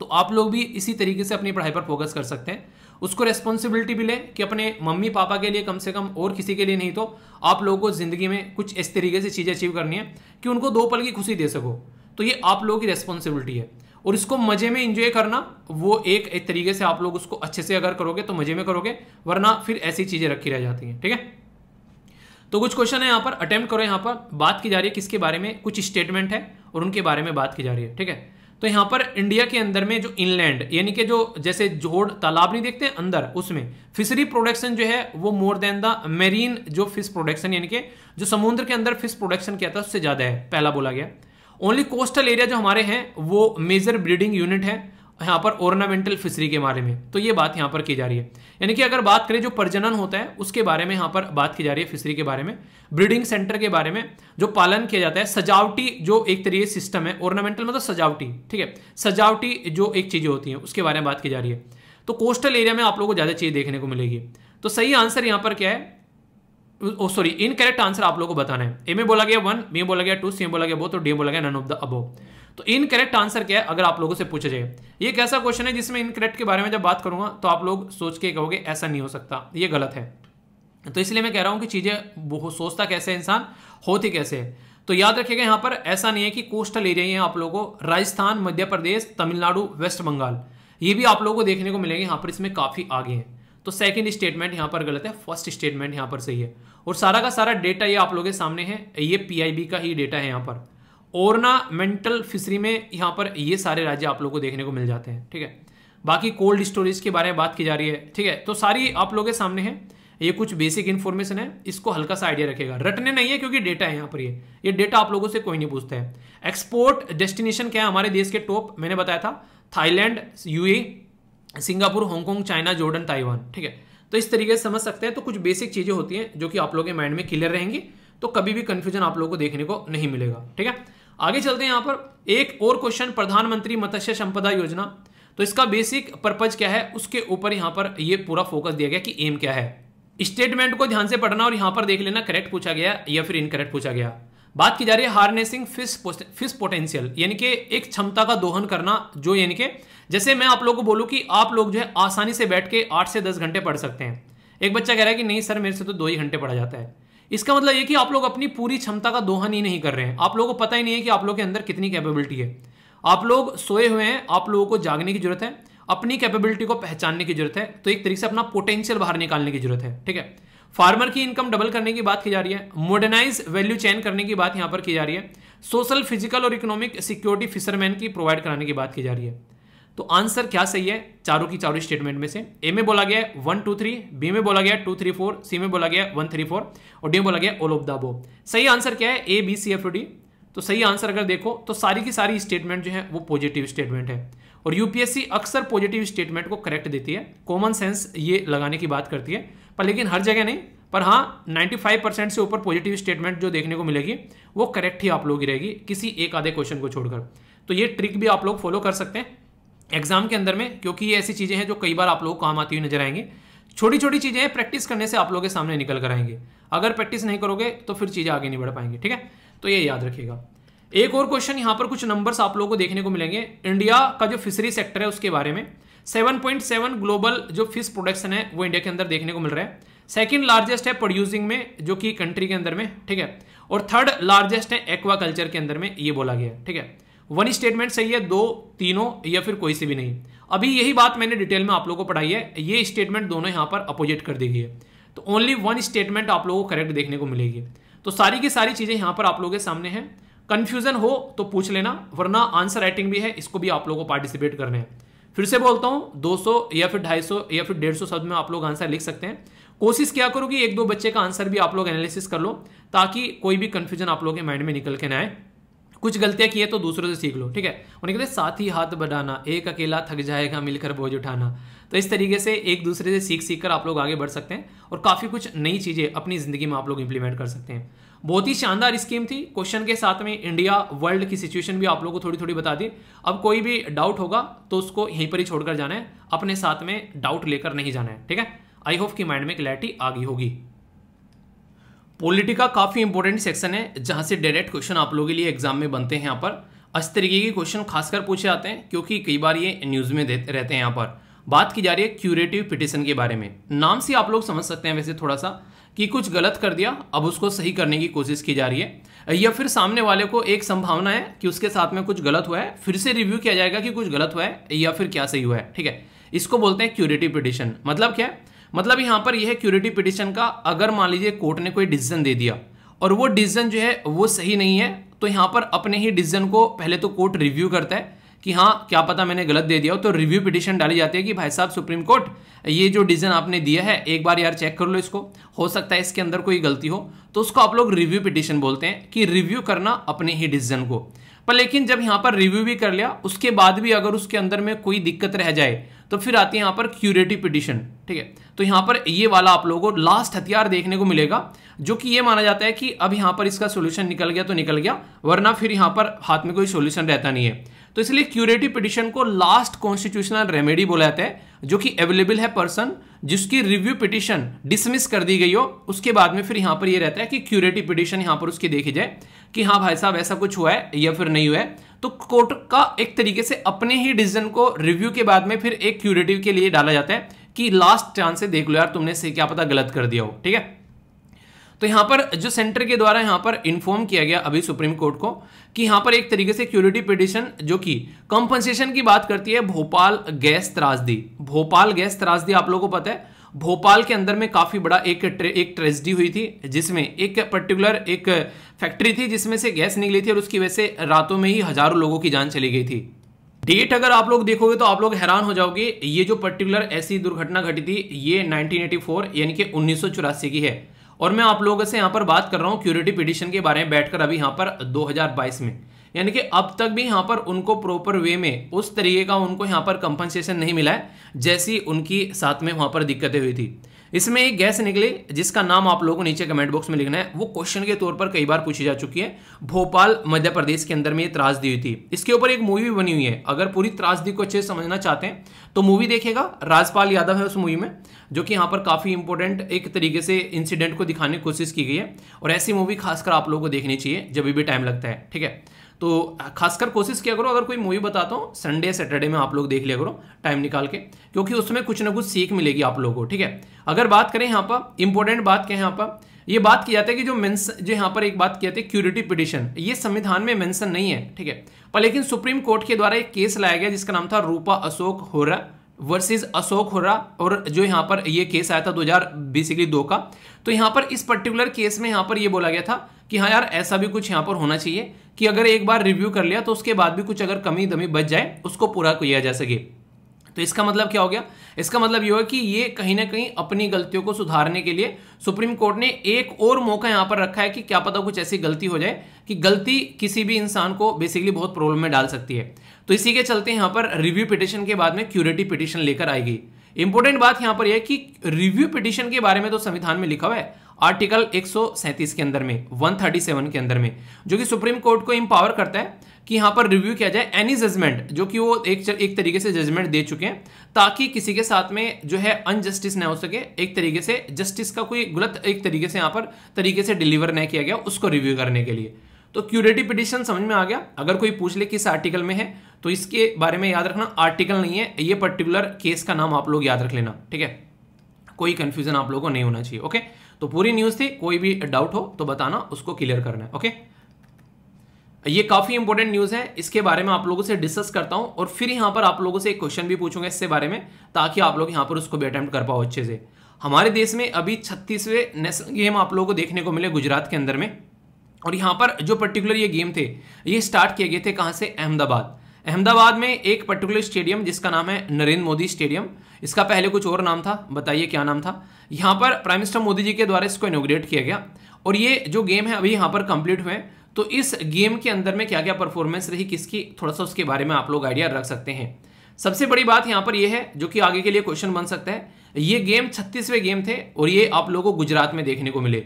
तो आप लोग भी इसी तरीके से अपनी पढ़ाई पर फोकस कर सकते हैं उसको रेस्पॉन्सिबिलिटी भी लें कि अपने मम्मी पापा के लिए कम से कम और किसी के लिए नहीं तो आप लोगों को ज़िंदगी में कुछ इस तरीके से चीज़ें अचीव करनी है कि उनको दो पल की खुशी दे सको तो ये आप लोगों की रेस्पॉन्सिबिलिटी है और इसको मज़े में इंजॉय करना वो एक एक तरीके से आप लोग उसको अच्छे से अगर करोगे तो मज़े में करोगे वरना फिर ऐसी चीज़ें रखी रह जाती हैं ठीक है तो कुछ क्वेश्चन है यहाँ पर अटेम्प्ट करो यहाँ पर बात की जा रही है किसके बारे में कुछ स्टेटमेंट है और उनके बारे में बात की जा रही है ठीक है तो यहाँ पर इंडिया के अंदर में जो इनलैंड यानी कि जो जैसे जोड़ तालाब नहीं देखते अंदर उसमें फिशरी प्रोडक्शन जो है वो मोर देन द मेरीन जो फिश प्रोडक्शन यानी कि जो समुद्र के अंदर फिश प्रोडक्शन किया था उससे ज़्यादा है पहला बोला गया ओनली कोस्टल एरिया जो हमारे हैं वो मेजर ब्रीडिंग यूनिट है यहाँ पर ऑर्नामेंटल फिशरी के बारे में तो ये बात यहाँ पर की जा रही है यानी कि अगर बात करें जो प्रजनन होता है उसके बारे में यहाँ पर बात की जा रही है फिशरी के बारे में ब्रीडिंग सेंटर के बारे में जो पालन किया जाता है सजावटी जो एक तरीके सिस्टम है ऑर्नामेंटल मतलब सजावटी ठीक है सजावटी जो एक चीज़ें होती हैं उसके बारे में बात की जा रही है तो कोस्टल एरिया में आप लोगों को ज़्यादा चीज़ देखने को मिलेगी तो सही आंसर यहाँ पर क्या है सॉरी इन करेक्ट आंसर आप लोगों को बताना है ए में बोला गया वन बी में बोला गया टू सी में बोला गया बोथ और डी में बोला गया नन ऑफ द अबो तो इन करेक्ट आंसर क्या है अगर आप लोगों से पूछा जाए ये कैसा ऐसा क्वेश्चन है जिसमें इन करेक्ट के बारे में जब बात करूंगा तो आप लोग सोच के कहोगे ऐसा नहीं हो सकता ये गलत है तो इसलिए मैं कह रहा हूं कि चीज़ें बहुत सोचता कैसे इंसान होती कैसे तो याद रखिएगा यहां पर ऐसा नहीं है कि कोस्टल एरिया है आप लोगों को राजस्थान मध्य प्रदेश तमिलनाडु वेस्ट बंगाल ये भी आप लोगों को देखने को मिलेंगे यहां पर इसमें काफ़ी आगे हैं तो सेकंड स्टेटमेंट यहां पर गलत है फर्स्ट स्टेटमेंट यहां पर सही है और सारा का सारा डेटा ये आप लोगों के सामने है ये पीआईबी का ही डेटा है यहां पर ओर्नामेंटल फिशरी में यहां पर ये सारे राज्य आप लोगों को देखने को मिल जाते हैं ठीक है बाकी कोल्ड स्टोरेज के बारे में बात की जा रही है ठीक है तो सारी आप लोगों के सामने है ये कुछ बेसिक इन्फॉर्मेशन है इसको हल्का सा आइडिया रखेगा रटने नहीं है क्योंकि डेटा है यहाँ पर ये ये डेटा आप लोगों से कोई नहीं पूछता है एक्सपोर्ट डेस्टिनेशन क्या है हमारे देश के टॉप मैंने बताया था Thailand UAE Singapore Hong Kong China Jordan Taiwan ठीक है तो इस तरीके से समझ सकते हैं तो कुछ बेसिक चीज़ें होती हैं जो कि आप लोगों के माइंड में क्लियर रहेंगी तो कभी भी कंफ्यूजन आप लोगों को देखने को नहीं मिलेगा ठीक है आगे चलते हैं यहाँ पर एक और क्वेश्चन प्रधानमंत्री मत्स्य संपदा योजना तो इसका बेसिक पर्पज क्या है उसके ऊपर यहाँ पर ये पूरा फोकस दिया गया कि एम क्या है स्टेटमेंट को ध्यान से पढ़ना और यहाँ पर देख लेना करेक्ट पूछा गया या फिर इनकरेक्ट पूछा गया बात की जा रही है हार्नेसिंग फिश फिश पोटेंशियल यानी कि एक क्षमता का दोहन करना जो यानी कि जैसे मैं आप लोगों को बोलूं कि आप लोग जो है आसानी से बैठ के आठ से दस घंटे पढ़ सकते हैं एक बच्चा कह रहा है कि नहीं सर मेरे से तो दो ही घंटे पढ़ा जाता है इसका मतलब ये कि आप लोग अपनी पूरी क्षमता का दोहन ही नहीं कर रहे हैं आप लोगों को पता ही नहीं है कि आप लोग के अंदर कितनी कैपेबिलिटी है आप लोग सोए हुए हैं आप लोगों को जागने की जरूरत है अपनी कैपेबिलिटी को पहचानने की जरूरत है तो एक तरीके से अपना पोटेंशियल बाहर निकालने की जरूरत है ठीक है फार्मर की इनकम डबल करने की बात की जा रही है मॉडर्नाइज वैल्यू चेन करने की बात यहां पर की जा रही है सोशल फिजिकल और इकोनॉमिक सिक्योरिटी फिशरमैन की प्रोवाइड कराने की बात की जा रही है तो आंसर क्या सही है चारों की चारों स्टेटमेंट में से ए में बोला गया वन टू थ्री बी में बोला गया टू थ्री फोर सी में बोला गया वन थ्री फोर और डी में बोला गया ऑल ऑफ द बो सही आंसर क्या है A B C F D तो सही आंसर अगर देखो तो सारी की सारी स्टेटमेंट जो है वो पॉजिटिव स्टेटमेंट है और यूपीएससी अक्सर पॉजिटिव स्टेटमेंट को करेक्ट देती है कॉमन सेंस ये लगाने की बात करती है पर लेकिन हर जगह नहीं पर हाँ 95 परसेंट से ऊपर पॉजिटिव स्टेटमेंट जो देखने को मिलेगी वो करेक्ट ही आप लोगों की रहेगी किसी एक आधे क्वेश्चन को छोड़कर तो ये ट्रिक भी आप लोग फॉलो कर सकते हैं एग्जाम के अंदर में क्योंकि ये ऐसी चीज़ें हैं जो कई बार आप लोग काम आती हुई नजर आएंगे छोटी छोटी चीज़ें हैं प्रैक्टिस करने से आप लोगों के सामने निकल कर आएंगे अगर प्रैक्टिस नहीं करोगे तो फिर चीज़ें आगे नहीं बढ़ पाएंगी ठीक है तो ये याद रखिएगा एक और क्वेश्चन यहां पर कुछ नंबर्स आप लोगों को देखने को मिलेंगे इंडिया का जो फिशरी सेक्टर है उसके बारे में 7.7 ग्लोबल जो फिश प्रोडक्शन है वो इंडिया के अंदर देखने को मिल रहा है सेकंड लार्जेस्ट है प्रोड्यूसिंग में जो कि कंट्री के अंदर में ठीक है और थर्ड लार्जेस्ट है एक्वा कल्चर के अंदर में ये बोला गया ठीक है वन स्टेटमेंट सही है दो तीनों या फिर कोई से भी नहीं अभी यही बात मैंने डिटेल में आप लोगों को पढ़ाई है ये स्टेटमेंट दोनों यहां पर अपोजिट कर दी गई है तो ओनली वन स्टेटमेंट आप लोगों को करेक्ट देखने को मिलेगी तो सारी की सारी चीज़ें यहां पर आप लोगों के सामने हैं कंफ्यूजन हो तो पूछ लेना वरना आंसर राइटिंग भी है इसको भी आप लोगों को पार्टिसिपेट करने हैं फिर से बोलता हूँ 200 या फिर 250 या फिर 150 शब्द में आप लोग आंसर लिख सकते हैं कोशिश क्या करो कि एक दो बच्चे का आंसर भी आप लोग एनालिसिस कर लो ताकि कोई भी कन्फ्यूजन आप लोगों के माइंड में निकल के ना आए कुछ गलतियां की है तो दूसरों से सीख लो ठीक है उन्हें कहते साथ ही हाथ बढ़ाना एक अकेला थक जाएगा मिलकर बोझ उठाना तो इस तरीके से एक दूसरे से सीख सीख कर आप लोग आगे बढ़ सकते हैं और काफ़ी कुछ नई चीज़ें अपनी ज़िंदगी में आप लोग इंप्लीमेंट कर सकते हैं बहुत ही शानदार स्कीम थी क्वेश्चन के साथ में इंडिया वर्ल्ड की सिचुएशन भी आप लोगों को थोड़ी थोड़ी बता दी अब कोई भी डाउट होगा तो उसको यहीं पर ही छोड़कर जाना है अपने साथ में डाउट लेकर नहीं जाना है ठीक है आई होप कि माइंड में क्लैरिटी आ गई होगी पोलिटिका काफ़ी इंपॉर्टेंट सेक्शन है जहां से डायरेक्ट क्वेश्चन आप लोगों के लिए एग्जाम में बनते हैं यहाँ पर इस तरीके के क्वेश्चन खासकर पूछे जाते हैं क्योंकि कई बार ये न्यूज़ में रहते हैं यहां पर बात की जा रही है क्यूरेटिव पिटिशन के बारे में नाम से आप लोग समझ सकते हैं वैसे थोड़ा सा कि कुछ गलत कर दिया अब उसको सही करने की कोशिश की जा रही है या फिर सामने वाले को एक संभावना है कि उसके साथ में कुछ गलत हुआ है फिर से रिव्यू किया जाएगा कि कुछ गलत हुआ है या फिर क्या सही हुआ है ठीक है इसको बोलते हैं क्यूरेटिव पिटिशन मतलब क्या है मतलब यहाँ पर यह है क्यूरेटिव पिटिशन का अगर मान लीजिए कोर्ट ने कोई डिसीजन दे दिया और वो डिसीजन जो है वो सही नहीं है तो यहाँ पर अपने ही डिसीजन को पहले तो कोर्ट रिव्यू करता है कि हाँ क्या पता मैंने गलत दे दिया हो तो रिव्यू पिटिशन डाली जाती है कि भाई साहब सुप्रीम कोर्ट ये जो डिसीजन आपने दिया है एक बार यार चेक कर लो इसको हो सकता है इसके अंदर कोई गलती हो तो उसको आप लोग रिव्यू पिटिशन बोलते हैं कि रिव्यू करना अपने ही डिसीजन को पर लेकिन जब यहाँ पर रिव्यू भी कर लिया उसके बाद भी अगर उसके अंदर में कोई दिक्कत रह जाए तो फिर आती है यहाँ पर क्यूरेटिव पिटिशन ठीक है तो यहाँ पर ये वाला आप लोगों को लास्ट हथियार देखने को मिलेगा जो कि ये माना जाता है कि अब यहाँ पर इसका सोल्यूशन निकल गया तो निकल गया वरना फिर यहाँ पर हाथ में कोई सोल्यूशन रहता नहीं है तो इसलिए क्यूरेटिव पिटिशन को लास्ट कॉन्स्टिट्यूशनल रेमेडी बोला जाता है जो कि अवेलेबल है पर्सन जिसकी रिव्यू पिटिशन डिसमिस कर दी गई हो उसके बाद में फिर यहां पर यह रहता है कि क्यूरेटिव पिटिशन यहां पर उसकी देखी जाए कि हाँ भाई साहब ऐसा कुछ हुआ है या फिर नहीं हुआ है तो कोर्ट का एक तरीके से अपने ही डिसीजन को रिव्यू के बाद में फिर एक क्यूरेटिव के लिए डाला जाता है कि लास्ट चांस से देख लो यार तुमने से क्या पता गलत कर दिया हो ठीक है तो यहां पर जो सेंटर के द्वारा यहां पर इन्फॉर्म किया गया अभी सुप्रीम कोर्ट को कि यहां पर एक तरीके से क्यूरिटी पिटिशन जो कि कंपनसेशन की बात करती है भोपाल गैस त्रासदी भोपाल गैस त्रासदी आप लोगों को पता है भोपाल के अंदर में काफ़ी बड़ा एक ट्रे, एक ट्रेजिडी हुई थी जिसमें एक पर्टिकुलर एक फैक्ट्री थी जिसमें से गैस निकली थी और उसकी वजह से रातों में ही हजारों लोगों की जान चली गई थी डेट अगर आप लोग देखोगे तो आप लोग हैरान हो जाओगे ये जो पर्टिकुलर ऐसी दुर्घटना घटी थी ये 1984 यानी कि उन्नीस की है और मैं आप लोगों से यहाँ पर बात कर रहा हूँ क्यूरिटी पिटिशन के बारे में बैठकर अभी यहाँ पर 2022 में यानी कि अब तक भी यहाँ पर उनको प्रॉपर वे में उस तरीके का उनको यहाँ पर कंपनसेशन नहीं मिला है जैसी उनकी साथ में वहाँ पर दिक्कतें हुई थी इसमें एक गैस निकली जिसका नाम आप लोगों को नीचे कमेंट बॉक्स में लिखना है वो क्वेश्चन के तौर पर कई बार पूछी जा चुकी है भोपाल मध्य प्रदेश के अंदर में ये त्रासदी हुई थी इसके ऊपर एक मूवी बनी हुई है अगर पूरी त्रासदी को अच्छे से समझना चाहते हैं तो मूवी देखेगा राजपाल यादव है उस मूवी में जो कि यहाँ पर काफ़ी इंपॉर्टेंट एक तरीके से इंसिडेंट को दिखाने की कोशिश की गई है और ऐसी मूवी खासकर आप लोगों को देखनी चाहिए जब भी टाइम लगता है ठीक है तो खासकर कोशिश किया करो अगर कोई मूवी बताता हूँ संडे सैटरडे में आप लोग देख लिया करो टाइम निकाल के क्योंकि उसमें कुछ ना कुछ सीख मिलेगी आप लोगों को ठीक है अगर बात करें यहाँ पर इंपॉर्टेंट बात क्या है यहाँ पर ये बात की जाती है कि जो मेंस जो यहाँ पर एक बात की जाती है क्यूरिटी पिटिशन ये संविधान में मेंशन नहीं है ठीक है पर लेकिन सुप्रीम कोर्ट के द्वारा एक केस लाया गया जिसका नाम था रूपा अशोक होरा वर्सेस अशोक होरा और जो यहाँ पर ये केस आया था हजार बेसिकली दो का तो यहाँ पर इस पर्टिकुलर केस में यहाँ पर ये बोला गया था कि हाँ यार ऐसा भी कुछ यहाँ पर होना चाहिए कि अगर एक बार रिव्यू कर लिया तो उसके बाद भी कुछ अगर कमी दमी बच जाए उसको पूरा किया जा सके तो इसका मतलब क्या हो गया इसका मतलब ये हुआ कि ये कहीं ना कहीं अपनी गलतियों को सुधारने के लिए सुप्रीम कोर्ट ने एक और मौका यहां पर रखा है कि क्या पता कुछ ऐसी गलती हो जाए कि गलती किसी भी इंसान को बेसिकली बहुत प्रॉब्लम में डाल सकती है तो इसी के चलते यहां पर रिव्यू पिटिशन के बाद में क्यूरेटिव पिटिशन लेकर आएगी इंपॉर्टेंट बात यहाँ पर यह कि रिव्यू पिटिशन के बारे में तो संविधान में लिखा हुआ है आर्टिकल 137 के अंदर में 137 के अंदर में जो कि सुप्रीम कोर्ट को इम्पावर करता है कि यहां पर रिव्यू किया जाए एनी जजमेंट जो कि वो एक एक तरीके से जजमेंट दे चुके हैं ताकि किसी के साथ में जो है अनजस्टिस ना हो सके एक तरीके से जस्टिस का कोई गलत एक तरीके से यहां पर तरीके से डिलीवर नहीं किया गया उसको रिव्यू करने के लिए तो क्यूरेटिव पिटिशन समझ में आ गया अगर कोई पूछ ले किस आर्टिकल में है तो इसके बारे में याद रखना आर्टिकल नहीं है ये पर्टिकुलर केस का नाम आप लोग याद रख लेना ठीक है कोई कंफ्यूजन आप लोगों को नहीं होना चाहिए ओके तो पूरी न्यूज़ थी कोई भी डाउट हो तो बताना उसको क्लियर करना ओके ये काफ़ी इंपॉर्टेंट न्यूज़ है इसके बारे में आप लोगों से डिस्कस करता हूं और फिर यहां पर आप लोगों से एक क्वेश्चन भी पूछूंगा इससे बारे में ताकि आप लोग यहां पर उसको भी अटेम्प्ट कर पाओ अच्छे से हमारे देश में अभी छत्तीसवें नेशनल गेम आप लोगों को देखने को मिले गुजरात के अंदर में और यहाँ पर जो पर्टिकुलर ये गेम थे ये स्टार्ट किए गए थे कहाँ से अहमदाबाद अहमदाबाद में एक पर्टिकुलर स्टेडियम जिसका नाम है नरेंद्र मोदी स्टेडियम इसका पहले कुछ और नाम था बताइए क्या नाम था यहाँ पर प्राइम मिनिस्टर मोदी जी के द्वारा इसको इनोग्रेट किया गया और ये जो गेम है अभी यहाँ पर कंप्लीट हुए तो इस गेम के अंदर में क्या क्या परफॉर्मेंस रही किसकी थोड़ा सा उसके बारे में आप लोग आइडिया रख सकते हैं सबसे बड़ी बात यहाँ पर यह है जो कि आगे के लिए क्वेश्चन बन सकता है ये गेम छत्तीसवें गेम थे और ये आप लोगों को गुजरात में देखने को मिले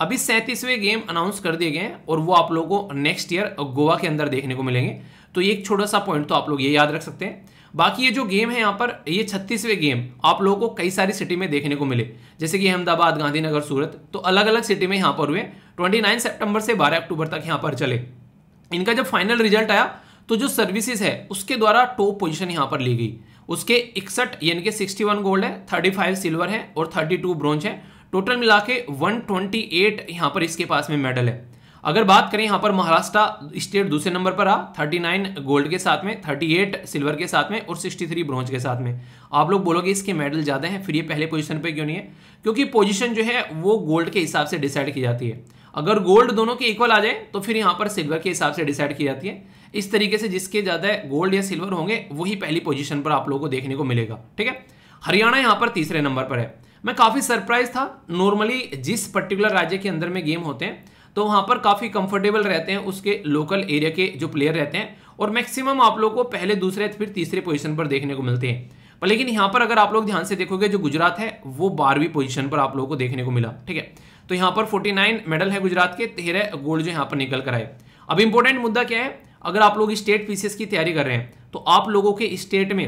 अभी सैंतीसवें गेम अनाउंस कर दिए गए हैं और वो आप लोगों को नेक्स्ट ईयर गोवा के अंदर देखने को मिलेंगे तो ये एक छोटा सा पॉइंट तो आप लोग ये याद रख सकते हैं बाकी ये जो गेम है यहाँ पर ये छत्तीसवें गेम आप लोगों को कई सारी सिटी में देखने को मिले जैसे कि अहमदाबाद गांधीनगर सूरत तो अलग अलग सिटी में यहाँ पर हुए 29 सितंबर से 12 अक्टूबर तक यहाँ पर चले इनका जब फाइनल रिजल्ट आया तो जो सर्विसेज है उसके द्वारा टॉप पोजीशन यहाँ पर ली गई उसके इकसठ यानी कि 61 गोल्ड है 35 सिल्वर है और 32 ब्रॉन्ज है टोटल मिला के वन ट्वेंटी एट यहाँ पर इसके पास में मेडल है अगर बात करें यहाँ पर महाराष्ट्र स्टेट दूसरे नंबर पर रहा थर्टी नाइन गोल्ड के साथ में थर्टी एट सिल्वर के साथ में और सिक्सटी थ्री ब्रॉन्ज के साथ में आप लोग बोलोगे इसके मेडल ज़्यादा हैं फिर ये पहले पोजीशन पे क्यों नहीं है क्योंकि पोजीशन जो है वो गोल्ड के हिसाब से डिसाइड की जाती है अगर गोल्ड दोनों के इक्वल आ जाए तो फिर यहाँ पर सिल्वर के हिसाब से डिसाइड की जाती है इस तरीके से जिसके ज़्यादा गोल्ड या सिल्वर होंगे वही पहली पोजिशन पर आप लोगों को देखने को मिलेगा ठीक है हरियाणा यहाँ पर तीसरे नंबर पर है मैं काफ़ी सरप्राइज था नॉर्मली जिस पर्टिकुलर राज्य के अंदर में गेम होते हैं तो वहाँ पर काफ़ी कंफर्टेबल रहते हैं उसके लोकल एरिया के जो प्लेयर रहते हैं और मैक्सिमम आप लोग को पहले दूसरे फिर तीसरे पोजीशन पर देखने को मिलते हैं पर लेकिन यहाँ पर अगर आप लोग ध्यान से देखोगे जो गुजरात है वो बारहवीं पोजिशन पर आप लोगों को देखने को मिला ठीक है तो यहाँ पर 49 मेडल है गुजरात के तेरह गोल्ड जो यहाँ पर निकल कर आए अब इंपॉर्टेंट मुद्दा क्या है अगर आप लोग स्टेट पीसीएस की तैयारी कर रहे हैं तो आप लोगों के स्टेट में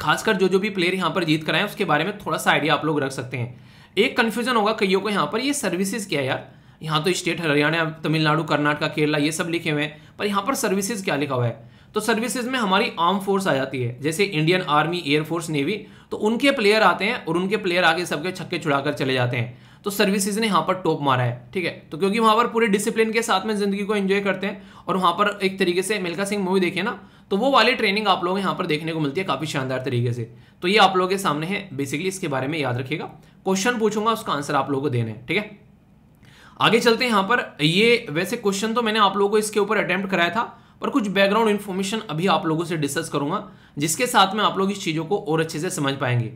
खासकर जो जो भी प्लेयर यहाँ पर जीत कराएं उसके बारे में थोड़ा सा आइडिया आप लोग रख सकते हैं एक कन्फ्यूजन होगा कईयों को यहाँ पर ये सर्विसेज क्या है यार यहाँ तो स्टेट हरियाणा तमिलनाडु कर्नाटका केरला ये सब लिखे हुए हैं पर यहाँ पर सर्विसेज क्या लिखा हुआ है तो सर्विसेज में हमारी आर्म फोर्स आ जाती है जैसे इंडियन आर्मी एयरफोर्स नेवी तो उनके प्लेयर आते हैं और उनके प्लेयर आगे सबके छक्के छुड़ाकर चले जाते हैं तो सर्विसेज ने यहाँ पर टॉप मारा है ठीक है तो क्योंकि वहां पर पूरे डिसिप्लिन के साथ में जिंदगी को एंजॉय करते हैं और वहां पर एक तरीके से मिल्खा सिंह मूवी देखिए ना तो वो वाली ट्रेनिंग आप को यहाँ पर देखने को मिलती है काफ़ी शानदार तरीके से तो ये आप लोगों के सामने है बेसिकली इसके बारे में याद रखिएगा क्वेश्चन पूछूंगा उसका आंसर आप लोगों को देना है ठीक है आगे चलते हैं यहाँ पर ये वैसे क्वेश्चन तो मैंने आप लोगों को इसके ऊपर अटेम्प्ट कराया था पर कुछ बैकग्राउंड इन्फॉर्मेशन अभी आप लोगों से डिस्कस करूंगा जिसके साथ में आप लोग इस चीज़ों को और अच्छे से समझ पाएंगे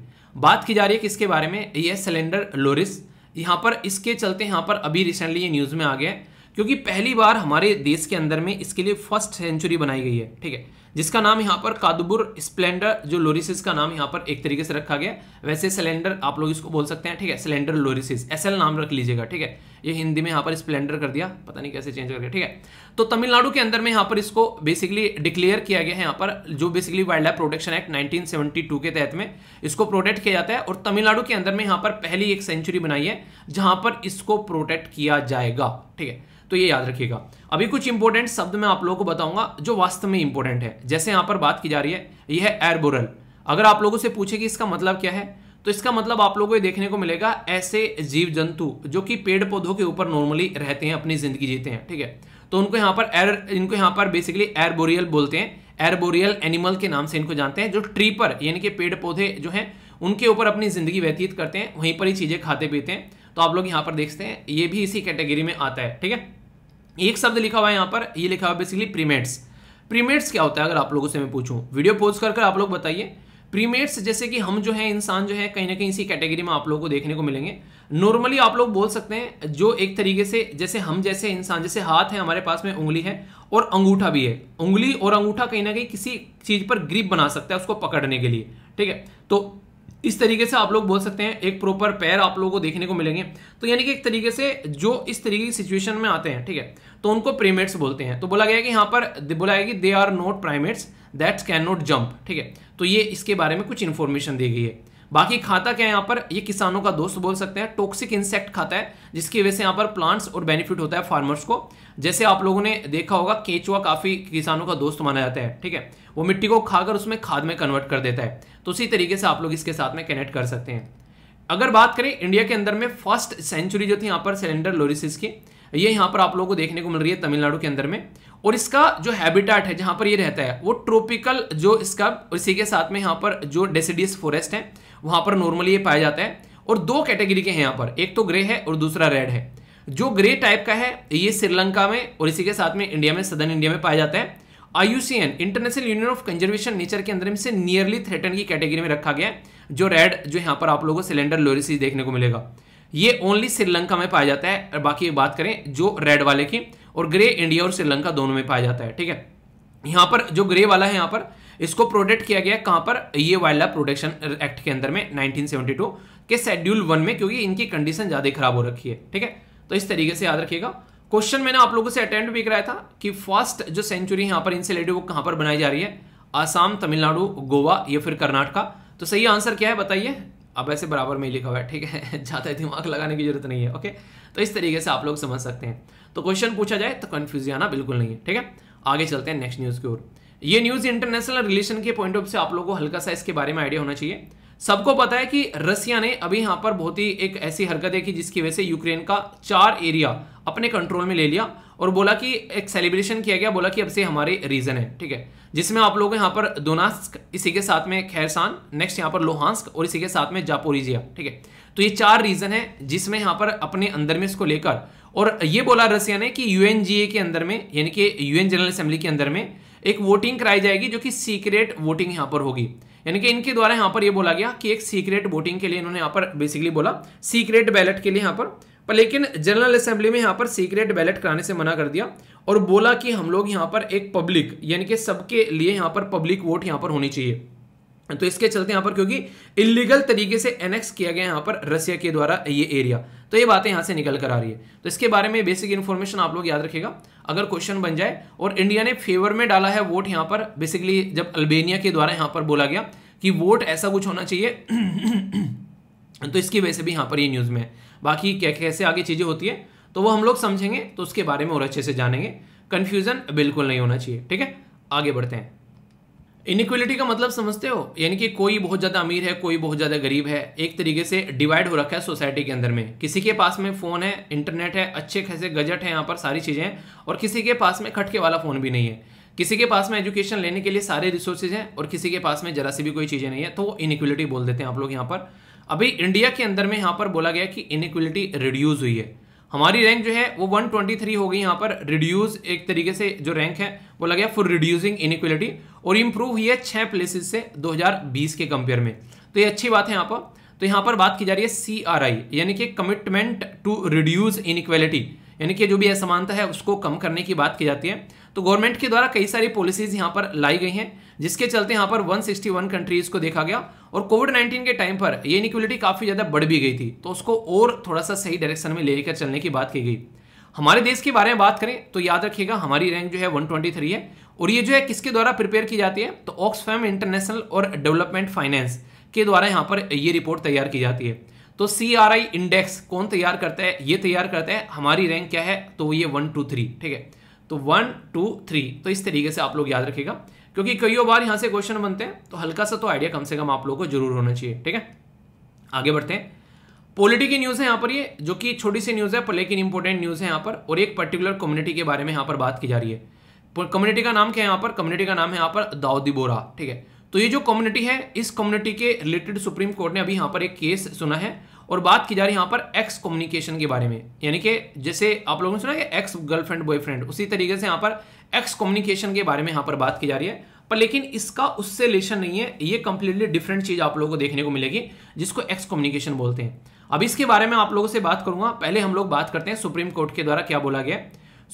बात की जा रही है किसके बारे में यह सिलेंडर लोरिस यहाँ पर इसके चलते यहाँ पर अभी रिसेंटली ये न्यूज़ में आ गया है क्योंकि पहली बार हमारे देश के अंदर में इसके लिए फर्स्ट सेंचुरी बनाई गई है ठीक है जिसका नाम यहाँ पर कादुबुर स्प्लेंडर जो लोरिसिस का नाम यहाँ पर एक तरीके से रखा गया वैसे सिलेंडर आप लोग इसको बोल सकते हैं ठीक है सिलेंडर लोरिसिस एस नाम रख लीजिएगा ठीक है ये हिंदी में यहाँ पर स्प्लेंडर कर दिया पता नहीं कैसे चेंज करके ठीक है तो तमिलनाडु के अंदर में यहाँ पर इसको बेसिकली डिक्लेयर किया गया है यहाँ पर जो basically wildlife protection act nineteen के तहत में इसको प्रोटेक्ट किया जाता है और तमिलनाडु के अंदर में यहाँ पर पहली एक सेंचुरी बनाई है जहाँ पर इसको प्रोटेक्ट किया जाएगा ठीक है तो ये याद रखिएगा अभी कुछ इंपॉर्टेंट शब्द मैं आप लोगों को बताऊंगा जो वास्तव में इंपॉर्टेंट है जैसे यहां पर बात की जा रही है यह है एरबोरल अगर आप लोगों से पूछे कि इसका मतलब क्या है तो इसका मतलब आप लोगों को देखने को मिलेगा ऐसे जीव जंतु जो कि पेड़ पौधों के ऊपर नॉर्मली रहते हैं अपनी जिंदगी जीते हैं ठीक है तो उनको यहाँ पर एर इनको यहाँ पर बेसिकली एरबोरियल बोलते हैं एरबोरियल एनिमल के नाम से इनको जानते हैं जो ट्री पर यानी कि पेड़ पौधे जो हैं उनके ऊपर अपनी ज़िंदगी व्यतीत करते हैं वहीं पर ही चीज़ें खाते पीते हैं तो आप लोग यहाँ पर देखते हैं ये भी इसी कैटेगरी में आता है ठीक है एक शब्द लिखा हुआ है यहाँ पर ये लिखा हुआ है बेसिकली प्रीमेट्स प्रीमेट्स क्या होता है अगर आप लोगों से मैं पूछूं वीडियो पोज कर आप लोग बताइए प्रीमेट्स जैसे कि हम जो है इंसान जो है कहीं ना कहीं इसी कैटेगरी में आप लोगों को देखने को मिलेंगे नॉर्मली आप लोग बोल सकते हैं जो एक तरीके से जैसे हम जैसे इंसान जैसे हाथ है हमारे पास में उंगली है और अंगूठा भी है उंगली और अंगूठा कहीं ना कहीं किसी चीज़ पर ग्रिप बना सकता है उसको पकड़ने के लिए ठीक है तो इस तरीके से आप लोग बोल सकते हैं एक प्रॉपर पैर आप लोगों को देखने को मिलेंगे तो यानी कि एक तरीके से जो इस तरीके की सिचुएशन में आते हैं ठीक है तो उनको प्रीमेट्स बोलते हैं तो बोला गया कि यहाँ पर बोला गया कि they are not primates that's can not jump ठीक है तो ये इसके बारे में कुछ इन्फॉर्मेशन दी गई है बाकी खाता क्या है यहाँ पर ये किसानों का दोस्त बोल सकते हैं टॉक्सिक इंसेक्ट खाता है जिसकी वजह से यहाँ पर प्लांट्स और बेनिफिट होता है फार्मर्स को जैसे आप लोगों ने देखा होगा केचुआ काफ़ी किसानों का दोस्त माना जाता है ठीक है वो मिट्टी को खाकर उसमें खाद में कन्वर्ट कर देता है तो उसी तरीके से आप लोग इसके साथ में कनेक्ट कर सकते हैं अगर बात करें इंडिया के अंदर में फर्स्ट सेंचुरी जो थी यहाँ पर सिलेंडर लोरिसिस की ये यहाँ पर आप लोगों को देखने को मिल रही है तमिलनाडु के अंदर में और इसका जो हैबिटाट है जहाँ पर ये रहता है वो ट्रॉपिकल जो इसका इसी के साथ में यहाँ पर जो डेसिडियस फॉरेस्ट है वहां पर नॉर्मली ये पाए जाते हैं और दो कैटेगरी के हैं यहाँ पर एक तो ग्रे है और दूसरा रेड है जो ग्रे टाइप का है ये श्रीलंका में और इसी के साथ में इंडिया में सदर्न इंडिया में पाया जाता है IUCN International Union of Conservation Nature के अंदर इसे नियरली थ्रेटन की कैटेगरी में रखा गया है जो रेड जो यहाँ पर आप लोगों को सिलेंडर लोरिस देखने को मिलेगा ये ओनली श्रीलंका में पाया जाता है बाकी बात करें जो रेड वाले की और ग्रे इंडिया और श्रीलंका दोनों में पाया जाता है ठीक है यहाँ पर जो ग्रे वाला है यहाँ पर इसको प्रोटेक्ट किया गया कहाँ पर ये वाइल्ड लाइफ प्रोटेक्शन एक्ट के अंदर में 1972 के शेड्यूल वन में क्योंकि इनकी कंडीशन ज़्यादा खराब हो रखी है ठीक है तो इस तरीके से याद रखिएगा क्वेश्चन मैंने आप लोगों से अटेंड भी कराया था कि फर्स्ट जो सेंचुरी यहाँ पर इनसे रिलेटेड वो कहाँ पर बनाई जा रही है आसाम तमिलनाडु गोवा या फिर कर्नाटका तो सही आंसर क्या है बताइए अब ऐसे बराबर में लिखा हुआ है ठीक है [LAUGHS] ज़्यादा दिमाग लगाने की जरूरत नहीं है ओके तो इस तरीके से आप लोग समझ सकते हैं तो क्वेश्चन पूछा जाए तो कन्फ्यूज आना बिल्कुल नहीं है ठीक है आगे चलते हैं नेक्स्ट न्यूज़ की ओर ये न्यूज़ इंटरनेशनल रिलेशन के पॉइंट ऑफ से आप लोगों को हल्का सा इसके बारे में आइडिया होना चाहिए सबको पता है कि रसिया ने अभी यहां पर बहुत ही एक ऐसी हरकत देखी जिसकी वजह से यूक्रेन का चार एरिया अपने कंट्रोल में ले लिया और बोला कि एक सेलिब्रेशन किया गया बोला कि अब से हमारे रीजन है ठीक है जिसमें आप लोग यहां पर दोनास्क इसी के साथ में खैरसान नेक्स्ट यहां पर लोहांस्क और इसी के साथ में जापोरिजिया ठीक है तो ये चार रीजन है जिसमें यहां पर अपने अंदर में इसको लेकर और ये बोला रसिया ने कि यूएनजीए के अंदर में यानी कि यूएन जनरल असेंबली के अंदर में एक वोटिंग कराई जाएगी जो कि सीक्रेट वोटिंग यहाँ पर होगी यानी कि इनके द्वारा यहाँ पर ये बोला गया कि एक सीक्रेट वोटिंग के लिए इन्होंने यहाँ पर बेसिकली बोला सीक्रेट बैलेट के लिए यहाँ पर पर लेकिन जनरल असेंबली में यहाँ पर सीक्रेट बैलेट कराने से मना कर दिया और बोला कि हम लोग यहाँ पर एक पब्लिक यानी कि सबके लिए यहाँ पर पब्लिक वोट यहाँ पर होनी चाहिए तो इसके चलते यहां पर क्योंकि इलीगल तरीके से एनेक्स किया गया यहां पर रशिया के द्वारा ये एरिया तो ये बातें यहां से निकल कर आ रही है तो इसके बारे में बेसिक इन्फॉर्मेशन आप लोग याद रखेगा अगर क्वेश्चन बन जाए और इंडिया ने फेवर में डाला है वोट यहां पर बेसिकली जब अल्बेनिया के द्वारा यहां पर बोला गया कि वोट ऐसा कुछ होना चाहिए [CLEARS THROAT] तो इसकी वजह से भी यहां पर ये न्यूज़ में है बाकी क्या कैसे आगे चीज़ें होती है तो वो हम लोग समझेंगे तो उसके बारे में और अच्छे से जानेंगे कंफ्यूजन बिल्कुल नहीं होना चाहिए ठीक है आगे बढ़ते हैं इनिक्वलिटी का मतलब समझते हो यानी कि कोई बहुत ज़्यादा अमीर है कोई बहुत ज़्यादा गरीब है एक तरीके से डिवाइड हो रखा है सोसाइटी के अंदर में किसी के पास में फ़ोन है इंटरनेट है अच्छे खासे गजट है यहाँ पर सारी चीज़ें और किसी के पास में खटके वाला फ़ोन भी नहीं है किसी के पास में एजुकेशन लेने के लिए सारे रिसोर्सेज हैं और किसी के पास में जरा सी भी कोई चीज़ें नहीं है तो वो इनिक्वलिटी बोल देते हैं आप लोग यहाँ पर अभी इंडिया के अंदर में यहाँ पर बोला गया कि इनिक्वलिटी रिड्यूज़ हुई है हमारी रैंक जो है वो 123 हो गई यहाँ पर रिड्यूस एक तरीके से जो रैंक है वो लग गया फॉर रिड्यूसिंग इनिक्वलिटी और इम्प्रूव हुई है छः प्लेसेस से 2020 के कंपेयर में तो ये अच्छी बात है यहाँ पर तो यहाँ पर बात की जा रही है सी आर आई यानी कि कमिटमेंट टू रिड्यूस इन यानी कि जो भी असमानता है उसको कम करने की बात की जाती है तो गवर्नमेंट के द्वारा कई सारी पॉलिसीज यहाँ पर लाई गई हैं जिसके चलते यहाँ पर 161 कंट्रीज को देखा गया और कोविड 19 के टाइम पर ये इनिक्वलिटी काफ़ी ज़्यादा बढ़ भी गई थी तो उसको और थोड़ा सा सही डायरेक्शन में लेकर चलने की बात की गई हमारे देश के बारे में बात करें तो याद रखिएगा हमारी रैंक जो है 123 है और ये जो है किसके द्वारा प्रिपेयर की जाती है तो ऑक्सफैम इंटरनेशनल और डेवलपमेंट फाइनेंस के द्वारा यहाँ पर ये रिपोर्ट तैयार की जाती है तो सी आर आई इंडेक्स कौन तैयार करता है ये तैयार करता है हमारी रैंक क्या है तो ये वन टू थ्री ठीक है तो वन टू थ्री तो इस तरीके से आप लोग याद रखिएगा क्योंकि कईयों बार यहाँ से क्वेश्चन बनते हैं तो हल्का सा तो आइडिया कम से कम आप लोग को जरूर होना चाहिए ठीक है आगे बढ़ते हैं पॉलिटी की न्यूज़ है यहाँ पर ये जो कि छोटी सी न्यूज़ है पर लेकिन इंपॉर्टेंट न्यूज़ है यहाँ पर और एक पर्टिकुलर कम्युनिटी के बारे में यहाँ पर बात की जा रही है कम्युनिटी का नाम क्या है यहाँ पर कम्युनिटी का नाम है यहाँ पर दाऊदी बोरा ठीक है तो ये जो कम्युनिटी है इस कम्युनिटी के रिलेटेड सुप्रीम कोर्ट ने अभी यहाँ पर एक केस सुना है और बात की जा रही है यहाँ पर एक्स कम्युनिकेशन के बारे में यानी कि जैसे आप लोगों ने सुना है एक्स गर्लफ्रेंड बॉयफ्रेंड उसी तरीके से यहाँ पर एक्स कम्युनिकेशन के बारे में यहाँ पर बात की जा रही है पर लेकिन इसका उससे रिलेशन नहीं है ये कंप्लीटली डिफरेंट चीज़ आप लोगों को देखने को मिलेगी जिसको एक्स कम्युनिकेशन बोलते हैं अब इसके बारे में आप लोगों से बात करूंगा पहले हम लोग बात करते हैं सुप्रीम कोर्ट के द्वारा क्या बोला गया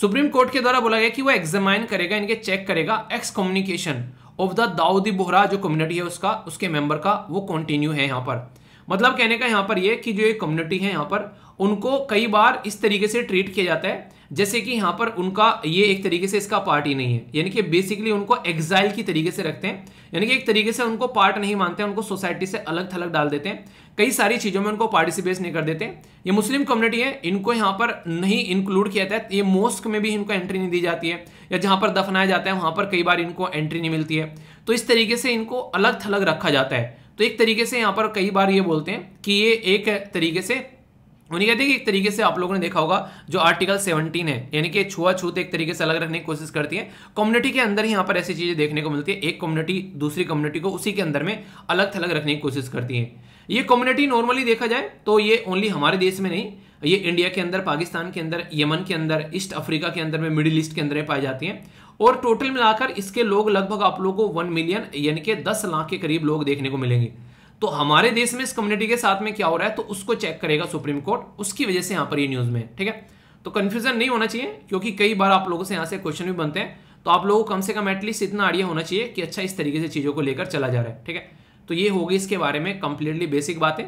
सुप्रीम कोर्ट के द्वारा बोला गया कि वो एग्जामाइन करेगा इनके चेक करेगा excommunication of the Dawoodi Bohra जो कम्युनिटी है उसका उसके मेंबर का वो कंटिन्यू है यहाँ पर मतलब कहने का यहाँ पर ये कि जो ये कम्युनिटी है यहाँ पर उनको कई बार इस तरीके से ट्रीट किया जाता है जैसे कि यहाँ पर उनका ये एक तरीके से इसका पार्ट ही नहीं है यानी कि बेसिकली उनको एग्जाइल की तरीके से रखते हैं यानी कि एक तरीके से उनको पार्ट नहीं मानते हैं उनको सोसाइटी से अलग थलग डाल देते हैं कई सारी चीज़ों में उनको पार्टिसिपेट नहीं कर देते ये मुस्लिम कम्युनिटी है इनको यहाँ पर नहीं इंक्लूड किया जाता है ये मोस्क में भी इनको एंट्री नहीं दी जाती है या जहाँ पर दफनाया जाता है वहाँ पर कई बार इनको एंट्री नहीं मिलती है तो इस तरीके से इनको अलग थलग रखा जाता है तो एक तरीके से यहाँ पर कई बार ये बोलते हैं कि ये एक तरीके से उन्हें कहते हैं कि एक तरीके से आप लोगों ने देखा होगा जो आर्टिकल 17 है यानी कि छुआ छूत एक तरीके से अलग रखने की कोशिश करती है कम्युनिटी के अंदर ही यहाँ पर ऐसी चीज़ें देखने को मिलती है एक कम्युनिटी दूसरी कम्युनिटी को उसी के अंदर में अलग थलग रखने की कोशिश करती है ये कम्युनिटी नॉर्मली देखा जाए तो ये ओनली हमारे देश में नहीं ये इंडिया के अंदर पाकिस्तान के अंदर यमन के अंदर ईस्ट अफ्रीका के अंदर में मिडिल ईस्ट के अंदर पाई जाती हैं और टोटल मिलाकर इसके लोग लगभग आप लोगों को वन मिलियन यानी कि दस लाख के करीब लोग देखने को मिलेंगे तो हमारे देश में इस कम्युनिटी के साथ में क्या हो रहा है तो उसको चेक करेगा सुप्रीम कोर्ट उसकी वजह से यहाँ पर ये न्यूज़ में ठीक है तो कन्फ्यूजन नहीं होना चाहिए क्योंकि कई बार आप लोगों से यहां से क्वेश्चन भी बनते हैं तो आप लोगों को कम से कम एटलीस्ट इतना आइडिया होना चाहिए कि अच्छा इस तरीके से चीज़ों को लेकर चला जा रहा है ठीक है तो ये होगी इसके बारे में कंप्लीटली बेसिक बातें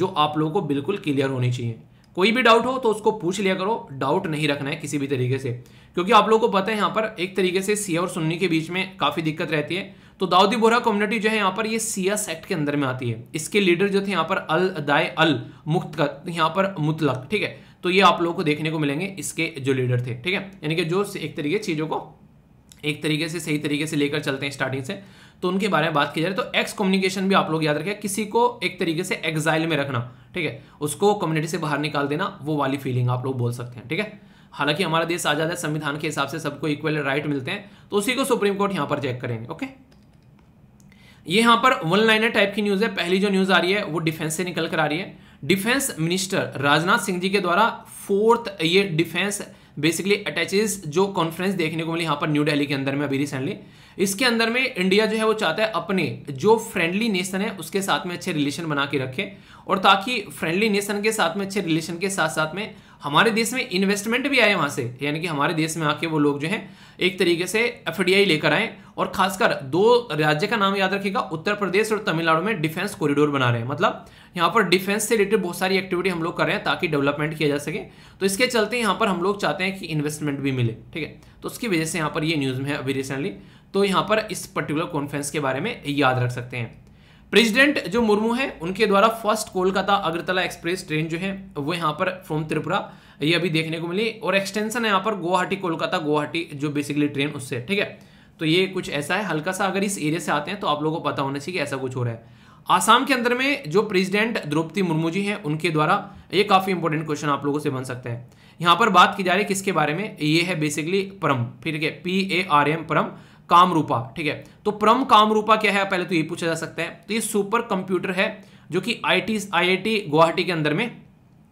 जो आप लोगों को बिल्कुल क्लियर होनी चाहिए कोई भी डाउट हो तो उसको पूछ लिया करो डाउट नहीं रखना है किसी भी तरीके से क्योंकि आप लोगों को पता है यहाँ पर एक तरीके से सिया और सुन्नी के बीच में काफ़ी दिक्कत रहती है तो दाऊदी बोरा कम्युनिटी जो है यहाँ पर ये सिया सेक्ट के अंदर में आती है इसके लीडर जो थे यहाँ पर अल दाय अल मुख्त यहाँ पर मुतलक ठीक है तो ये आप लोगों को देखने को मिलेंगे इसके जो लीडर थे ठीक है यानी कि जो एक तरीके चीज़ों को एक तरीके से सही तरीके से लेकर चलते हैं स्टार्टिंग से तो उनके बारे में बात की जाए तो एक्स कम्युनिकेशन भी आप लोग याद रखें किसी को एक तरीके से एक्साइल में रखना ठीक है उसको कम्युनिटी से बाहर निकाल देना वो वाली फीलिंग आप लोग बोल सकते हैं ठीक है हालांकि हमारा देश आज़ाद है संविधान के हिसाब से सबको इक्वल राइट मिलते हैं तो उसी को सुप्रीम कोर्ट यहां पर चेक करेंगे ओके ये यहां पर वन लाइनर टाइप की न्यूज़ है पहली जो न्यूज़ आ रही है वो डिफेंस से निकल कर आ रही है डिफेंस मिनिस्टर राजनाथ सिंह जी के द्वारा फोर्थ ये डिफेंस बेसिकली अटैचेज जो कॉन्फ्रेंस देखने को मिली यहाँ पर न्यू दिल्ली के अंदर में अभी रिसेंटली इसके अंदर में इंडिया जो है वो चाहता है अपने जो फ्रेंडली नेशन है उसके साथ में अच्छे रिलेशन बना के रखे और ताकि फ्रेंडली नेशन के साथ में अच्छे रिलेशन के साथ साथ में हमारे देश में इन्वेस्टमेंट भी आए वहां से यानी कि हमारे देश में आके वो लोग जो है एक तरीके से एफ लेकर आए और खासकर दो राज्य का नाम याद रखेगा उत्तर प्रदेश और तमिलनाडु में डिफेंस कॉरिडोर बना रहे हैं मतलब यहाँ पर डिफेंस से रिलेटेड बहुत सारी एक्टिविटी हम लोग कर रहे हैं ताकि डेवलपमेंट किया जा सके तो इसके चलते यहाँ पर हम लोग चाहते हैं कि इन्वेस्टमेंट भी मिले ठीक है तो उसकी वजह से यहाँ पर ये न्यूज़ में है अभी रिसेंटली तो यहां पर इस पर्टिकुलर कॉन्फ्रेंस के बारे में याद रख सकते हैं प्रेसिडेंट जो मुर्मू है उनके द्वारा first Kolkata Agartala express train जो है वो यहां पर फ्रॉम त्रिपुरा ये अभी देखने को मिली और एक्सटेंशन है यहां पर गुवाहाटी कोलकाता गुवाहाटी जो बेसिकली ट्रेन उससे ठीक है तो ये कुछ ऐसा है हल्का सा अगर इस एरिया से आते हैं तो आप लोगों को पता होना चाहिए कि ऐसा कुछ हो रहा है आसाम के अंदर में जो प्रेसिडेंट द्रौपदी मुर्मू जी हैं उनके द्वारा ये काफ़ी इंपॉर्टेंट क्वेश्चन आप लोगों से बन सकते हैं यहां पर बात की जा रही है किसके बारे में ये है बेसिकली परम फिर पी ए आर एम परम कामरूपा ठीक है तो प्रम कामरूपा क्या है पहले तो ये पूछा जा सकता है तो ये सुपर कंप्यूटर है जो कि आई आईआईटी गुवाहाटी के अंदर में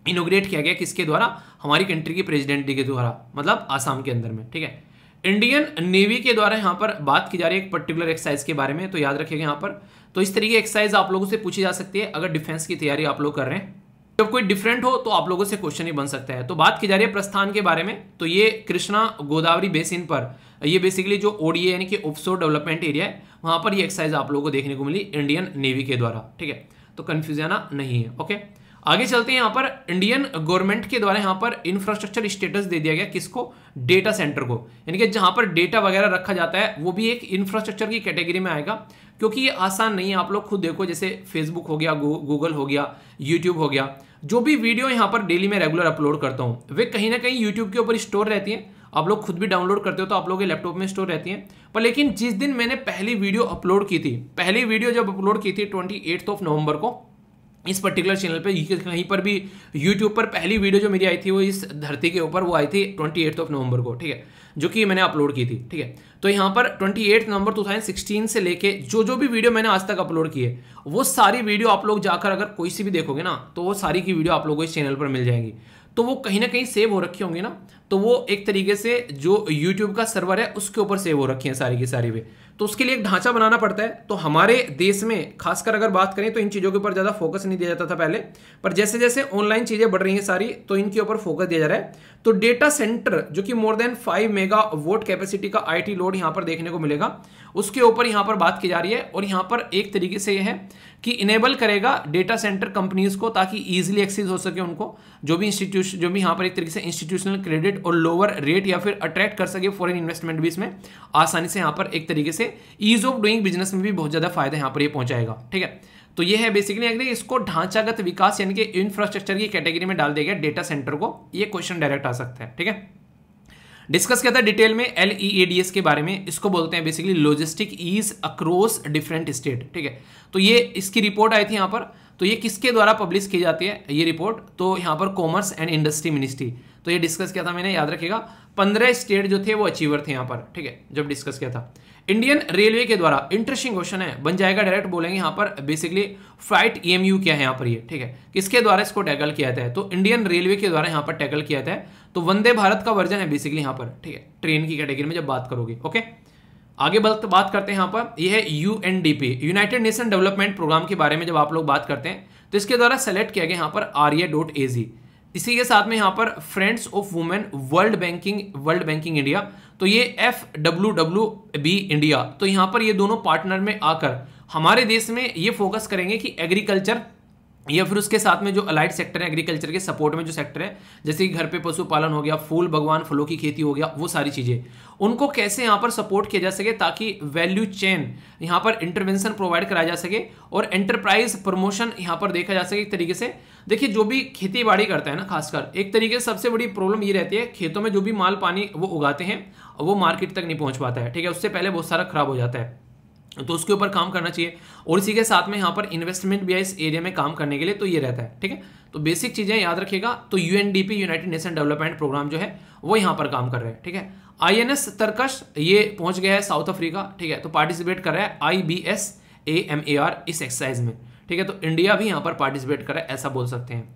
इनोग्रेट किया गया किसके द्वारा हमारी कंट्री के प्रेसिडेंट के द्वारा मतलब आसाम के अंदर में ठीक है इंडियन नेवी के द्वारा यहाँ पर बात की जा रही है एक पर्टिकुलर एक्सरसाइज के बारे में तो याद रखिएगा यहाँ पर तो इस तरीके एक्सरसाइज आप लोगों से पूछी जा सकती है अगर डिफेंस की तैयारी आप लोग कर रहे हैं जब कोई डिफरेंट हो तो आप लोगों से क्वेश्चन ही बन सकता है तो बात की जा रही है प्रस्थान के बारे में तो ये कृष्णा गोदावरी बेसिन पर ये बेसिकली जो ओडीए यानी कि ऑफशोर डेवलपमेंट एरिया है वहां पर ये एक्सरसाइज आप लोगों को देखने को मिली इंडियन नेवी के द्वारा ठीक है तो कन्फ्यूज आना नहीं है ओके आगे चलते हैं यहाँ पर इंडियन गवर्नमेंट के द्वारा यहाँ पर इंफ्रास्ट्रक्चर स्टेटस दे दिया गया किसको डेटा सेंटर को यानी कि जहाँ पर डेटा वगैरह रखा जाता है वो भी एक इंफ्रास्ट्रक्चर की कैटेगरी में आएगा क्योंकि ये आसान नहीं है आप लोग खुद देखो जैसे फेसबुक हो गया गूगल हो गया यूट्यूब हो गया जो भी वीडियो यहाँ पर डेली में रेगुलर अपलोड करता हूँ वे कहीं ना कहीं यूट्यूब के ऊपर स्टोर रहती हैं आप लोग खुद भी डाउनलोड करते हो तो आप लोग के लैपटॉप में स्टोर रहती हैं पर लेकिन जिस दिन मैंने पहली वीडियो अपलोड की थी पहली वीडियो जब अपलोड की थी ट्वेंटी ऑफ नवंबर को इस पर्टिकुलर चैनल पे कहीं पर भी यूट्यूब पर पहली वीडियो जो मेरी आई थी वो इस धरती के ऊपर वो आई थी ट्वेंटी ऑफ नवंबर को ठीक है जो कि मैंने अपलोड की थी ठीक है तो यहाँ पर twenty eight November two thousand sixteen से लेके जो जो भी वीडियो मैंने आज तक अपलोड की है वो सारी वीडियो आप लोग जाकर अगर कोई सी भी देखोगे ना तो वो सारी की वीडियो आप लोगों को इस चैनल पर मिल जाएंगी तो वो कहीं ना कहीं सेव हो रखी होंगे ना तो वो एक तरीके से जो यूट्यूब का सर्वर है उसके ऊपर सेव हो रखी है सारी की सारी वे तो उसके लिए एक ढांचा बनाना पड़ता है तो हमारे देश में खासकर अगर बात करें तो इन चीज़ों के ऊपर ज़्यादा फोकस नहीं दिया जाता था पहले पर जैसे जैसे ऑनलाइन चीज़ें बढ़ रही हैं सारी तो इनके ऊपर फोकस दिया जा रहा है तो डेटा सेंटर जो कि more than five megawatt capacity का आई लोड यहां पर देखने को मिलेगा उसके ऊपर यहां पर बात की जा रही है और यहां पर एक तरीके से यह है कि इनेबल करेगा डेटा सेंटर कंपनीज को ताकि ईजिली एक्सेस हो सके उनको जो भी इंस्टीट्यूशन जो भी यहां पर एक तरीके से इंस्टीट्यूशनल क्रेडिट और लोअर रेट या फिर अट्रैक्ट कर सके फॉरन इन्वेस्टमेंट भी इसमें आसानी से यहां पर एक तरीके से ईज ऑफ डूइंग बिजनेस में भी बहुत ज़्यादा फायदा यहां पर यह पहुंचाएगा ठीक है तो ये है बेसिकली अगर इसको ढांचागत विकास यानी कि इंफ्रास्ट्रक्चर की कैटेगरी में डाल देगा डेटा सेंटर को ये क्वेश्चन डायरेक्ट आ सकता है ठीक है डिस्कस किया था डिटेल में L E A D S के बारे में इसको बोलते हैं basically logistic ease across different state ठीक है तो ये इसकी रिपोर्ट आई थी यहाँ पर तो ये किसके द्वारा पब्लिश की जाती है ये रिपोर्ट तो यहाँ पर कॉमर्स एंड इंडस्ट्री मिनिस्ट्री तो ये डिस्कस किया था मैंने याद रखेगा पंद्रह स्टेट जो थे वो अचीवर थे यहाँ पर ठीक है जब डिस्कस किया था इंडियन रेलवे के द्वारा इंटरेस्टिंग क्वेश्चन है बन जाएगा डायरेक्ट बोलेंगे यहाँ पर बेसिकली फ्लाइट ई क्या है यहाँ पर ये ठीक है किसके द्वारा इसको टैकल किया जाता है तो इंडियन रेलवे के द्वारा यहाँ पर टैकल किया जाता है तो वंदे भारत का वर्जन है बेसिकली यहां पर ठीक है ट्रेन की कैटेगरी में जब बात करोगे ओके आगे बात बात करते हैं यहां पर यह है U United Nation Development Programme के बारे में जब आप लोग बात करते हैं तो इसके द्वारा सेलेक्ट किया गया यहां पर आर्या डॉट इसी के साथ में यहां पर friends of women world banking world banking India तो ये F W W B India तो यहां पर ये दोनों पार्टनर में आकर हमारे देश में ये फोकस करेंगे कि एग्रीकल्चर या फिर उसके साथ में जो अलाइड सेक्टर है एग्रीकल्चर के सपोर्ट में जो सेक्टर है जैसे कि घर पे पशुपालन हो गया फूल भगवान फलों की खेती हो गया वो सारी चीज़ें उनको कैसे यहाँ पर सपोर्ट किया जा सके ताकि वैल्यू चेन यहाँ पर इंटरवेंशन प्रोवाइड कराया जा सके और एंटरप्राइज प्रमोशन यहाँ पर देखा जा सके एक तरीके से देखिए जो भी खेती बाड़ी करता है ना खासकर एक तरीके से सबसे बड़ी प्रॉब्लम ये रहती है खेतों में जो भी माल पानी वो उगाते हैं वो मार्केट तक नहीं पहुँच पाता है ठीक है उससे पहले बहुत सारा खराब हो जाता है तो उसके ऊपर काम करना चाहिए और इसी के साथ में यहाँ पर इन्वेस्टमेंट भी है इस एरिया में काम करने के लिए तो ये रहता है ठीक है तो बेसिक चीज़ें याद रखिएगा तो U United Nation Development Programme जो है वो यहाँ पर काम कर रहे हैं ठीक है आई एन एस तर्कश ये पहुँच गया है साउथ अफ्रीका ठीक है तो पार्टिसिपेट कर रहा है I B S A M A R इस एक्सरसाइज में ठीक है तो इंडिया भी यहाँ पर पार्टिसिपेट कर रहा है ऐसा बोल सकते हैं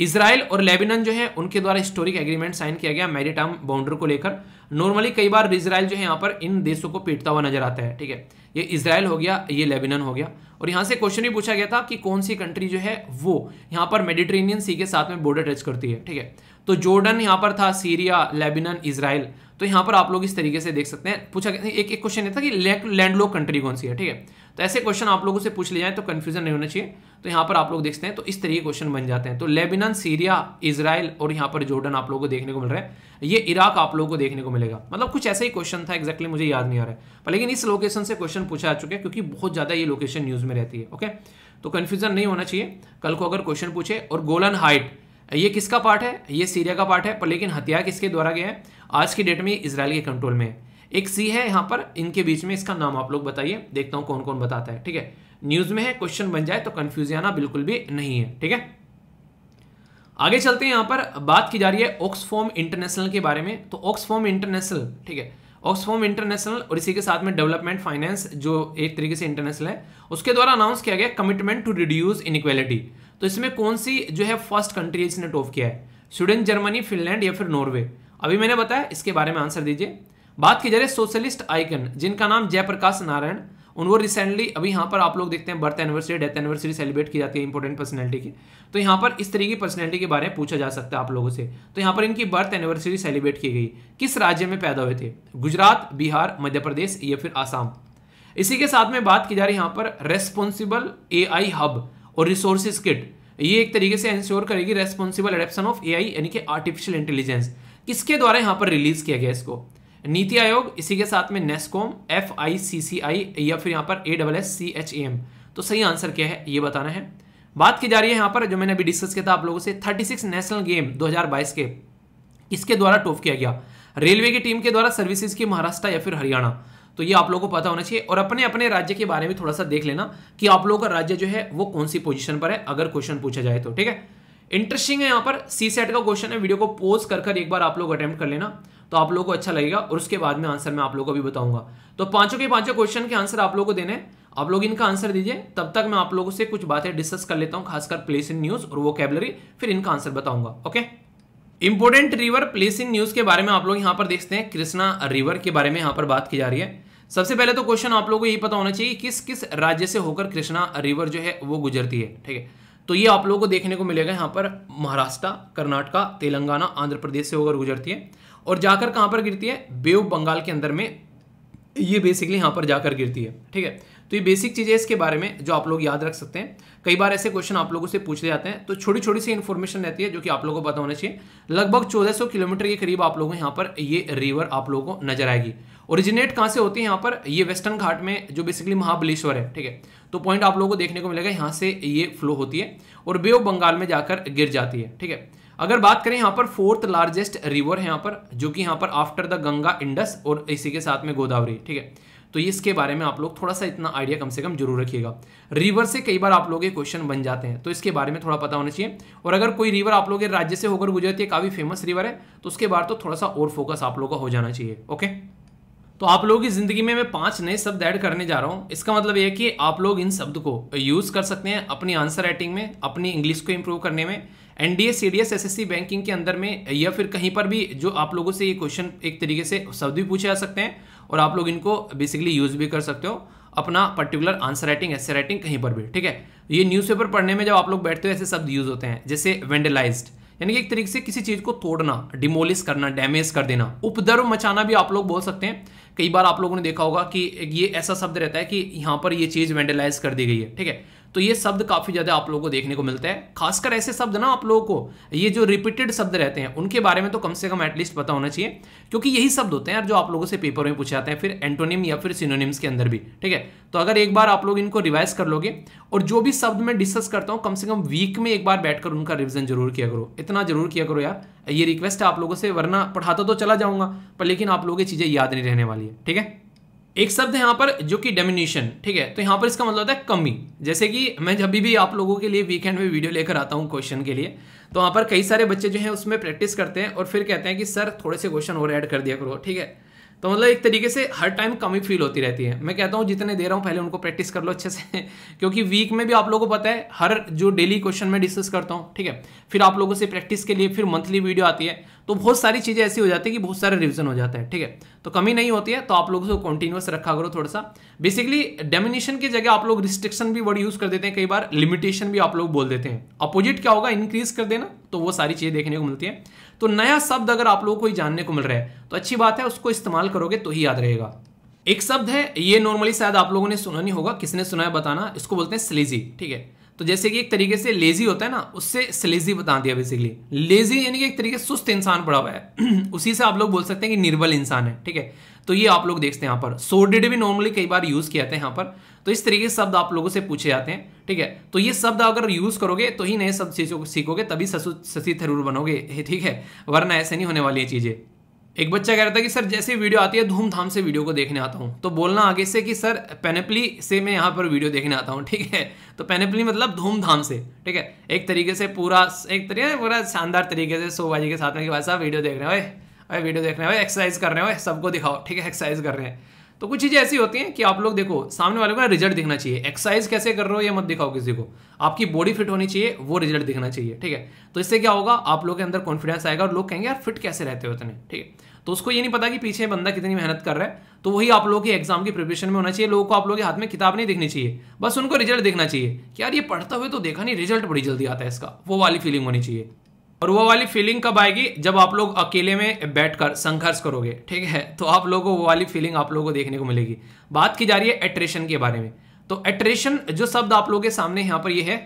इसराइल और लेबिनन जो है उनके द्वारा हिस्टोरिक एग्रीमेंट साइन किया गया मैरिटाइम बाउंड्री को लेकर नॉर्मली कई बार इसराइल जो है यहाँ पर इन देशों को पीटता हुआ नजर आता है ठीक है ये इसराइल हो गया ये लेबिनन हो गया और यहाँ से क्वेश्चन भी पूछा गया था कि कौन सी कंट्री जो है वो यहाँ पर मेडिटेरेनियन सी के साथ में बॉर्डर टच करती है ठीक है तो जॉर्डन यहाँ पर था सीरिया लेबिनन इसराइल तो यहाँ पर आप लोग इस तरीके से देख सकते हैं पूछा गया एक एक क्वेश्चन था कि लैंडलॉक कंट्री कौन सी है ठीक है तो ऐसे क्वेश्चन आप लोगों से पूछ ले जाए तो कन्फ्यूजन नहीं होना चाहिए तो यहाँ पर आप लोग देखते हैं तो इस तरीके क्वेश्चन बन जाते हैं तो लेबिनन सीरिया इसराइल और यहाँ पर जॉर्डन आप लोगों को देखने को मिल रहा है ये इराक आप लोगों को देखने को मिलेगा मतलब कुछ ऐसा ही क्वेश्चन था एक्जैक्टली मुझे याद नहीं आ रहा है पर लेकिन इस लोकेशन से क्वेश्चन पूछा आ चुके हैं क्योंकि बहुत ज़्यादा ये लोकेशन न्यूज़ में रहती है ओके तो कन्फ्यूजन नहीं होना चाहिए कल को अगर क्वेश्चन पूछे और गोलन हाइट ये किसका पार्ट है ये सीरिया का पार्ट है पर लेकिन हत्या किसके द्वारा गया है आज की डेट में इसराइल के कंट्रोल में है एक सी है यहां पर इनके बीच में इसका नाम आप लोग बताइए देखता हूं कौन कौन बताता है ठीक है न्यूज में है क्वेश्चन बन जाए तो कंफ्यूज आना बिल्कुल भी नहीं है ठीक है आगे चलते हैं यहां पर बात की जा रही है ऑक्सफॉर्म इंटरनेशनल के बारे में तो ऑक्सफॉर्म इंटरनेशनल ठीक है ऑक्सफॉर्म इंटरनेशनल और इसी के साथ में डेवलपमेंट फाइनेंस जो एक तरीके से इंटरनेशनल है उसके द्वारा अनाउंस किया गया कमिटमेंट टू रिड्यूस इनक्वेलिटी तो इसमें कौन सी जो है फर्स्ट कंट्री इसने टॉप किया है स्वीडन जर्मनी फिनलैंड या फिर नॉर्वे अभी मैंने बताया इसके बारे में आंसर दीजिए बात की जा रही है सोशलिस्ट आइकन जिनका नाम जयप्रकाश नारायण उनको रिसेंटली अभी यहाँ पर आप लोग देखते हैं birth anniversary death anniversary celebrate की जाती है इंपॉर्टेंट पर्सनैलिटी की तो यहाँ पर इस तरह की पर्सनैलिटी के बारे में पूछा जा सकता है आप लोगों से तो यहाँ पर इनकी बर्थ एनिवर्सरी सेलिब्रेट की गई किस राज्य में पैदा हुए थे गुजरात बिहार मध्य प्रदेश या फिर आसाम इसी के साथ में बात की जा रही है यहाँ पर रेस्पॉन्सिबल ए हब और रिसोर्सिस किट ये एक तरीके से इंश्योर करेगी रेस्पॉन्सिबल एडेप्शन ऑफ ए यानी कि आर्टिफिशियल इंटेलिजेंस किसके द्वारा यहाँ पर रिलीज किया गया इसको नीति आयोग इसी के साथ में नेस्कोम एफ आई सी सी आई या फिर यहाँ पर A double S C H A M तो सही आंसर क्या है ये बताना है बात की जा रही है यहाँ पर जो मैंने अभी डिस्कस किया था आप लोगों से 36 नेशनल गेम 2022 के इसके द्वारा टॉप किया गया रेलवे की टीम के द्वारा सर्विसेज की महाराष्ट्र या फिर हरियाणा तो ये आप लोगों को पता होना चाहिए और अपने अपने राज्य के बारे में थोड़ा सा देख लेना कि आप लोगों का राज्य जो है वो कौन सी पोजिशन पर है अगर क्वेश्चन पूछा जाए तो ठीक है इंटरेस्टिंग है यहाँ पर सी सेट का क्वेश्चन है वीडियो को पोज कर कर एक बार आप लोग अटेम्प्ट कर लेना तो आप लोगों को अच्छा लगेगा और उसके बाद में आंसर मैं आप लोगों को भी बताऊंगा तो पांचों के पांचों क्वेश्चन के आंसर आप लोगों को देने आप लोग इनका आंसर दीजिए तब तक मैं आप लोगों से कुछ बातें डिस्कस कर लेता हूँ खासकर प्लेस इन न्यूज और वो कैबलरी फिर इनका आंसर बताऊंगा okay important river place in news के बारे में आप लोग यहाँ पर देखते हैं कृष्णा रिवर के बारे में यहाँ पर बात की जा रही है सबसे पहले तो क्वेश्चन आप लोगों को यही पता होना चाहिए किस किस राज्य से होकर कृष्णा रिवर जो है वो गुजरती है ठीक है तो ये आप लोगों को देखने को मिलेगा यहाँ पर महाराष्ट्र कर्नाटका तेलंगाना आंध्र प्रदेश से होकर गुजरती है और जाकर कहाँ पर गिरती है बेव बंगाल के अंदर में ये बेसिकली यहाँ पर जाकर गिरती है ठीक है तो ये बेसिक चीज़ें इसके बारे में जो आप लोग याद रख सकते हैं कई बार ऐसे क्वेश्चन आप लोगों से पूछ जाते हैं तो छोटी छोटी सी इन्फॉर्मेशन रहती है जो कि आप लोगों को पता होना चाहिए लगभग 1400 किलोमीटर के करीब आप लोगों यहाँ पर ये रिवर आप लोगों को नजर आएगी ओरिजिनेट कहाँ से होती है यहाँ पर ये वेस्टर्न घाट में जो बेसिकली महाबलेश्वर है ठीक है तो पॉइंट आप लोगों को देखने को मिलेगा यहाँ से ये फ्लो होती है और बे ऑफ बंगाल में जाकर गिर जाती है ठीक है अगर बात करें यहाँ पर फोर्थ लार्जेस्ट रिवर है यहाँ पर जो कि यहाँ पर आफ्टर द गंगा इंडस और इसी के साथ में गोदावरी ठीक है तो इसके बारे में आप लोग थोड़ा सा इतना आइडिया कम से कम जरूर रखिएगा रिवर से कई बार आप लोग क्वेश्चन बन जाते हैं तो इसके बारे में थोड़ा पता होना चाहिए और अगर कोई रिवर आप लोग राज्य से होकर गुजरती है काफ़ी फेमस रिवर है तो उसके बाद तो थोड़ा सा और फोकस आप लोग का हो जाना चाहिए ओके तो आप लोगों की ज़िंदगी में मैं पांच नए शब्द ऐड करने जा रहा हूँ इसका मतलब यह है कि आप लोग इन शब्द को यूज़ कर सकते हैं अपनी आंसर राइटिंग में अपनी इंग्लिश को इम्प्रूव करने में C D S C banking के अंदर में या फिर कहीं पर भी जो आप लोगों से ये क्वेश्चन एक तरीके से शब्द भी पूछे जा सकते हैं और आप लोग इनको बेसिकली यूज़ भी कर सकते हो अपना पर्टिकुलर आंसर राइटिंग ऐसे राइटिंग कहीं पर भी ठीक है ये न्यूज़पेपर पढ़ने में जब आप लोग बैठते हो ऐसे शब्द यूज़ होते हैं जैसे वेंडलाइज्ड यानी कि एक तरीके से किसी चीज़ को तोड़ना डिमोलिश करना डैमेज कर देना उपद्रव मचाना भी आप लोग बोल सकते हैं कई बार आप लोगों ने देखा होगा कि ये ऐसा शब्द रहता है कि यहां पर ये चीज़ वेंडलाइज कर दी गई है ठीक है तो ये शब्द काफ़ी ज़्यादा आप लोगों को देखने को मिलता है खासकर ऐसे शब्द ना आप लोगों को ये जो रिपीटेड शब्द रहते हैं उनके बारे में तो कम से कम एटलीस्ट पता होना चाहिए क्योंकि यही शब्द होते हैं यार जो आप लोगों से पेपर में पूछे जाते हैं फिर एंटोनिम या फिर सिनोनिम्स के अंदर भी ठीक है तो अगर एक बार आप लोग इनको रिवाइज कर लोगे और जो भी शब्द मैं डिस्कस करता हूँ कम से कम वीक में एक बार बैठकर उनका रिविजन जरूर किया करो इतना जरूर किया करो यार ये रिक्वेस्ट है आप लोगों से वरना पढ़ाता तो चला जाऊंगा पर लेकिन आप लोगों की चीज़ें याद नहीं रहने वाली है ठीक है एक शब्द है यहाँ पर जो कि डेमिनेशन ठीक है तो यहाँ पर इसका मतलब होता है कमी जैसे कि मैं जब भी आप लोगों के लिए वीकेंड में वीडियो लेकर आता हूँ क्वेश्चन के लिए तो वहाँ पर कई सारे बच्चे जो हैं उसमें प्रैक्टिस करते हैं और फिर कहते हैं कि सर थोड़े से क्वेश्चन और ऐड कर दिया करो ठीक है तो मतलब एक तरीके से हर टाइम कमी फील होती रहती है मैं कहता हूँ जितने दे रहा हूँ पहले उनको प्रैक्टिस कर लो अच्छे से [LAUGHS] क्योंकि वीक में भी आप लोगों को पता है हर जो डेली क्वेश्चन मैं डिस्कस करता हूँ ठीक है फिर आप लोगों से प्रैक्टिस के लिए फिर मंथली वीडियो आती है तो बहुत सारी चीज़ें ऐसी हो जाती है कि बहुत सारे रिविजन हो जाता है ठीक है तो कमी नहीं होती है तो आप लोगों से कंटिन्यूस रखा करो थोड़ा सा बेसिकली डेमिनेशन की जगह आप लोग रिस्ट्रिक्शन भी वर्ड यूज़ कर देते हैं कई बार लिमिटेशन भी आप लोग बोल देते हैं अपोजिट क्या होगा इंक्रीज कर देना तो वो सारी चीज़ें देखने को मिलती है तो नया शब्द अगर आप लोगों को ही जानने को मिल रहा है तो अच्छी बात है उसको इस्तेमाल करोगे तो ही याद रहेगा एक शब्द है ये नॉर्मली शायद आप लोगों ने सुना नहीं होगा किसने सुना है बताना इसको बोलते हैं स्लेजी ठीक है तो जैसे कि एक तरीके से लेजी होता है ना उससे स्लेजी बता दिया बेसिकली लेजी यानी कि एक तरीके से सुस्त इंसान पड़ा हुआ है [CLEARS THROAT] उसी से आप लोग बोल सकते हैं कि निर्बल इंसान है ठीक है तो ये आप लोग देखते हैं यहाँ पर सोडिड भी नॉर्मली कई बार यूज किया जाता है यहाँ पर तो इस तरीके के शब्द आप लोगों से पूछे जाते हैं ठीक है तो ये शब्द अगर यूज़ करोगे तो ही नए शब्द सीखोगे तभी शशि थरूर बनोगे [LAUGHS] ठीक है वरना ऐसे नहीं होने वाली चीज़ें एक बच्चा कह रहा था कि सर जैसे वीडियो आती है धूमधाम से वीडियो को देखने आता हूँ तो बोलना आगे से कि सर पेनेपली से मैं यहाँ पर वीडियो देखने आता हूँ ठीक है तो पेनेपली मतलब धूमधाम से ठीक है एक तरीके से पूरा एक तरीके पूरा शानदार तरीके से सोबाजी के साथ में कि भाई साहब वीडियो देख रहे हो भाई वीडियो देख रहे हो एक्सरसाइज कर रहे हो सबको दिखाओ ठीक है एक्सरसाइज कर रहे हैं तो कुछ चीज़ें ऐसी होती हैं कि आप लोग देखो सामने वाले को ना रिजल्ट दिखना चाहिए एक्सरसाइज कैसे कर रहे हो ये मत दिखाओ किसी को आपकी बॉडी फिट होनी चाहिए वो रिजल्ट दिखना चाहिए ठीक है तो इससे क्या होगा आप लोग के अंदर कॉन्फिडेंस आएगा और लोग कहेंगे यार फिट कैसे रहते हो इतने ठीक है तो उसको ये नहीं पता कि पीछे बंदा कितनी मेहनत कर रहा है तो वही आप लोगों के एग्जाम की प्रिपरेशन में होना चाहिए लोगों को आप लोगों के हाथ में किताब नहीं दिखनी चाहिए बस उनको रिजल्ट देखना चाहिए यार ये पढ़ते हुए तो देखा नहीं रिजल्ट बड़ी जल्दी आता है इसका वो वाली फीलिंग होनी चाहिए और वो वाली फीलिंग कब आएगी जब आप लोग अकेले में बैठकर संघर्ष करोगे ठीक है तो आप लोगों को वो वाली फीलिंग आप लोगों को देखने को मिलेगी बात की जा रही है एट्रेशन के बारे में तो एट्रेशन जो शब्द आप लोगों के सामने यहाँ पर ये है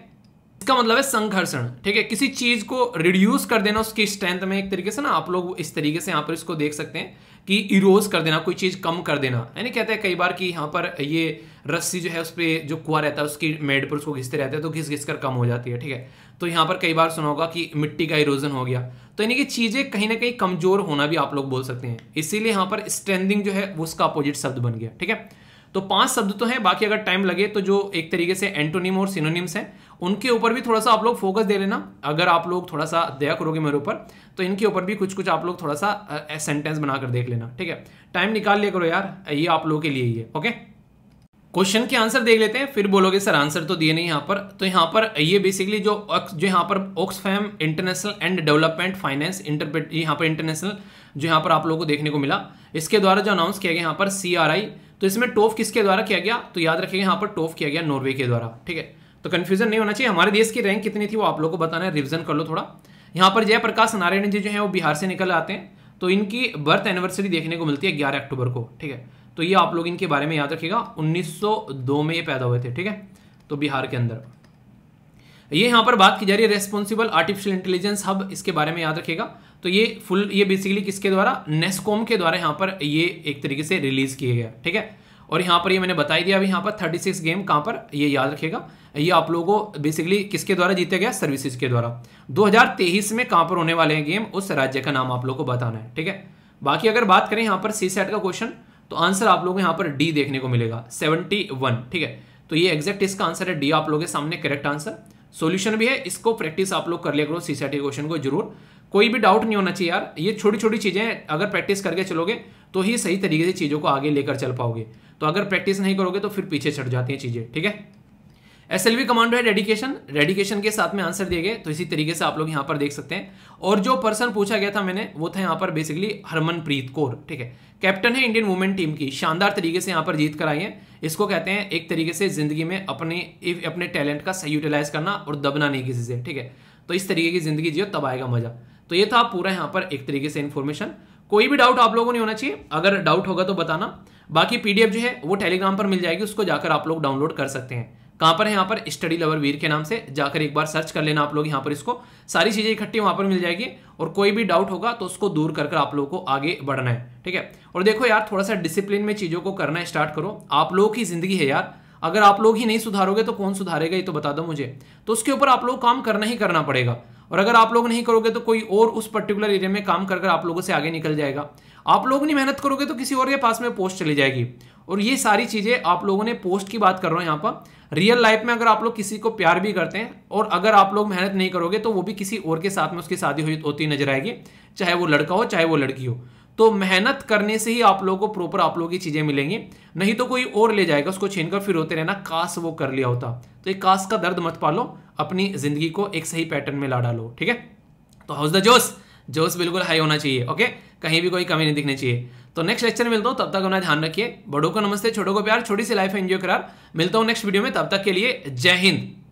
इसका मतलब है संघर्षण ठीक है किसी चीज को रिड्यूस कर देना उसकी स्ट्रेंथ में एक तरीके से ना आप लोग इस तरीके से यहाँ पर इसको देख सकते हैं कि इरोज कर देना कोई चीज कम कर देना यानी कहते हैं कई बार कि यहाँ पर ये रस्सी जो है उस पर जो कुआ रहता है उसकी मेड पर उसको घिसते रहते हैं तो घिस घिस कर कम हो जाती है ठीक है तो यहाँ पर कई बार सुना होगा कि मिट्टी का इरोजन हो गया तो यानी कि चीज़ें कहीं ना कहीं कमज़ोर होना भी आप लोग बोल सकते हैं इसीलिए यहाँ पर स्ट्रेंथिंग जो है उसका अपोजिट शब्द बन गया ठीक है तो पांच शब्द तो हैं बाकी अगर टाइम लगे तो जो एक तरीके से एंटोनिम और सिनोनिम्स हैं उनके ऊपर भी थोड़ा सा आप लोग फोकस दे लेना अगर आप लोग थोड़ा सा दया करोगे मेरे ऊपर तो इनके ऊपर भी कुछ कुछ आप लोग थोड़ा सा सेंटेंस बनाकर देख लेना ठीक है टाइम निकाल लिया करो यार ये आप लोगों के लिए ही है ओके क्वेश्चन के आंसर देख लेते हैं फिर बोलोगे सर आंसर तो दिए नहीं यहाँ पर तो यहाँ पर ये बेसिकली जो जो यहाँ पर Oxfam International and development finance interpret यहाँ पर इंटरनेशनल जो यहाँ पर आप लोगों को देखने को मिला इसके द्वारा जो अनाउंस किया गया यहाँ पर सी तो इसमें टोफ किसके द्वारा किया गया तो याद रखिएगा यहाँ पर टोफ किया गया नॉर्वे के द्वारा ठीक है तो कन्फ्यूजन नहीं होना चाहिए हमारे देश की रैंक कितनी थी वो आप लोग को बताना है रिविजन कर लो थोड़ा यहाँ पर जयप्रकाश नारायण जी जो है वो बिहार से निकल आते हैं तो इनकी बर्थ एनिवर्सरी देखने को मिलती है ग्यारह अक्टूबर को ठीक है तो ये आप लोग इनके बारे में याद रखिएगा 1902 में ये पैदा हुए थे ठीक है तो बिहार के अंदर ये यहां पर बात की जा रही है रेस्पॉन्सिबल आर्टिफिशियल इंटेलिजेंस हब इसके बारे में याद रखिएगा तो ये फुल ये बेसिकली किसके द्वारा नेस्कॉम के द्वारा यहां पर ये एक तरीके से रिलीज किया गया ठीक है और यहां पर ये मैंने बताई दिया अभी यहां पर 36 गेम कहां पर ये याद रखिएगा ये आप लोगों को बेसिकली किसके द्वारा जीते गया सर्विसेज के द्वारा 2023 में कहां पर होने वाले हैं गेम उस राज्य का नाम आप लोगों को बताना है ठीक है बाकी अगर बात करें यहां पर सी सेट का क्वेश्चन तो आंसर आप लोगों को यहां पर डी देखने को मिलेगा सेवेंटी वन ठीक है तो ये एग्जैक्ट इसका आंसर है डी आप लोगों के सामने करेक्ट आंसर सोल्यूशन भी है इसको प्रैक्टिस आप लोग कर लिया करो सी क्वेश्चन को जरूर कोई भी डाउट नहीं होना चाहिए यार ये छोटी छोटी चीज़ें अगर प्रैक्टिस करके चलोगे तो ही सही तरीके से चीज़ों को आगे लेकर चल पाओगे तो अगर प्रैक्टिस नहीं करोगे तो फिर पीछे छट जाती है चीज़ें ठीक है एस एल वी कमांडो है डेडिकेशन डेडिकेशन के साथ में आंसर दिए गए तो इसी तरीके से आप लोग यहाँ पर देख सकते हैं और जो पर्सन पूछा गया था मैंने वो था यहाँ पर बेसिकली हरमनप्रीत कौर ठीक है कैप्टन है इंडियन वुमेन टीम की शानदार तरीके से यहाँ पर जीत आई है इसको कहते हैं एक तरीके से ज़िंदगी में अपने अपने टैलेंट का सही यूटिलाइज करना और दबना नहीं किसी से ठीक है तो इस तरीके की ज़िंदगी जियो तब आएगा मज़ा तो ये था पूरा यहाँ पर एक तरीके से इन्फॉर्मेशन कोई भी डाउट आप लोगों को नहीं होना चाहिए अगर डाउट होगा तो बताना बाकी पीडीएफ जो है वो टेलीग्राम पर मिल जाएगी उसको जाकर आप लोग डाउनलोड कर सकते हैं कहां पर है यहां पर स्टडी लवर वीर के नाम से जाकर एक बार सर्च कर लेना आप लोग यहाँ पर इसको सारी चीज़ें इकट्ठी वहां पर मिल जाएगी और कोई भी डाउट होगा तो उसको दूर कर आप लोगों को आगे बढ़ना है ठीक है और देखो यार थोड़ा सा डिसिप्लिन में चीज़ों को करना स्टार्ट करो आप लोगों की ज़िंदगी है यार अगर आप लोग ही नहीं सुधारोगे तो कौन सुधारेगा ये तो बता दो मुझे तो उसके ऊपर आप लोग काम करना ही करना पड़ेगा और अगर आप लोग नहीं करोगे तो कोई और उस पर्टिकुलर एरिया में काम कर कर आप लोगों से आगे निकल जाएगा आप लोग नहीं मेहनत करोगे तो किसी और के पास में पोस्ट चली जाएगी और ये सारी चीज़ें आप लोगों ने पोस्ट की बात कर रहा हूँ यहाँ पर रियल लाइफ में अगर आप लोग किसी को प्यार भी करते हैं और अगर आप लोग मेहनत नहीं करोगे तो वो भी किसी और के साथ में उसकी शादी होती नजर आएगी चाहे वो लड़का हो चाहे वो लड़की हो तो मेहनत करने से ही आप लोगों को प्रॉपर आप लोगों की चीज़ें मिलेंगी नहीं तो कोई और ले जाएगा उसको छीन कर फिर होते रहना कास वो कर लिया होता तो एक कास का दर्द मत पालो अपनी ज़िंदगी को एक सही पैटर्न में ला डालो ठीक है तो हाउस द जोश जोश बिल्कुल हाई होना चाहिए ओके कहीं भी कोई कमी नहीं दिखनी चाहिए तो नेक्स्ट लेक्चर में मिलता हूँ तब तक अपना ध्यान रखिए बड़ों को नमस्ते छोटों को प्यार छोटी सी लाइफ एंजॉय करार मिलता हूँ नेक्स्ट वीडियो में तब तक के लिए जय हिंद